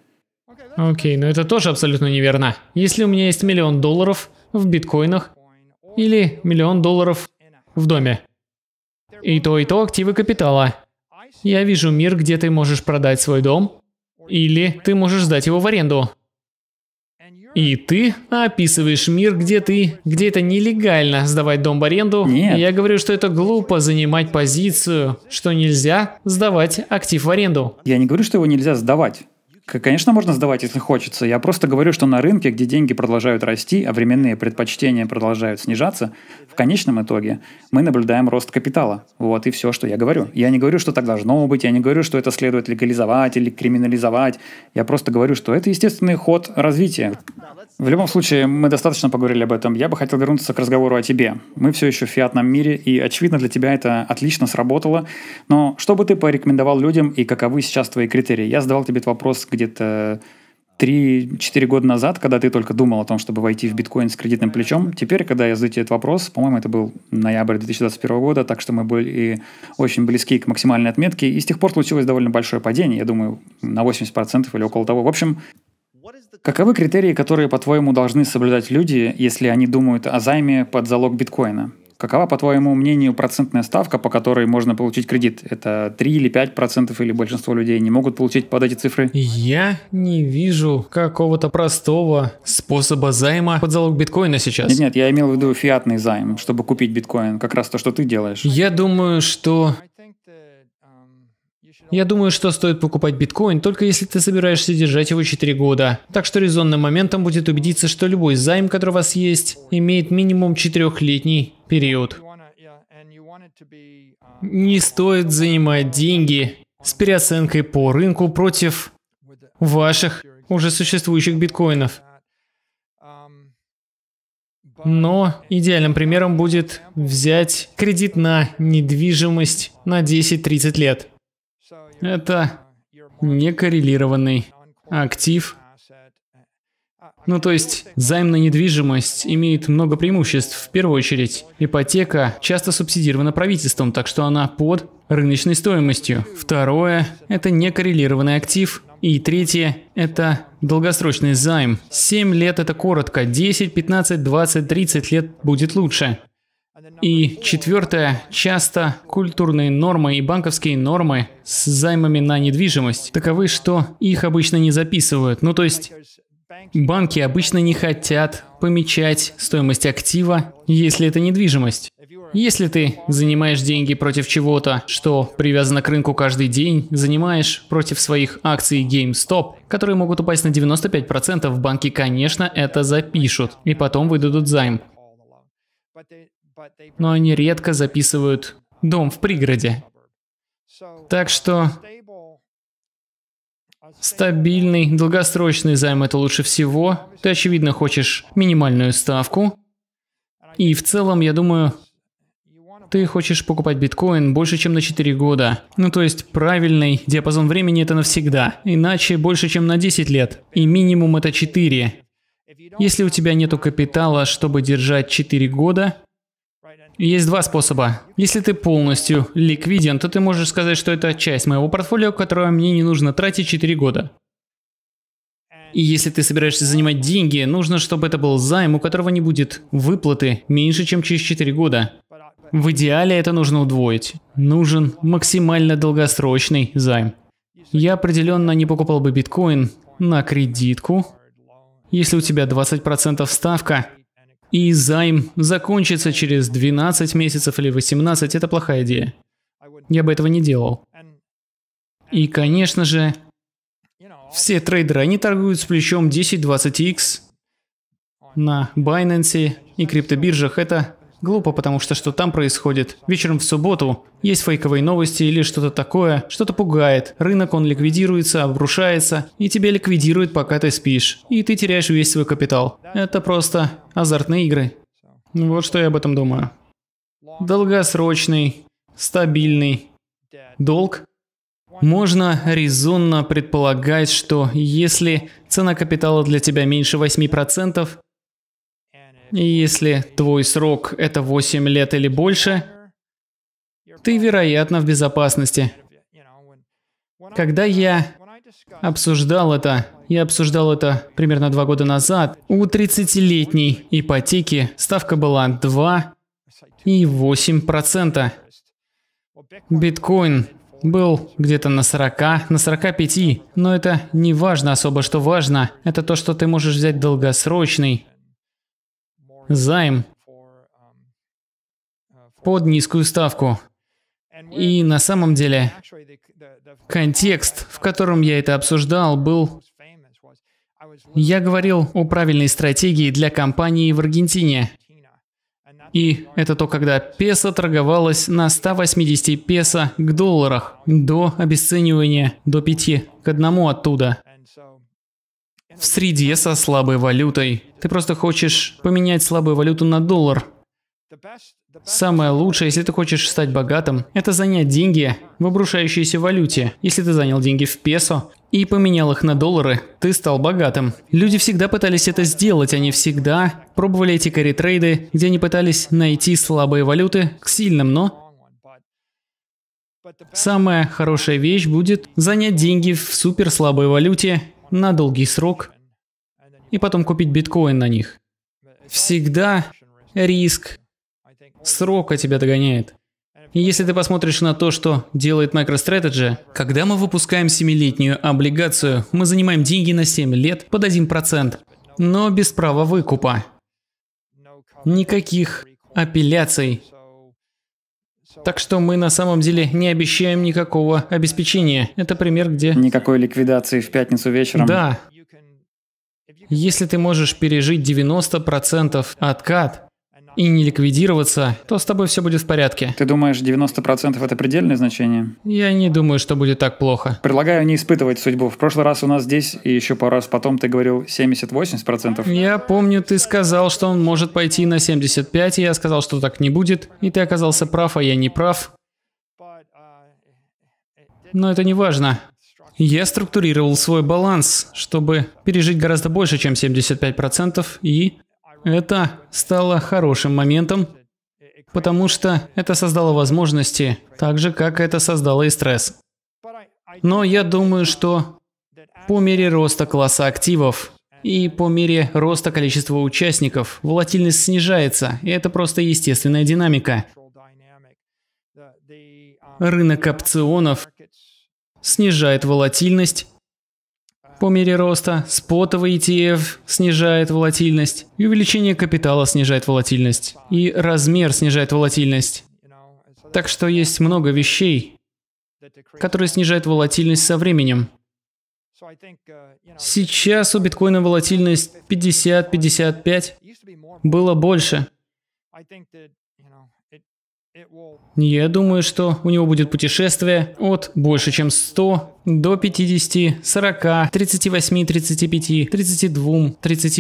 Окей, okay, но это тоже абсолютно неверно. Если у меня есть миллион долларов в биткоинах или миллион долларов в доме, и то, и то активы капитала. Я вижу мир, где ты можешь продать свой дом, или ты можешь сдать его в аренду. И ты описываешь мир, где ты, где это нелегально сдавать дом в аренду. Нет. Я говорю, что это глупо занимать позицию, что нельзя сдавать актив в аренду. Я не говорю, что его нельзя сдавать. Конечно, можно сдавать, если хочется. Я просто говорю, что на рынке, где деньги продолжают расти, а временные предпочтения продолжают снижаться, в конечном итоге мы наблюдаем рост капитала. Вот и все, что я говорю. Я не говорю, что так должно быть, я не говорю, что это следует легализовать или криминализовать. Я просто говорю, что это естественный ход развития. В любом случае, мы достаточно поговорили об этом. Я бы хотел вернуться к разговору о тебе. Мы все еще в фиатном мире, и, очевидно, для тебя это отлично сработало. Но что бы ты порекомендовал людям и каковы сейчас твои критерии? Я задавал тебе этот вопрос где-то 3-4 года назад, когда ты только думал о том, чтобы войти в биткоин с кредитным плечом. Теперь, когда я задаю этот вопрос, по-моему, это был ноябрь 2021 года, так что мы были очень близки к максимальной отметке, и с тех пор случилось довольно большое падение, я думаю, на 80% или около того. В общем, каковы критерии, которые, по-твоему, должны соблюдать люди, если они думают о займе под залог биткоина? Какова, по твоему мнению, процентная ставка, по которой можно получить кредит? Это 3 или 5 процентов, или большинство людей не могут получить под эти цифры? Я не вижу какого-то простого способа займа под залог биткоина сейчас. Нет, нет, я имел в виду фиатный займ, чтобы купить биткоин, как раз то, что ты делаешь. Я думаю, что я думаю, что стоит покупать биткоин только если ты собираешься держать его 4 года. Так что резонным моментом будет убедиться, что любой займ, который у вас есть, имеет минимум 4-летний период. Не стоит занимать деньги с переоценкой по рынку против ваших уже существующих биткоинов. Но идеальным примером будет взять кредит на недвижимость на 10-30 лет. Это некоррелированный актив. Ну то есть займ недвижимость имеет много преимуществ. В первую очередь, ипотека часто субсидирована правительством, так что она под рыночной стоимостью. Второе – это некоррелированный актив. И третье – это долгосрочный займ. 7 лет – это коротко, 10, 15, 20, 30 лет будет лучше. И четвертое, часто культурные нормы и банковские нормы с займами на недвижимость таковы, что их обычно не записывают. Ну то есть банки обычно не хотят помечать стоимость актива, если это недвижимость. Если ты занимаешь деньги против чего-то, что привязано к рынку каждый день, занимаешь против своих акций GameStop, которые могут упасть на 95%, в банке, конечно, это запишут и потом выдадут займ но они редко записывают дом в пригороде. Так что стабильный, долгосрочный займ – это лучше всего. Ты, очевидно, хочешь минимальную ставку. И в целом, я думаю, ты хочешь покупать биткоин больше, чем на 4 года. Ну то есть правильный диапазон времени это навсегда. Иначе больше, чем на 10 лет. И минимум это 4. Если у тебя нету капитала, чтобы держать 4 года, есть два способа. Если ты полностью ликвиден, то ты можешь сказать, что это часть моего портфолио, которое мне не нужно тратить 4 года. И если ты собираешься занимать деньги, нужно, чтобы это был займ, у которого не будет выплаты меньше, чем через 4 года. В идеале это нужно удвоить. Нужен максимально долгосрочный займ. Я определенно не покупал бы биткоин на кредитку, если у тебя 20% ставка, и займ закончится через 12 месяцев или 18, это плохая идея. Я бы этого не делал. И, конечно же, все трейдеры, они торгуют с плечом 10-20x на Binance и криптобиржах. Это Глупо, потому что что там происходит. Вечером в субботу есть фейковые новости или что-то такое, что-то пугает. Рынок, он ликвидируется, обрушается, и тебя ликвидируют, пока ты спишь. И ты теряешь весь свой капитал. Это просто азартные игры. Вот что я об этом думаю. Долгосрочный, стабильный долг можно резонно предполагать, что если цена капитала для тебя меньше 8%, и если твой срок это 8 лет или больше, ты, вероятно, в безопасности. Когда я обсуждал это, я обсуждал это примерно два года назад, у 30-летней ипотеки ставка была 2 и 8%. Биткоин был где-то на 40, на 45, но это не важно особо, что важно, это то, что ты можешь взять долгосрочный займ под низкую ставку. И на самом деле контекст, в котором я это обсуждал, был... Я говорил о правильной стратегии для компании в Аргентине. И это то, когда песо торговалось на 180 песо к долларах до обесценивания до 5 к 1 оттуда в среде со слабой валютой. Ты просто хочешь поменять слабую валюту на доллар. Самое лучшее, если ты хочешь стать богатым, это занять деньги в обрушающейся валюте. Если ты занял деньги в песо и поменял их на доллары, ты стал богатым. Люди всегда пытались это сделать, они всегда пробовали эти карри-трейды, где они пытались найти слабые валюты к сильным, но Самая хорошая вещь будет занять деньги в суперслабой валюте на долгий срок и потом купить биткоин на них. Всегда риск срока тебя догоняет. И если ты посмотришь на то, что делает MicroStrategy, когда мы выпускаем 7-летнюю облигацию, мы занимаем деньги на 7 лет под 1%, но без права выкупа. Никаких апелляций так что мы на самом деле не обещаем никакого обеспечения. Это пример, где... Никакой ликвидации в пятницу вечером. Да. Если ты можешь пережить 90% откат, и не ликвидироваться, то с тобой все будет в порядке. Ты думаешь, 90% это предельное значение? Я не думаю, что будет так плохо. Предлагаю не испытывать судьбу. В прошлый раз у нас здесь, и еще пару раз потом ты говорил 70-80%. Я помню, ты сказал, что он может пойти на 75, и я сказал, что так не будет. И ты оказался прав, а я не прав. Но это не важно. Я структурировал свой баланс, чтобы пережить гораздо больше, чем 75% и это стало хорошим моментом, потому что это создало возможности, так же, как это создало и стресс. Но я думаю, что по мере роста класса активов и по мере роста количества участников волатильность снижается, и это просто естественная динамика. Рынок опционов снижает волатильность по мере роста, спотовый ETF снижает волатильность, и увеличение капитала снижает волатильность, и размер снижает волатильность. Так что есть много вещей, которые снижают волатильность со временем. Сейчас у биткоина волатильность 50-55, было больше. Я думаю, что у него будет путешествие от больше чем 100 до 50, 40, 38, 35, 32, 30.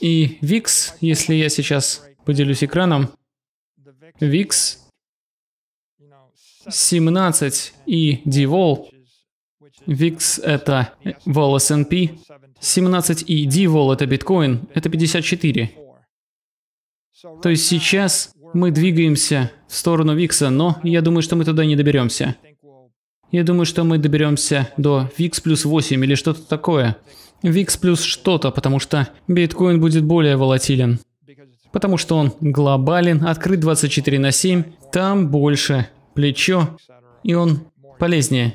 И VIX, если я сейчас поделюсь экраном, VIX 17 и DVOL, VIX это VOL S&P, 17 и DVOL это биткоин, это 54. То есть сейчас мы двигаемся в сторону Викса, но я думаю, что мы туда не доберемся. Я думаю, что мы доберемся до Викс плюс 8 или что-то такое. Викс плюс что-то, потому что биткоин будет более волатилен. Потому что он глобален, открыт 24 на 7, там больше плечо, и он полезнее.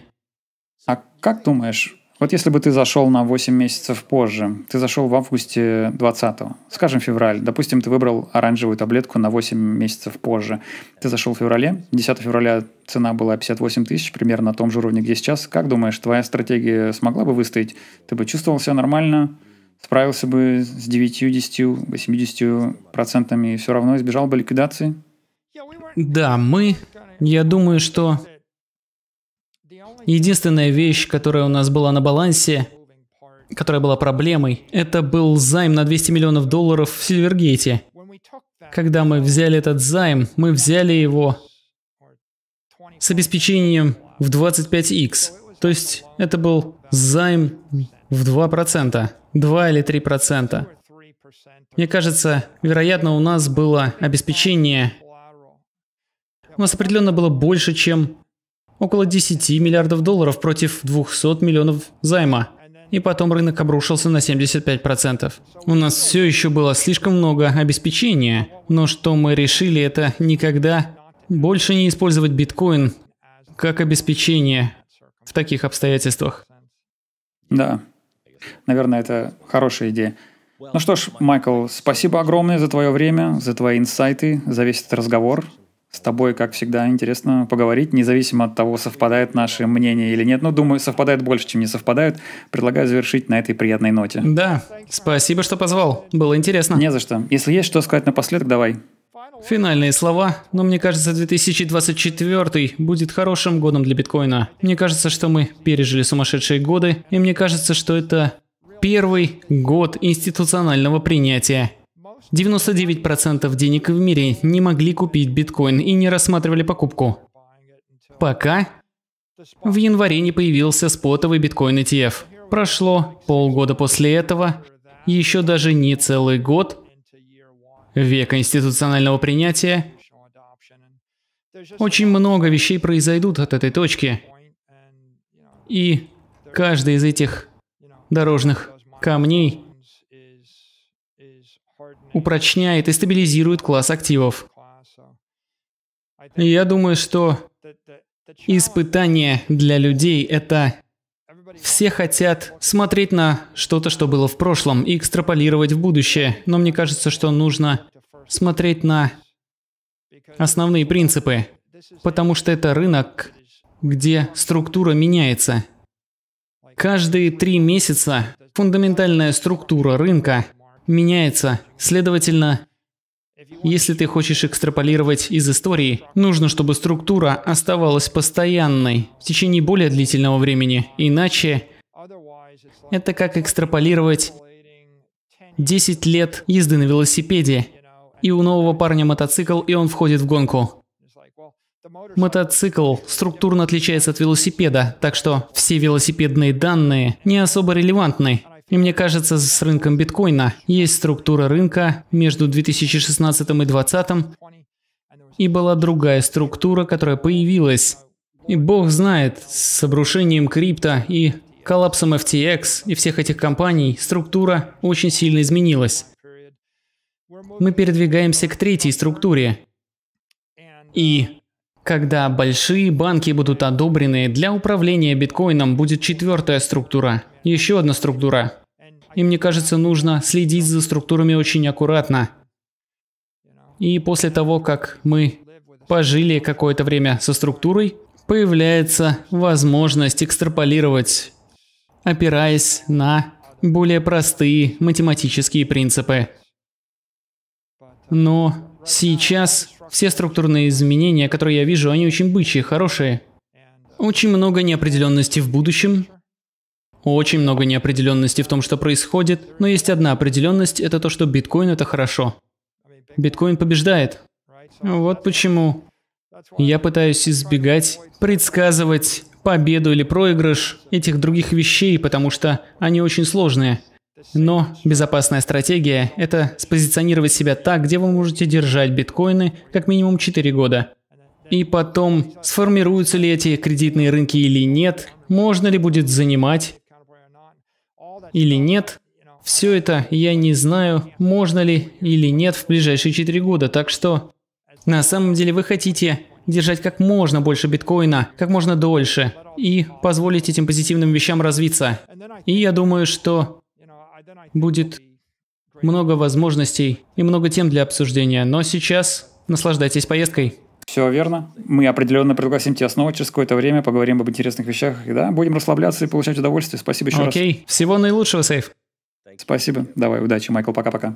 А как думаешь, вот если бы ты зашел на 8 месяцев позже, ты зашел в августе 20 скажем, февраль. Допустим, ты выбрал оранжевую таблетку на 8 месяцев позже. Ты зашел в феврале, 10 февраля цена была 58 тысяч, примерно на том же уровне, где сейчас. Как думаешь, твоя стратегия смогла бы выстоять? Ты бы чувствовал себя нормально, справился бы с 9, 10, 80 процентами и все равно избежал бы ликвидации? Да, мы... Я думаю, что Единственная вещь, которая у нас была на балансе, которая была проблемой, это был займ на 200 миллионов долларов в Сильвергейте. Когда мы взяли этот займ, мы взяли его с обеспечением в 25x. То есть это был займ в 2%, 2 или 3%. Мне кажется, вероятно, у нас было обеспечение... У нас определенно было больше, чем около 10 миллиардов долларов против 200 миллионов займа. И потом рынок обрушился на 75%. У нас все еще было слишком много обеспечения, но что мы решили, это никогда больше не использовать биткоин как обеспечение в таких обстоятельствах. Да, наверное, это хорошая идея. Ну что ж, Майкл, спасибо огромное за твое время, за твои инсайты, за весь этот разговор. С тобой, как всегда, интересно поговорить, независимо от того, совпадает наше мнение или нет. Ну, думаю, совпадает больше, чем не совпадают. Предлагаю завершить на этой приятной ноте. Да, спасибо, что позвал. Было интересно. Не за что. Если есть что сказать напоследок, давай. Финальные слова, но мне кажется, 2024 будет хорошим годом для биткоина. Мне кажется, что мы пережили сумасшедшие годы, и мне кажется, что это первый год институционального принятия 99% денег в мире не могли купить биткоин и не рассматривали покупку. Пока в январе не появился спотовый биткоин ETF. Прошло полгода после этого, еще даже не целый год, Век институционального принятия, очень много вещей произойдут от этой точки. И каждый из этих дорожных камней упрочняет и стабилизирует класс активов. я думаю, что испытание для людей – это все хотят смотреть на что-то, что было в прошлом, и экстраполировать в будущее, но мне кажется, что нужно смотреть на основные принципы, потому что это рынок, где структура меняется. Каждые три месяца фундаментальная структура рынка меняется. Следовательно, если ты хочешь экстраполировать из истории, нужно, чтобы структура оставалась постоянной в течение более длительного времени, иначе это как экстраполировать 10 лет езды на велосипеде, и у нового парня мотоцикл, и он входит в гонку. Мотоцикл структурно отличается от велосипеда, так что все велосипедные данные не особо релевантны. И мне кажется, с рынком биткоина есть структура рынка между 2016 и 2020, и была другая структура, которая появилась. И бог знает, с обрушением крипто и коллапсом FTX и всех этих компаний структура очень сильно изменилась. Мы передвигаемся к третьей структуре. И когда большие банки будут одобрены, для управления биткоином будет четвертая структура еще одна структура. И мне кажется, нужно следить за структурами очень аккуратно. И после того, как мы пожили какое-то время со структурой, появляется возможность экстраполировать, опираясь на более простые математические принципы. Но сейчас все структурные изменения, которые я вижу, они очень бычьи, хорошие. Очень много неопределенности в будущем, очень много неопределенности в том, что происходит, но есть одна определенность, это то, что биткоин это хорошо. Биткоин побеждает. Вот почему я пытаюсь избегать, предсказывать победу или проигрыш этих других вещей, потому что они очень сложные. Но безопасная стратегия – это спозиционировать себя так, где вы можете держать биткоины как минимум 4 года. И потом, сформируются ли эти кредитные рынки или нет, можно ли будет занимать или нет. Все это я не знаю, можно ли или нет в ближайшие 4 года, так что... На самом деле вы хотите держать как можно больше биткоина, как можно дольше, и позволить этим позитивным вещам развиться. И я думаю, что будет много возможностей и много тем для обсуждения, но сейчас наслаждайтесь поездкой. Все верно. Мы определенно пригласим тебя снова через какое-то время, поговорим об интересных вещах. И да, будем расслабляться и получать удовольствие. Спасибо еще okay. раз. Окей. Всего наилучшего, Сейф. Спасибо. Давай, удачи, Майкл. Пока-пока.